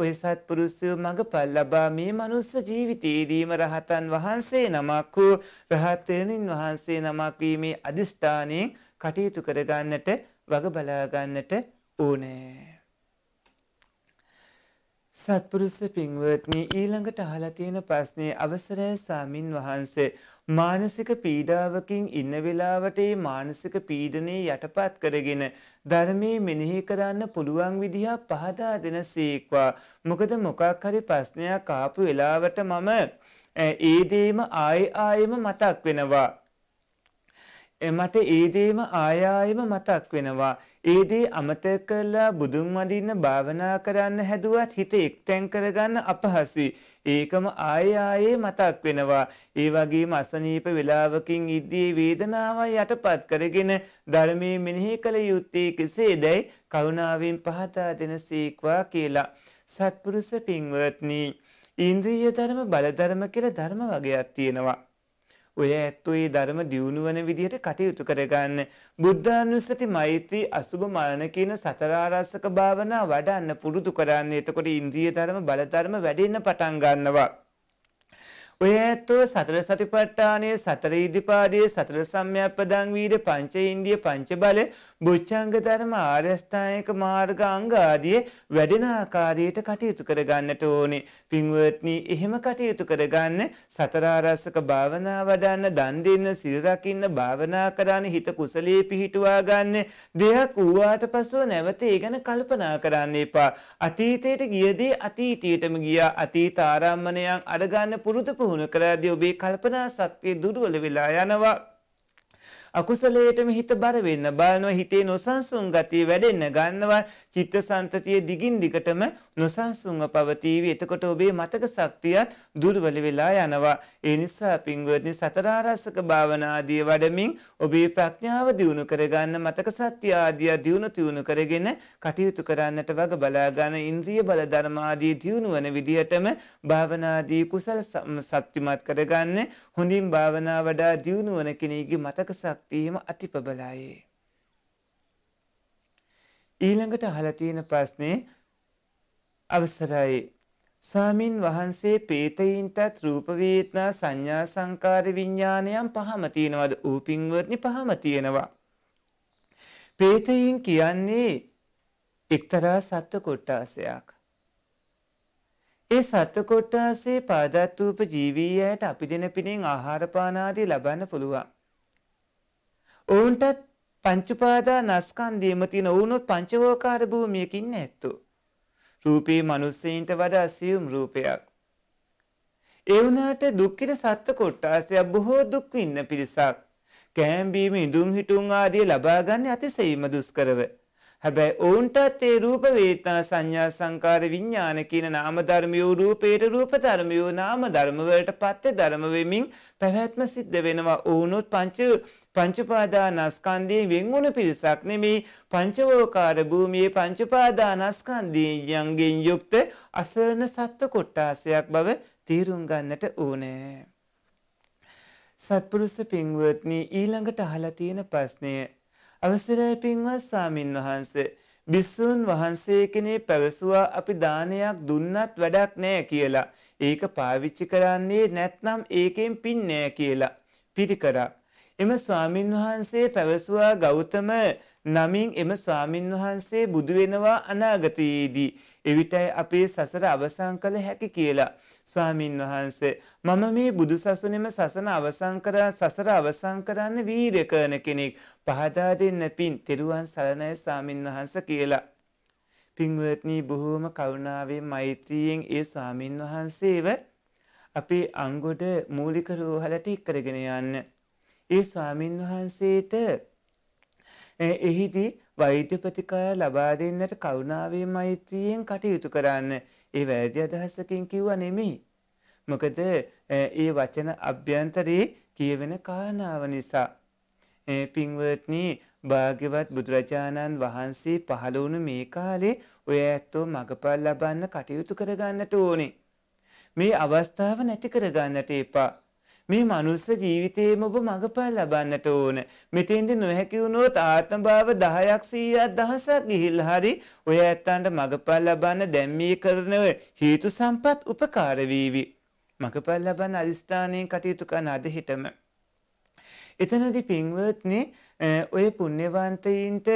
ඔය සත්පුරුෂය මඟපල් ලබා මේ මනුස්ස ජීවිතයේදීම රහතන් වහන්සේ නමක් වූ රහතෙනින් වහන්සේ නමක් වීමේ අදිෂ්ඨානයෙන් කටයුතු කරගන්නට වග බලා ගන්නට ඕනේ සත්පුරුස පින්වත්නි ඊළඟට අහලා තියෙන ප්‍රශ්නේ අවසරයි ස්වාමින් වහන්සේ මානසික පීඩාවකින් ඉන්න වෙලාවට මානසික පීඩනයේ යටපත් කරගෙන ධර්මයේ මෙනෙහි කරන්න පුළුවන් විදිහක් පහදා දෙන සීක්වා මොකද මොකක් හරි ප්‍රශ්නයක් ආපු වෙලාවට මම ඒ දේම ආයෙ ආයෙම මතක් වෙනවා මට ඒ දේම ආයෙ ආයෙම මතක් වෙනවා ඒ දේ අමතක කළා බුදුන් වඳින්න භාවනා කරන්න හැදුවත් හිත එක්තැන් කරගන්න අපහසුයි. ඒකම ආයෙ ආයෙ මතක් වෙනවා. ඒ වගේම අසනීප වේලාවකින් ඉද්දී වේදනාව යටපත් කරගෙන ධර්මයේ මෙනෙහි කළ යුත්තේ කෙසේදයි කරුණාවෙන් පහදා දෙනසේක්වා කියලා. සත්පුරුෂ පින්වත්නි, ඉන්ද්‍රිය ධර්ම බල ධර්ම කියලා ධර්ම වර්ගයක් තියෙනවා. ඔය ඇත්තෝ ඒ ධර්ම දියුණු වන විදිහට කටයුතු කරගන්න. බුද්ධානුස්සති මෛත්‍රී අසුභ මරණ කියන සතරාරස්සක භාවනා වඩන්න පුරුදු කරන්න. එතකොට ඉන්ද්‍රිය ධර්ම බල ධර්ම වැඩෙන්න පටන් ගන්නවා. ඔය ඇත්තෝ සතර සතිපට්ඨානය, සතර ඉදිපාදයේ, සතර සම්‍යප්පදං වීද, පංච ඉන්ද්‍රිය, පංච බල බුද්ධංග ධර්ම ආර්යෂ්ටායක මාර්ග අංග ආදී වැඩෙන ආකාරයට කටයුතු කරගන්නට ඕනේ. පින්වත්නි, එහෙම කටයුතු කරගන්න සතරාරසක භාවනා වඩන්න, දන් දෙන්න, සිල් රකින්න, භාවනා කරන්න, හිත කුසලයේ පිහිටුවා ගන්න. දෙයක් ඌවාට පසුව නැවත ඒ ගැන කල්පනා කරන්න එපා. අතීතයට ගියදී අතීතයටම ගියා. අතීත ආරම්මණයන් අරගන්න පුරුදු පුහුණු කරද්දී ඔබේ කල්පනා ශක්තිය දුර්වල වෙලා යනවා. අකුසලයටම හිත බර වෙන්න බලනවා හිතේ නොසන්සුන් ගතිය වැඩෙන්න ගන්නවා චිත්ත සන්තතිය දිගින් දිගටම නොසන්සුන්ව පවතීවි එතකොට ඔබේ මතක ශක්තියත් දුර්වල වෙලා යනවා ඒ නිසා පින්වත්නි සතරාරසක භාවනාදී වඩමින් ඔබේ ප්‍රඥාව දියුණු කරගන්න මතක සත්‍ය ආදිය දියුණු තියුණු කරගෙන කටයුතු කරන්නට වග බලා ගන්න ඉන්ද්‍රිය බල ධර්මාදී දියුණු වන විදිහටම භාවනාදී කුසල සත්‍යමත් කරගන්න හොඳින් භාවනා වඩා දියුණු වන කෙනෙකුගේ මතක මතක්වීම අති ප්‍රබලයි. ඊළඟට අහලා තියෙන ප්‍රශ්නේ අවසරයි. ස්වාමින් වහන්සේ ප්‍රේතයින්ටත් රූප වේදනා සංඥා සංකාර විඥානයන් පහම තියෙනවද? ඌපින්වත්නි පහම තියෙනවා. ප්‍රේතයින් කියන්නේ එක්තරා සත්ව කොට්ටාසයක්. ඒ සත්ව කොට්ටාසේ පාදත්වූප ජීවීයට අපි දෙන පිණින් ආහාරපානාදී ලබන්න පුළුවන්. ඔවුන්ට පංචඋපාදා නස්කන්ධයම තියෙන ඔවුනුත් පංචවෝකාර භූමියක ඉන්න ඇත්තෝ. රූපේ මිනිස්සෙයින්ට වඩා සියුම් රූපයක්. ඒ වුණාට දුක්ඛිත සත්ව කොට්ටාසය බොහෝ දුක් විඳින පිරිසක්. කෑම් බීම ඉඳුන් හිටුන් ආදී ලබා ගන්න අතිශයින්ම දුෂ්කරව. හැබැයි ඔවුන්ටත් ඒ රූප වේදනා සංඥා සංකාර විඥාන කියන නාම ධර්මයෝ රූපේට රූප ධර්මයෝ නාම ධර්ම වලට පත්‍ය ධර්ම වෙමින් පැවැත්ම සිද්ධ වෙනවා. ඔවුනුත් පංච පංචපාදානස්කන්ධයෙන් වෙන්වුණු පිරිසක් නෙමේ පංචවෝකාර භූමියේ පංචපාදානස්කන්ධයන්ගෙන් යුක්ත අසරණ සත්ව කොට්ටාසයක් බව තීරුම් ගන්නට ඕනේ. සත්පුරුෂ පින්වත්නි ඊළඟට අහලා තියෙන ප්‍රශ්නය අවසරයි පින්වත් ස්වාමින් වහන්සේ. බිස්සූන් වහන්සේ කෙනේ පැවසුවා අපි දානයක් දුන්නත් වැඩක් නෑ කියලා. ඒක පාවිච්චි කරන්නේ නැත්නම් ඒකෙන් පින් නෑ කියලා. පිරිකරා. එම ස්වාමින් වහන්සේ පැවසුවා ගෞතම නමින් එම ස්වාමින් වහන්සේ බුදු වෙනවා අනාගතයේදී. එවිටයි අපේ සසර අවසන් කළ හැකි කියලා. ස්වාමින් වහන්සේ මම මේ බුදු සසුනෙම සසන අවසන් කරා සසර අවසන් කරන්න වීර කරන කෙනෙක් පහදා දෙන්න පින් තෙරුවන් සරණයි ස්වාමින් වහන්ස කියලා. පින්වත්නි බොහෝම කරුණාවෙන් මෛත්‍රියෙන් ඒ ස්වාමින් වහන්සේව අපේ අංගොඩ මූලික රෝහලට ඉක්කරගෙන යන්න. ඒ ස්වාමින් වහන්සේට එහිදී වෛද්‍ය ප්‍රතිකාර ලබා දෙන්නට කරුණාවේ මෛත්‍රියෙන් කටයුතු කරන්න. ඒ වැරදි අදහසකින් කිව්වා නෙමෙයි. මොකද ඒ වචන අභ්‍යන්තරේ කියවෙන කාරණාව නිසා පින්වත්නි භාග්‍යවත් බුදුරජාණන් වහන්සේ පහළ වුණු මේ කාලේ ඔය ඇත්තෝ මගපල් ලබන්න කටයුතු කරගන්නට ඕනේ. මේ අවස්ථාව නැති කරගන්නට එපා. මේ මනුස්ස ජීවිතයේම ඔබ මඟපල් ලබන්නට ඕන. මෙතෙන්ද නොහැකි වුණොත් ආත්මභාව 10ක් 100ක් දහසක් ගිහිල්ලා හරි ඔය ඇත්තන්ට මඟපල් ලබන්න දැම්මී කරන හේතු සම්පත් උපකාර වීවි. මඟපල් ලබන්න අදිස්ථානයෙන් කටයුතු කරන අද හිටම. එතනදී පින්වත්නි ඔය පුණ්‍යවන්තයින්ට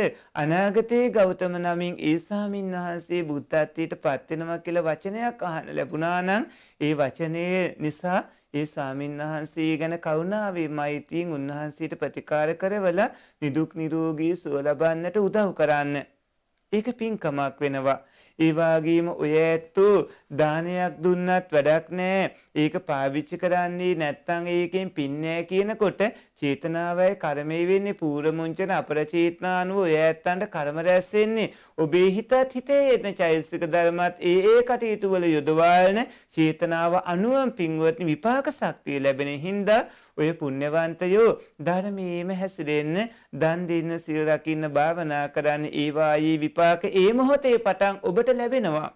අනාගතයේ ගෞතම නමින් ඒ ස්වාමීන් වහන්සේ බුද්ධත්වයට පත් වෙනවා කියලා වචනයක් අහන්න ලැබුණා නම් ඒ වචනේ නිසා ඒ ස්වාමීන් වහන්සේ ගැන කරුණාවේ මෛතීන් උන්වහන්සේට ප්‍රතිකාර කරවලා නිදුක් නිරෝගී සුව ලබන්නට උදව් කරන්න. ඒක පින්කමක් වෙනවා. ඒ වගේම ඔය ඇත්තෝ දානයක් දුන්නත් වැඩක් නෑ. ඒක පාවිච්චි කරන්නේ නැත්තම් ඒකෙන් පින්නේ කියනකොට චේතනාවයි කර්මය වෙන්නේ පූර්වමුංචන අපරචේතනානුව ඔය ඇත්තන්ට කර්ම රැස් වෙන්නේ. ඔබේ හිතත් හිතේ එන චෛතසික ධර්මත් ඒ ඒ කටයුතු වල යොදවාගෙන චේතනාව අනුවම් පින්වත්නි විපාක ශක්තිය ලැබෙන හින්දා ඔය පුණ්‍යවන්තයෝ ධර්මයේම හැසිරෙන්න දන් දෙන්න සිල් රකින්න භාවනා කරන්න ඒවායේ විපාක ඒ මොහොතේ පටන් ඔබට ලැබෙනවා.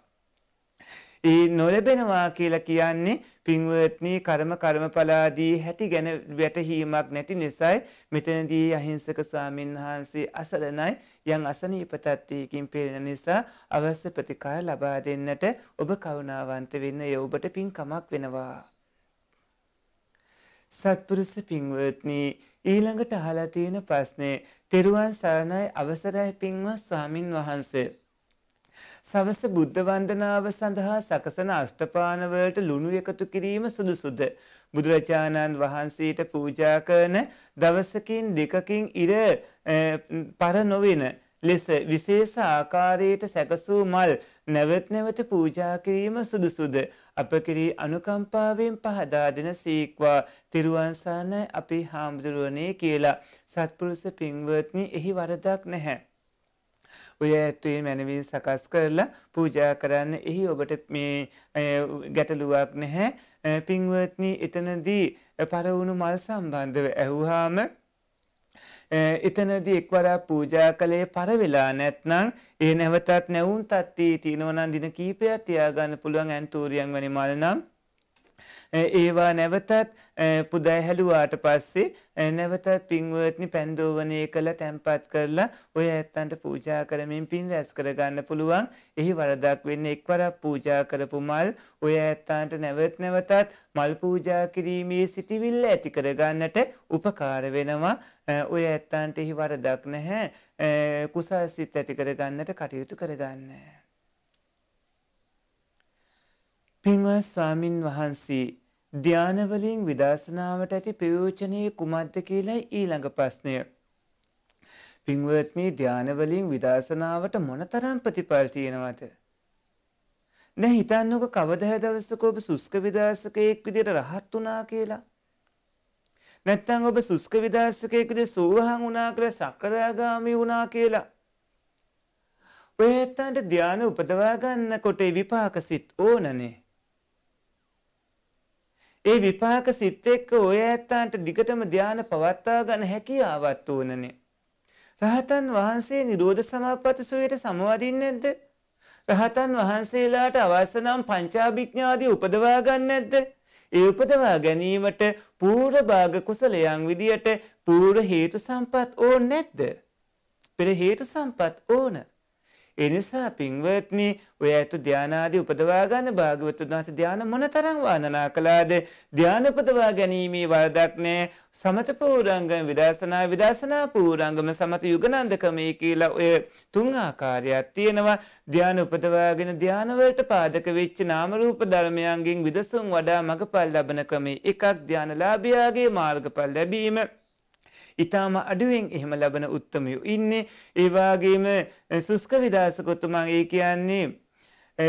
ඒ නොලැබෙනවා කියලා කියන්නේ පින්වත්නි කර්ම කර්මඵලාදී හැටි ගැන වැටහීමක් නැති නිසායි මෙතනදී අහිංසක ස්වාමීන් වහන්සේ අසරණයි යම් අසනීප තත්ත්වයකින් පෙළෙන නිසා අවශ්‍ය ප්‍රතිකාර ලබා දෙන්නට ඔබ කරුණාවන්ත වෙන්න ඒ ඔබට පින්කමක් වෙනවා සත්පුරුෂ පින්වත්නි ඊළඟට අහලා තියෙන ප්‍රශ්නේ තෙරුවන් සරණයි අවසරයි පින්වත් ස්වාමින් වහන්සේ සවස බුද්ධ වන්දනාව සඳහා සකසන අෂ්ටපාන වලට ලුණු එකතු කිරීම සුදුසුද බුදුරජාණන් වහන්සේට පූජා කරන දවසකින් දෙකකින් ඉර පර නොවන ලෙස විශේෂ ආකාරයට සැකසූ මල් නැවත නැවත පූජා කිරීම සුදුසුද අප කෙරී අනුකම්පාවෙන් පහදා දෙන සීක්වා තිරුවන් සරණයි අපේ හාමුදුරුවනේ කියලා සත්පුරුෂ පින්වත්නි එහි වරදක් නැහැ. ඔය ඇත්වේ මැනවින් සකස් කරලා පූජා කරන්න එහි ඔබට මේ ගැටලුවක් නැහැ පින්වත්නි එතනදී පරවුණු මල් සම්බන්ධව ඇහුහාම එතනදී එක්වරක් පූජා කළේ පර වෙලා නැත්නම් ඒ නැවතත් නැවුම් තත්ති තිනෝනන් දින කීපයක් තියාගන්න පුළුවන් ඇන්තූරියන් වැනි මල් නම් ඒවා නැවතත් පුදැහැලුවාට පස්සේ නැවතත් පින්වත්නි පැන්දෝවනය කළ තැන්පත් කරලා ඔය ඇත්තන්ට පූජා කරමින් පින් රැස් කරගන්න පුළුවන්. එහි වරදක් වෙන්නේ එක්වරක් පූජා කරපු මල් ඔය ඇත්තන්ට නැවත නැවතත් මල් පූජා කිරීමේ සිටිවිල්ල ඇති කරගන්නට උපකාර වෙනවා. ඔය ඇත්තන්ට එහි වරදක් නැහැ. කුසල් සිත් ඇති කරගන්නට කටයුතු කරගන්න. පින්වත් ස්වාමින් වහන්සේ ධානවලින් විදර්ශනාවට ඇති ප්‍රයෝජනයේ කුමක්ද කියලා ඊළඟ ප්‍රශ්නය. පින්වත්නි ධානවලින් විදර්ශනාවට මොනතරම් ප්‍රතිඵල තියෙනවද? දැන් හිතන්නක කවදා දවසක ඔබ සුස්ක විදර්ශකයෙක් විදියට රහත් වුණා කියලා. නැත්තම් ඔබ සුස්ක විදර්ශකයෙක් විදියට සෝවහන් වුණා කියලා සක්‍රදාගාමි වුණා කියලා. ඔය ඇත්තන්ට ධාන උපදවා ගන්නකොට විපාක සිත් ඕනනේ. ඒ විපාක සිත් එක්ක ඔය ඇත්තන්ට දිගටම ධානය පවත්වා ගන්න හැකියාවත් ඕනනේ. රහතන් වහන්සේ නිරෝධ සමාපatti සුවයට සමවදින්නේ නැද්ද? රහතන් වහන්සේලාට අවශ්‍ය නම් පංචාභිඥාදී උපදවා ගන්න නැද්ද? ඒ උපදවා ගැනීමට පූර්ව භාග කුසලයන් විදියට පූර්ව හේතු සම්පත් ඕනේ නැද්ද? පෙර හේතු සම්පත් ඕනේ. ඒ නිසා පින්වත්නි ඔය ඇතු ධානාදී උපදවා ගන්න භාග්‍යවතුන් වහන්සේ ධාන මොනතරම් වර්ණනා කළාද ධාන උපදවා ගැනීමේ වරදක් නෑ සමත පූර්ණංගම විදර්ශනා විදර්ශනා පූර්ණංගම සමත යුගනන්දකමේ කියලා ඔය තුන් ආකාරයක් තියෙනවා ධාන උපදවාගෙන ධාන වලට පාදක වෙච්ච නාම රූප ධර්මයන්ගෙන් විදසුන් වඩා මගපල් ලබන ක්‍රමේ එකක් ධානලාභියාගේ මාර්ගඵල ලැබීම ඉතාම අඩුවෙන් එහෙම ලබන උත්තමයෝ ඉන්නේ ඒවාගේම සුස්ක විදහසකොත්තුමා ඒ කියන්නේ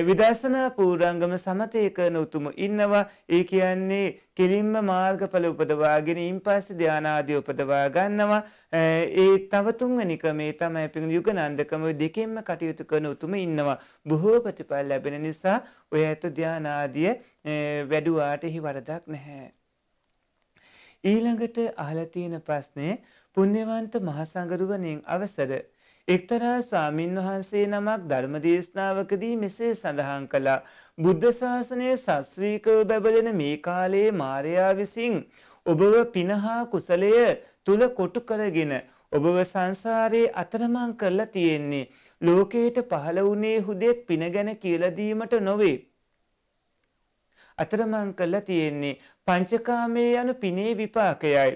විදර්ශනා පූරංගම සමතයකන උතුම ඉන්නවා ඒ කියන්නේ කෙලින්ම මාර්ගඵල උපදවාගෙන ඉන් පස්ස ධ්‍යානාදී උපදවා ගන්නවා ඒ තවතුන්ව නිකමේ තමයි පිඟු යුග නන්දකම දෙකෙන්ම කටයුතු කරන උතුම ඉන්නවා බොහෝ ප්‍රතිඵල ලැබෙන නිසා ඔය ඇත ධ්‍යානාදිය වැඩුවාට එහි වරදක් නැහැ ඊළඟට අහලතියන ප්‍රශ්නය පුුණ්‍යවන්ත මහසඟරුවනින් අවසර. එක්තරා ස්වාමීන් වහන්සේ නමක් ධර්මදේශනාවකදී මෙසේ සඳහන් කළා බුද්ධ ශාසනය ශස්ත්‍රීකව බැබලෙන මේ කාලයේ මාරයා විසින් ඔබව පිනහා කුසලය තුළ කොටු කරගෙන ඔබව සංසාරයේ අතරමං කරලා තියෙන්නේ ලෝකයට පහළ වුණේ හුදෙක් පින ගැන කියලදීමට නොවේ. අතරමං කරලා තියෙන්නේ පංචකාමයේ යනු පිනේ විපාකයයි.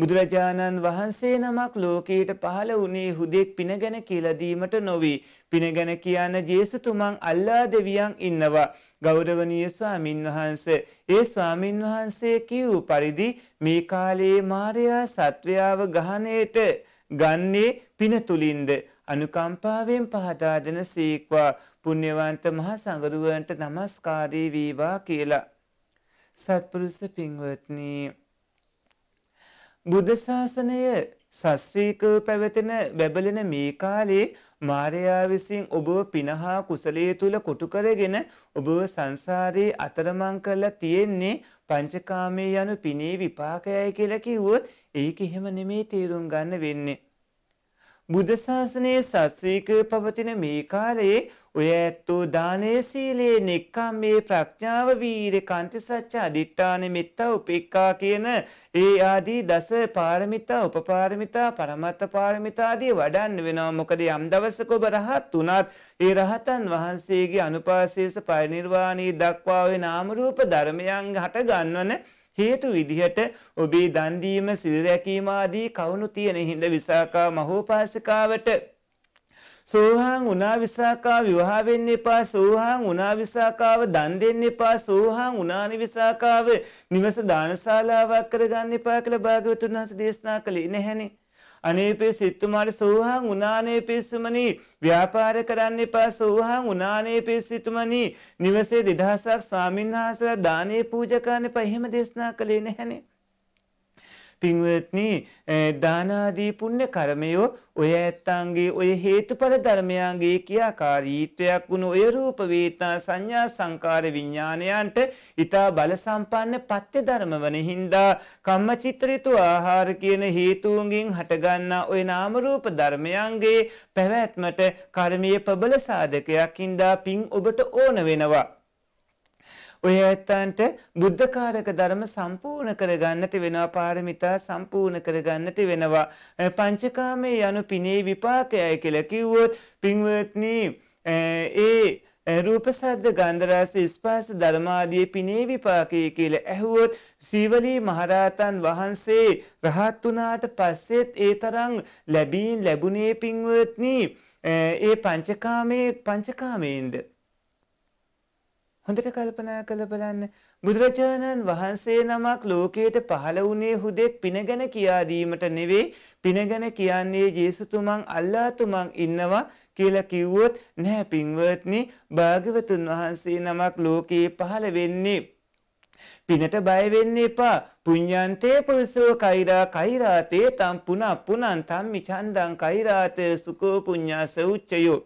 බුදුරජාණන් වහන්සේ නමක් ලෝකයට පහළ වුණේ හුදෙක් පින ගැන කියලා දීමට නොවේ. පින ගැන කියන ජේසුතුමන් අල්ලා දෙවියන් ඉන්නවා. ගෞරවනීය ස්වාමින් වහන්සේ. ඒ ස්වාමින් වහන්සේ කියූ පරිදි මේ කාලයේ මාර්යා සත්වයාව ගහණයට ගන්නේ පින තුලින්ද අනුකම්පාවෙන් පහදා දෙන සීක්වා පුණ්‍යවන්ත මහ සංගරුවන්ට নমස්කාරී වේවා කියලා සත්පුරුෂ පින්වත්නි බුද්ධ ශාසනය ශාස්ත්‍රීකව පැවතෙන බැබලෙන මේ කාලේ මාරයා විසින් ඔබව පිනහා කුසලයේ තුල කොටු කරගෙන ඔබව සංසාරේ අතරමං කරලා තියෙන්නේ පංචකාමයේ යනු පිනේ විපාකයයි කියලා කිව්වොත් ඒක එහෙම නෙමේ තේරුම් ගන්න වෙන්නේ බුද්ධ ශාසනයේ සස්වීකව පවතින මේ කාලයේ ඔය ඇත්තෝ දානය සීලයේ නෙක්ඛම් මේ ප්‍රඥාව වීර කන්ති සච්ච අදිඨාන මෙත්තා උපේක්ඛා කියන ඒ ආදී දස පාරමිතා උපපාරමිතා පරමත්ත පාරමිතා ආදී වඩන්න වෙනවා මොකද යම් දවසක ඔබ රහත් උනත් ඒ රහතන් වහන්සේගේ අනුපාසේස පරිනිර්වාණී දක්වා වේ නාම රූප ධර්මයන් හට ගන්නවනේ හේතු විදිහට ඔබේ දන් දීම සිල් රැකීම ආදී කවුණු තියෙන හිඳ විසාකා මහෝපාසිකාවට සෝහාන් උනා විසාකා විවාහ වෙන්න එපා සෝහාන් උනා විසාකාව දන් දෙන්න එපා සෝහාන් උනානි විසාකාව නිවස දානශාලාවක් කරගන්න එපා කියලා භාග්‍යවතුන් වහන්සේ දේශනා කළේ නැහැනේ අනේපේ සිත්තුමාට සෝහං උනානේ පිස්සුමනී ව්‍යාපාර කරන්න එපා සෝහං උනානේ පිස්සිතුමනී නිවසේ දෙදහසක් ස්වාමින්වහන්සේලා දානේ පූජා කරන්න එපා එහෙම දේශනා කළේ නැහනේ පින්වත්නි දානාදී පුණ්‍ය කර්මයෝ ඔය ඇත්තන්ගේ ඔය හේතුඵල ධර්මයන්ගේ කියාකාරීත්වයක් වුණු ඔය රූප වේදනා සංඥා සංකාර විඥානයන්ට ඊතා බල සම්පන්න පත්‍ය ධර්ම වන හින්දා කම්මචිත්‍රිතු ආහාර කියන හේතුන්ගෙන් හටගන්නා ඔය නාම රූප ධර්මයන්ගේ පැවැත්මට කර්මීය ප්‍රබල සාධකයක් හින්දා පින් ඔබට ඕන වෙනවා ඔය ඇත්තන්ට බුද්ධකාරක ධර්ම සම්පූර්ණ කරගන්නට වෙනවා පාරමිතා සම්පූර්ණ කරගන්නට වෙනවා පංචකාමයේ යනු පිනේ විපාකයයි කියලා කිව්වොත් පින්වත්නි ඒ රූප සද්ද ගන්ධ රස ස්පර්ශ ධර්මාදී පිනේ විපාකයේ කියලා ඇහුවොත් සීවලී මහරහතන් වහන්සේ රහත් වුණාට පස්සෙත් ඒ තරම් ලැබීන් ලැබුණේ පින්වත්නි ඒ පංචකාමයේ පංචකාමයෙන්ද හොඳට කල්පනා කළ බලන්න බුදුරජාණන් වහන්සේ නමක් ලෝකයට පහළ වුණේ හුදෙක් පිනගැන කියාදීමට නෙවෙයි පිනගැන කියන්නේ ජේසුතුමන් අල්ලාතුමන් ඉන්නවා කියලා කිව්වොත් නැහැ පින්වත්නි භාග්‍යවතුන් වහන්සේ නමක් ලෝකයේ පහළ වෙන්නේ පිනට බය වෙන්න එපා. පුඤ්ඤන්තේ පුරුෂෝ කෛරා කෛරාතේ තම් පුනා පුනන් තම්මි චන්දං කෛරාත සුකෝ පුඤ්ඤාස උච්චයෝ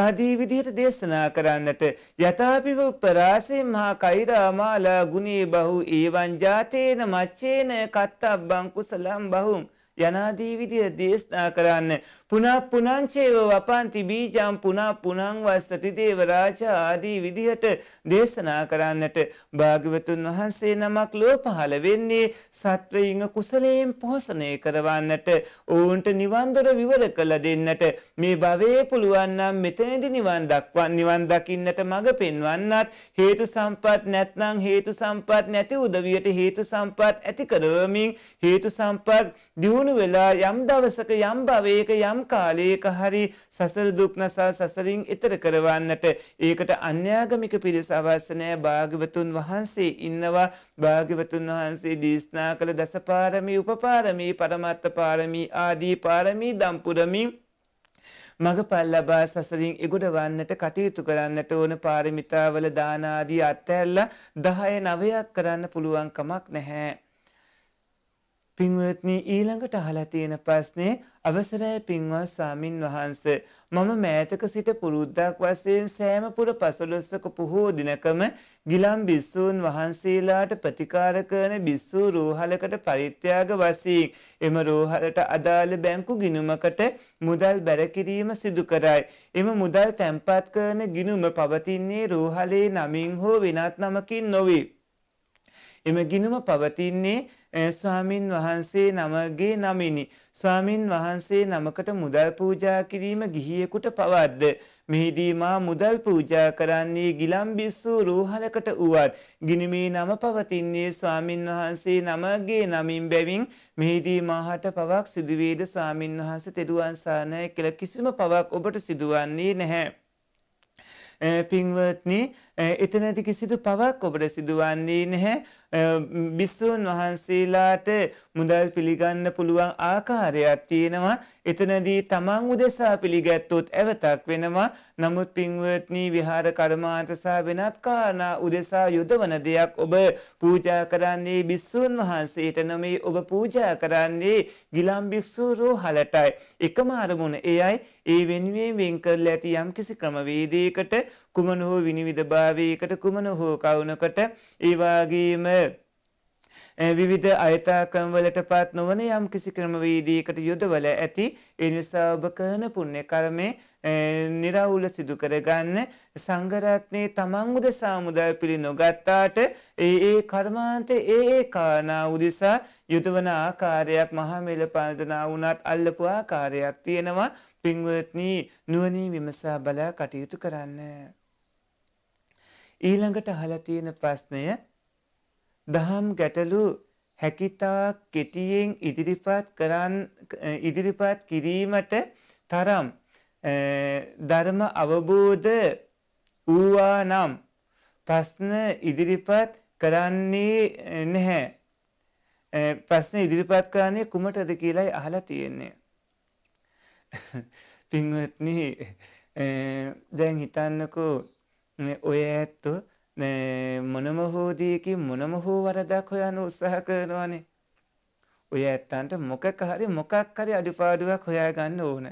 ආදී විදිහට දේශනා කරන්නට යථාපිව උපරාසේ මහා කෛරාමාලා ගුණී බහු ඒවං ජාතේන මච්චේන කත්තබ්බං කුසලම් බහුම් යනාදී විදිහට දේශනා කරන්න පුනා පුනංචේව වපන්ති බීජම් පුනා පුනං වස්සති දේවරාජ ආදී විදිහට දේශනා කරන්නට භාග්‍යවතුන් වහන්සේ නමක් ලෝ පහළ වෙන්නේ සත්වයින් කුසලයෙන් පෝෂණය කරවන්නට ඔවුන්ට නිවන් දොර විවර කළ දෙන්නට මේ භවයේ පුළුවන් නම් මෙතනදි නිවන් දක්වන් නිවන් දකින්නට මඟ පෙන්වන්නත් හේතු සම්පත් නැත්නම් හේතු සම්පත් නැති උදවියට හේතු සම්පත් ඇති කරවමින් හේතු සම්පත් දියුණු වෙලා යම් දවසක යම් භවයක යම් කාලයක හරි සසර දුක් නසා සසරින් එතර කරවන්නට ඒකට අන්‍යාගමික පිරිස අවශ්‍ය නැහැ භාග්‍යවතුන් වහන්සේ ඉන්නවා භාග්‍යවතුන් වහන්සේ දේශනා කළ දසපාරමී උපපාරමී පරමත්ත පාරමී ආදී පාරමී දම්පුරමින් මඟපල් ලබා සසරින් එගොඩ වන්නට කටයුතු කරන්නට ඕන පාරමිතාවල දානාදී අත්ඇල්ලා දහය නවයක් කරන්න පුළුවන් කමක් නැහැ. පින්වත්නි ඊළඟට අහලා තියෙන ප්‍රශ්නේ අවසරයි පින්වත් සාමින් වහන්ස මම මෑතක සිට පුරුද්දක් වශයෙන් සෑම පුර පසළොස්වක පොහෝ දිනකම ගිලම් බිස්සූන් වහන්සේලාට ප්‍රතිකාර කරන බිස්සූ රෝහලකට පරිත්‍යාග වශයෙන් එම රෝහලට අදාළ බැංකු ගිණුමකට මුදල් බැරකිරීම සිදු කරයි. එම මුදල් තැන්පත් කරන ගිණුම පවතින්නේ රෝහලේ නමින් හෝ වෙනත් නමකින් නොවේ. එම ගිණුම පවතින්නේ ස්වාමින් වහන්සේ නමගේ නමිනි. ස්වාමින් වහන්සේ නමකට මුදල් පූජා කිරීම ගිහියෙකුට පවද්ද. මෙහිදී මා මුදල් පූජා කරන්නේ ගිලම් බිස්සූ රූහලකට වුවත් ගිනිමේ නම පවතින්නේ ස්වාමින් වහන්සේ නමගේ නමින් බැවින් මෙහිදී මාහට පවක් සිදුවේද ස්වාමින් වහන්සේ තෙරුවන් සානය කළ කිසිම පවක් ඔබට සිදුවන්නේ නැහැ. පින්වත්නි එතනැති කිසිදු පවක් ඔබට සිදුවන්නේ නැහැ බිස්සූන් වහන්සේලාට මුදල් පිළිගන්න පුළුවන් ආකාරයක් තියෙනවා එතනදී තමන් උදෙසා පිළිගැත්තොත් ඇවතක් වෙනවා. නමුත් පින්වත්නි විහාර කර්මාන්ත සහ වෙනත් කාරණා උදෙසා යොදවන දෙයක් ඔබ පූජා කරන්නේ බිස්සුන් වහන්සේට නොමේ ඔබ පූජා කරන්නේ ගිලම් භික්ෂු රෝහලටයි. එකම අරමුණ එයයි ඒ වෙනුවෙන් වෙන් කරලා ඇති යම්කිසි ක්‍රමවේදයකට කුමන හෝ විනිවිදභාවයකට කුමන හෝ කවුනකට ඒ වගේම විවිධ අයථක්‍රමවලට පත් නොවන යම් කිසි ක්‍රමවේදීකට යොදවල ඇති එනිසා ඔබ කරන පුණ්‍ය කර්මය निराවුල සිදු කරගන්න සංඝරත්නේ තමන් උදෙසා මුදල් පිළි නොගත්තාට ඒ ඒ කර්මාන්තේ ඒ ඒ කාරණා උදෙසා යොදවන ආකාරයක් මහා මෙල පන්දනා වුණත් අල්ලපු ආකාරයක් තියෙනවා පින්වත්නි නුවණින් විමසා බලා කටයුතු කරන්න ඊළඟට අහලා තියෙන ප්‍රශ්නය දහම් ගැටලු හැකිතා කෙටියෙන් ඉදිරිපත් කරන් ඉදිරිපත් කිරීමට තරම් ධර්ම අවබෝධ වූවා නම් ප්‍රශ්න ඉදිරිපත් කරන්නේ නැහැ. ප්‍රශ්න ඉදිරිපත් කරන්නේ කුමටද කියලායි අහලා තියෙන්නේ. පින්වත්නි දැන් හිතන්නකෝ ඔය ඇත්තෝ මොනම හෝ දයකින් මොනම හෝ වරදක් හොයන්න උත්සාහ කරනවානේ. ඔය ඇත්තන්ට මොකක් හරි මොකක් හරි අඩුපාඩුවක් හොයාගන්න ඕන.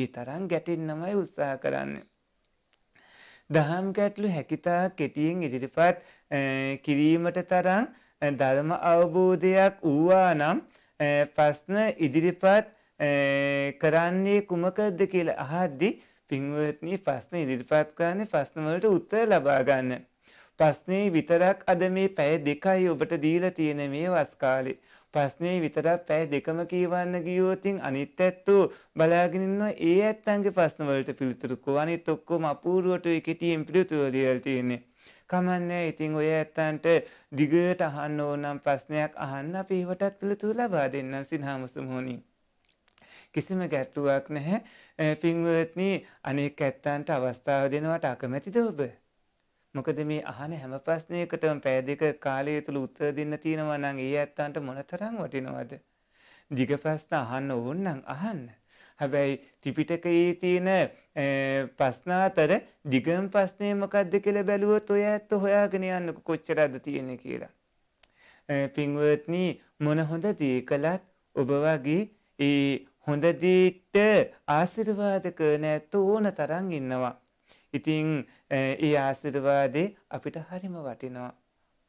ඒ තරම් ගැටෙන්නමයි උත්සාහ කරන්න. දහම් ගැටලු හැකිතා කෙටියෙන් ඉදිරිපත් කිරීමට තරම් ධර්ම අවබෝධයක් වූවා නම් ප්‍රශ්න ඉදිරිපත් කරන්නේ කුමකද කියලා අහද්දි පින්වත්නි ප්‍රශ්න ඉදිරිපත් කරන්නේ ප්‍රශ්න වලට උත්තර ලබා ගන්න. ප්‍රශ්නේ විතරක් අද මේ පැය දෙකයි ඔබට දීලා තියෙන මේ වස් කාලේ. ප්‍රශ්නේ විතරක් පැය දෙකම කියවන්න ගියොතින් අනිත් ඇත්තෝ බලාගෙන ඉන්නවා ඒ ඇත්තන්ගේ ප්‍රශ්න වලට පිළිතුරු කොහොනිත් ඔක්කොම අපූර්වට එකටියෙන් පිළිතුරු දීලා තියෙන්නේ. කමන්නේ ඉතින් ඔය ඇත්තන්ට දිගට අහන්න ඕනම් ප්‍රශ්නයක් අහන්න අපි ඒවටත් පිළිතුරු ලබා දෙන්නම් සිනහමසුමෝනි. කිසිම ගැටලුවක් නැහැ. පින්වත්නි අනෙක් ඇත්තන්ට අවස්ථාව දෙනවට අකමැතිද ඔබ? මොකද මේ අහන හැම ප්‍රශ්නයකටම පැය දෙක කාලය තුල උත්තර දෙන්න තියෙනවා නම් ඒ ඇත්තන්ට මොනතරම් වටිනවද? දිග ප්‍රශ්න අහන්න ඕන නම් අහන්න. හැබැයි ත්‍රිපිටකයේ තියෙන ප්‍රශ්න අතර දිගම ප්‍රශ්නේ මොකද්ද කියලා බැලුවොත් ඔය ඇත්ත හොයාගෙන යන්න කොච්චරද තියෙන්නේ කියලා. පින්වත්නි මොන හොඳ දේ කළත් ඔබ වගේ ඒ හොඳ දේට ආශිර්වාද කරන ඇත්ත ඕන තරම් ඉන්නවා. ඉතින් ඒ ආශිර්වාදේ අපිට හරිම වටිනවා.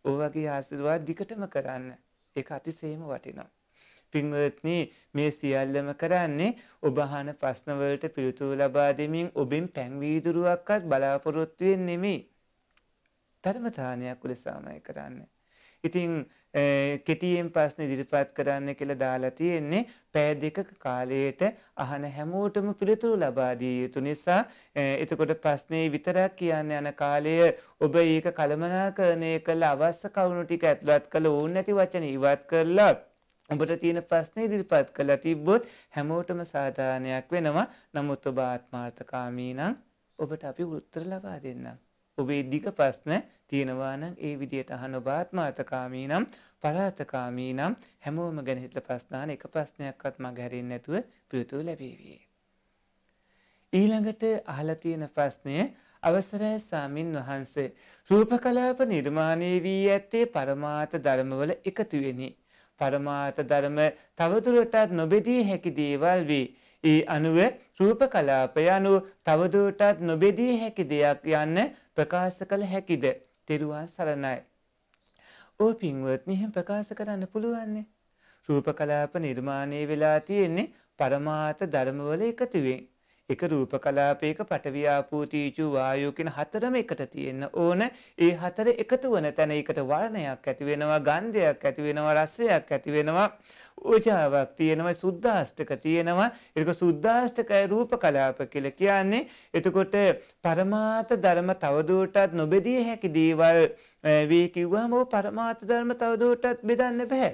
ඔය වගේ ආශිර්වාද දිගටම කරන්න. ඒක අතිශයම වටිනවා. පින්වත්නි මේ සියල්ලම කරන්නේ ඔබ අහන ප්‍රශ්න වලට පිළිතුරු ලබා දෙමින් ඔබෙන් පැන් වීදුරුවක්වත් බලාපොරොත්තු වෙන්නේ නෙමෙයි. ධර්මතාවයක් උදෙසාමයි කරන්නේ. ඉතින් කෙටියෙන් ප්‍රශ්න ඉදිරිපත් කරන්න කියලා දාලා තියෙන්නේ පෑ දෙකක කාලයට අහන හැමෝටම පිළිතුරු ලබා දිය යුතු නිසා එතකොට ප්‍රශ්නේ විතරක් කියන්න යන කාලය ඔබ ඒක කළමනාකරණය කළ අවශ්‍ය කවුණු ටික ඇතුළත් කළ ඕන නැති වචන ඉවත් කරලා ඔබට තියෙන ප්‍රශ්න ඉදිරිපත් කළා තිබ්බොත් හැමෝටම සාධාරණයක් වෙනවා. නමුත් ඔබ ආත්මාර්ථකාමී නම් ඔබට අපි උත්තර ලබා දෙන්නම්. ඔබේ දිග ප්‍රශ්න තියෙනවා නම් ඒ විදියට අහන ඔබ ආත්මාර්ථකාමී නම් පරාර්ථකාමී නම් හැමෝම ගැන හිතලා ප්‍රශ්නාන එක ප්‍රශ්නයක්වත් මග හැරෙන්නේ නැතුව පිළිතුරු ලැබේවි. ඊළඟට අහලා තියෙන ප්‍රශ්නය අවසරයි සාමින් වහන්සේ රූපකලාප නිර්මාණය වී ඇත්තේ පරමාර්ථ ධර්මවල එකතුවෙනි. පරමාර්ථ ධර්ම තවදුරටත් නොබෙදී හැකි දේවල් වේ. ඒ අනුව රූපකලාපය අනු තවදුරටත් නොබෙදී හැකි දෙයක් යන්න ප්‍රකාශ කළ හැකිද? තෙරුවන් සරණයි. ඔය පින්වත්නි එහෙම ප්‍රකාශ කරන්න පුළුවන්නේ. රූප කලාප නිර්මාණය වෙලා තියෙන්නේ පරමාර්ථ ධර්මවල එකතුවෙන්. එක රූප කලාපයක පටවියාපූතීචු වායෝ කියන හතරම එකට තියෙන්න ඕන. ඒ හතර එකතු වන තැන එකට වර්ණයක් ඇති වෙනවා, ගන්ධයක් ඇති වෙනවා, රසයක් ඇති වෙනවා, ඕජාවක් තියෙනවා, සුද්ධාෂ්ටක තියෙනවා. ඒක සුද්ධාෂ්ටක රූප කලාප කියලා කියන්නේ. එතකොට පරමාර්ථ ධර්ම තවදුරටත් නොබෙදී හැකි දේවල් වේ කිව්වම පරමාර්ථ ධර්ම තවදුරටත් බෙදන්න බෑ.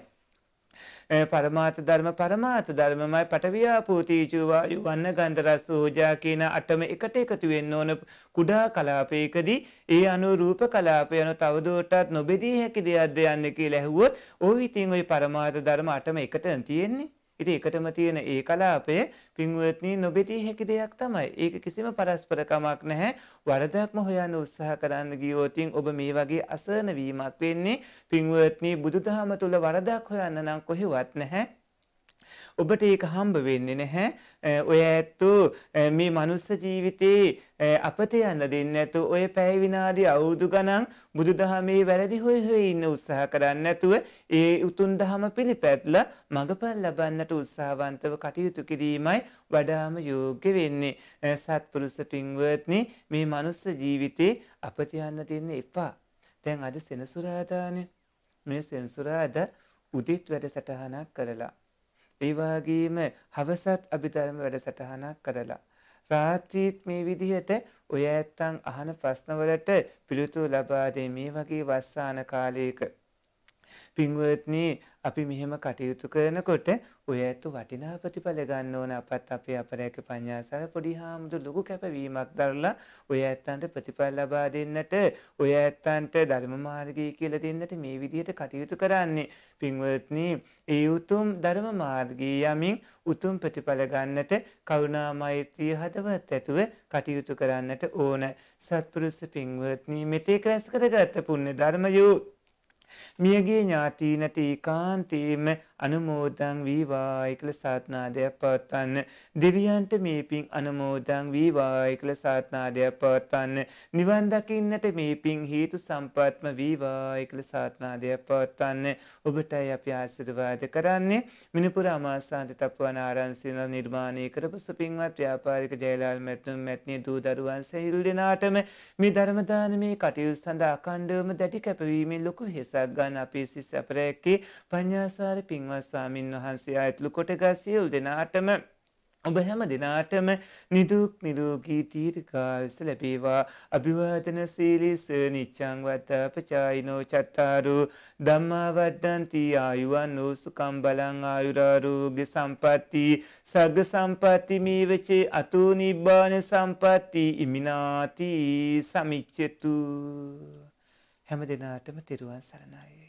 පරමාත ධර්ම පරමාත ධර්මමයි පටවියාපූතීචූවායු වන්න ගන්දරස් හෝජා කියන අටම එකට එකතු වෙන්න ඕන කුඩා කලාපයකදී ඒ අනුරූප කලාප යන තවදුරටත් නොබෙදී හැකි දෙයක්ද යන්න කියලා ඇහුවොත් ඔය ඉතින් ওই පරමාත ධර්ම අටම එකට තියෙන්නේ ඉති එකටම තියෙන ඒ කලාපය පින්වත්නී නොබෙටී හැකි දෙයක් තමයි ඒක කිසිම පරස්පරකමක් නැහැ වරදක්ම හොයන්න උත්සාහ කරන්න ගියෝතින් ඔබ මේ වගේ අසරණවීමක් වෙන්නේ පින්වත්නී බුදුදහම තුළ වරදක් හොයන්න නම් කොහෙවත් නැහැ ඔබට ඒක හම්බ වෙන්නේ නැහැ ඔය ඇත්තු මේ මනුස්ස ජීවිතේ අපත යන්න දෙන්න ඇතු ඔය පැය විනාඩි අවුරුදු ගණන් බුදුදහමේ වැරදි හොය හොය ඉන්න උත්සාහ කරන්න නැතුව ඒ උතුම් දහම පිළිපැත්ලා මඟපල් ලබන්නට උත්සාහවන්තව කටයුතු කිරීමයි වඩාම යෝග්‍ය වෙන්නේ සත්පුරුෂ පින්වත්නි මේ මනුස්ස ජීවිතේ අපත යන්න දෙන්න එපා දැන් අද සෙනසුරාදානේ මේ සෙන්සුරාද උදිත් වැඩසටහනක් කරලා ඒ වගේම හවසත් අභිධර්ම වැඩසටහනක් කරලා රාත්‍රීත් මේ විදිහට ඔය ඇත්තන් අහන ප්‍රශ්නවලට පිළිතුරු ලබා දෙමේ වගේ වස්සාන කාලයක පින්වත්නි අපි මෙහෙම කටයුතු කරනකොට ඔය ඇතු වටිනා ප්‍රතිඵල ගන්න ඕන අපත් අපේ අපරැක පඤ්ඤාසාර පොඩි හාමුදු ලොකු කැපවීමක් දරලා ඔය ඇත්තන්ට ප්‍රතිඵල ලබා දෙන්නට ඔය ඇත්තන්ට ධර්ම මාර්ගය කියලා දෙන්නට මේ විදිහට කටයුතු කරන්නේ පින්වත්නි ඒ උතුම් ධර්ම මාර්ගයේ යමින් උතුම් ප්‍රතිඵල ගන්නට කරුණා මෛත්‍රිය හදවත් ඇතුව කටයුතු කරන්නට ඕන සත්පුරුෂ පින්වත්නි මෙතේ ක්‍රැස් කරගත්ත පුණ්‍ය ධර්මයෝ මියගේ ඥාතීනතේ කාන්තේම අනුමෝදං වීවා එකල සාත්නාදයක් පවත්වන්න. දෙවියන්ට මේ පින් අනුමෝදං වීවා එකල සාත්නාදයක් පවත්වන්න. නිවන් දකින්නට මේ පින් හේතු සම්පත්ම වීවා එකල සාත්නාදයක් පවත්වන්න. ඔබටයි අපි ආශිර්වාද කරන්නේ. මිනිපුර අමාසාන්ත තප්පුවන ආරංසින නිර්මාණය කරපු සුපින්වත් ව්‍යාපාරික ජයලාල් මැතුම් මැත්නි දූ දරුවන් සැහිල් දෙනාටම මේ ධර්ම දානමේ කටයුතු සඳහා අඛණ්ඩවම දැඩි කැපවීමෙන් ලොකු හිසක් ගන්න අපේ සිස් අපරැක්කේ පඤ්ඤාසාර පින්වත් ධම්මස්වාමින් වහන්සේ ඇතුළු කොටගා සියලු දෙනාටම ඔබ හැම දෙනාටම නිදුක් නිරෝගී තීර්ඝායුෂ ලැබේවා අභිවාදන සීලිස නිච්ඡං වතපචායිනෝ චත්තාරු ධම්මා වඩ්ඩಂತಿ ආයුවන් සුඛම් බලං ආයුරාෝග්‍ය සම්පatti සග්ග සම්පatti මේවචේ අතෝ නිබ්බාන සම්පatti ඉමිනාති සමිච්ඡතු හැම දිනාටම තෙරුවන් සරණයි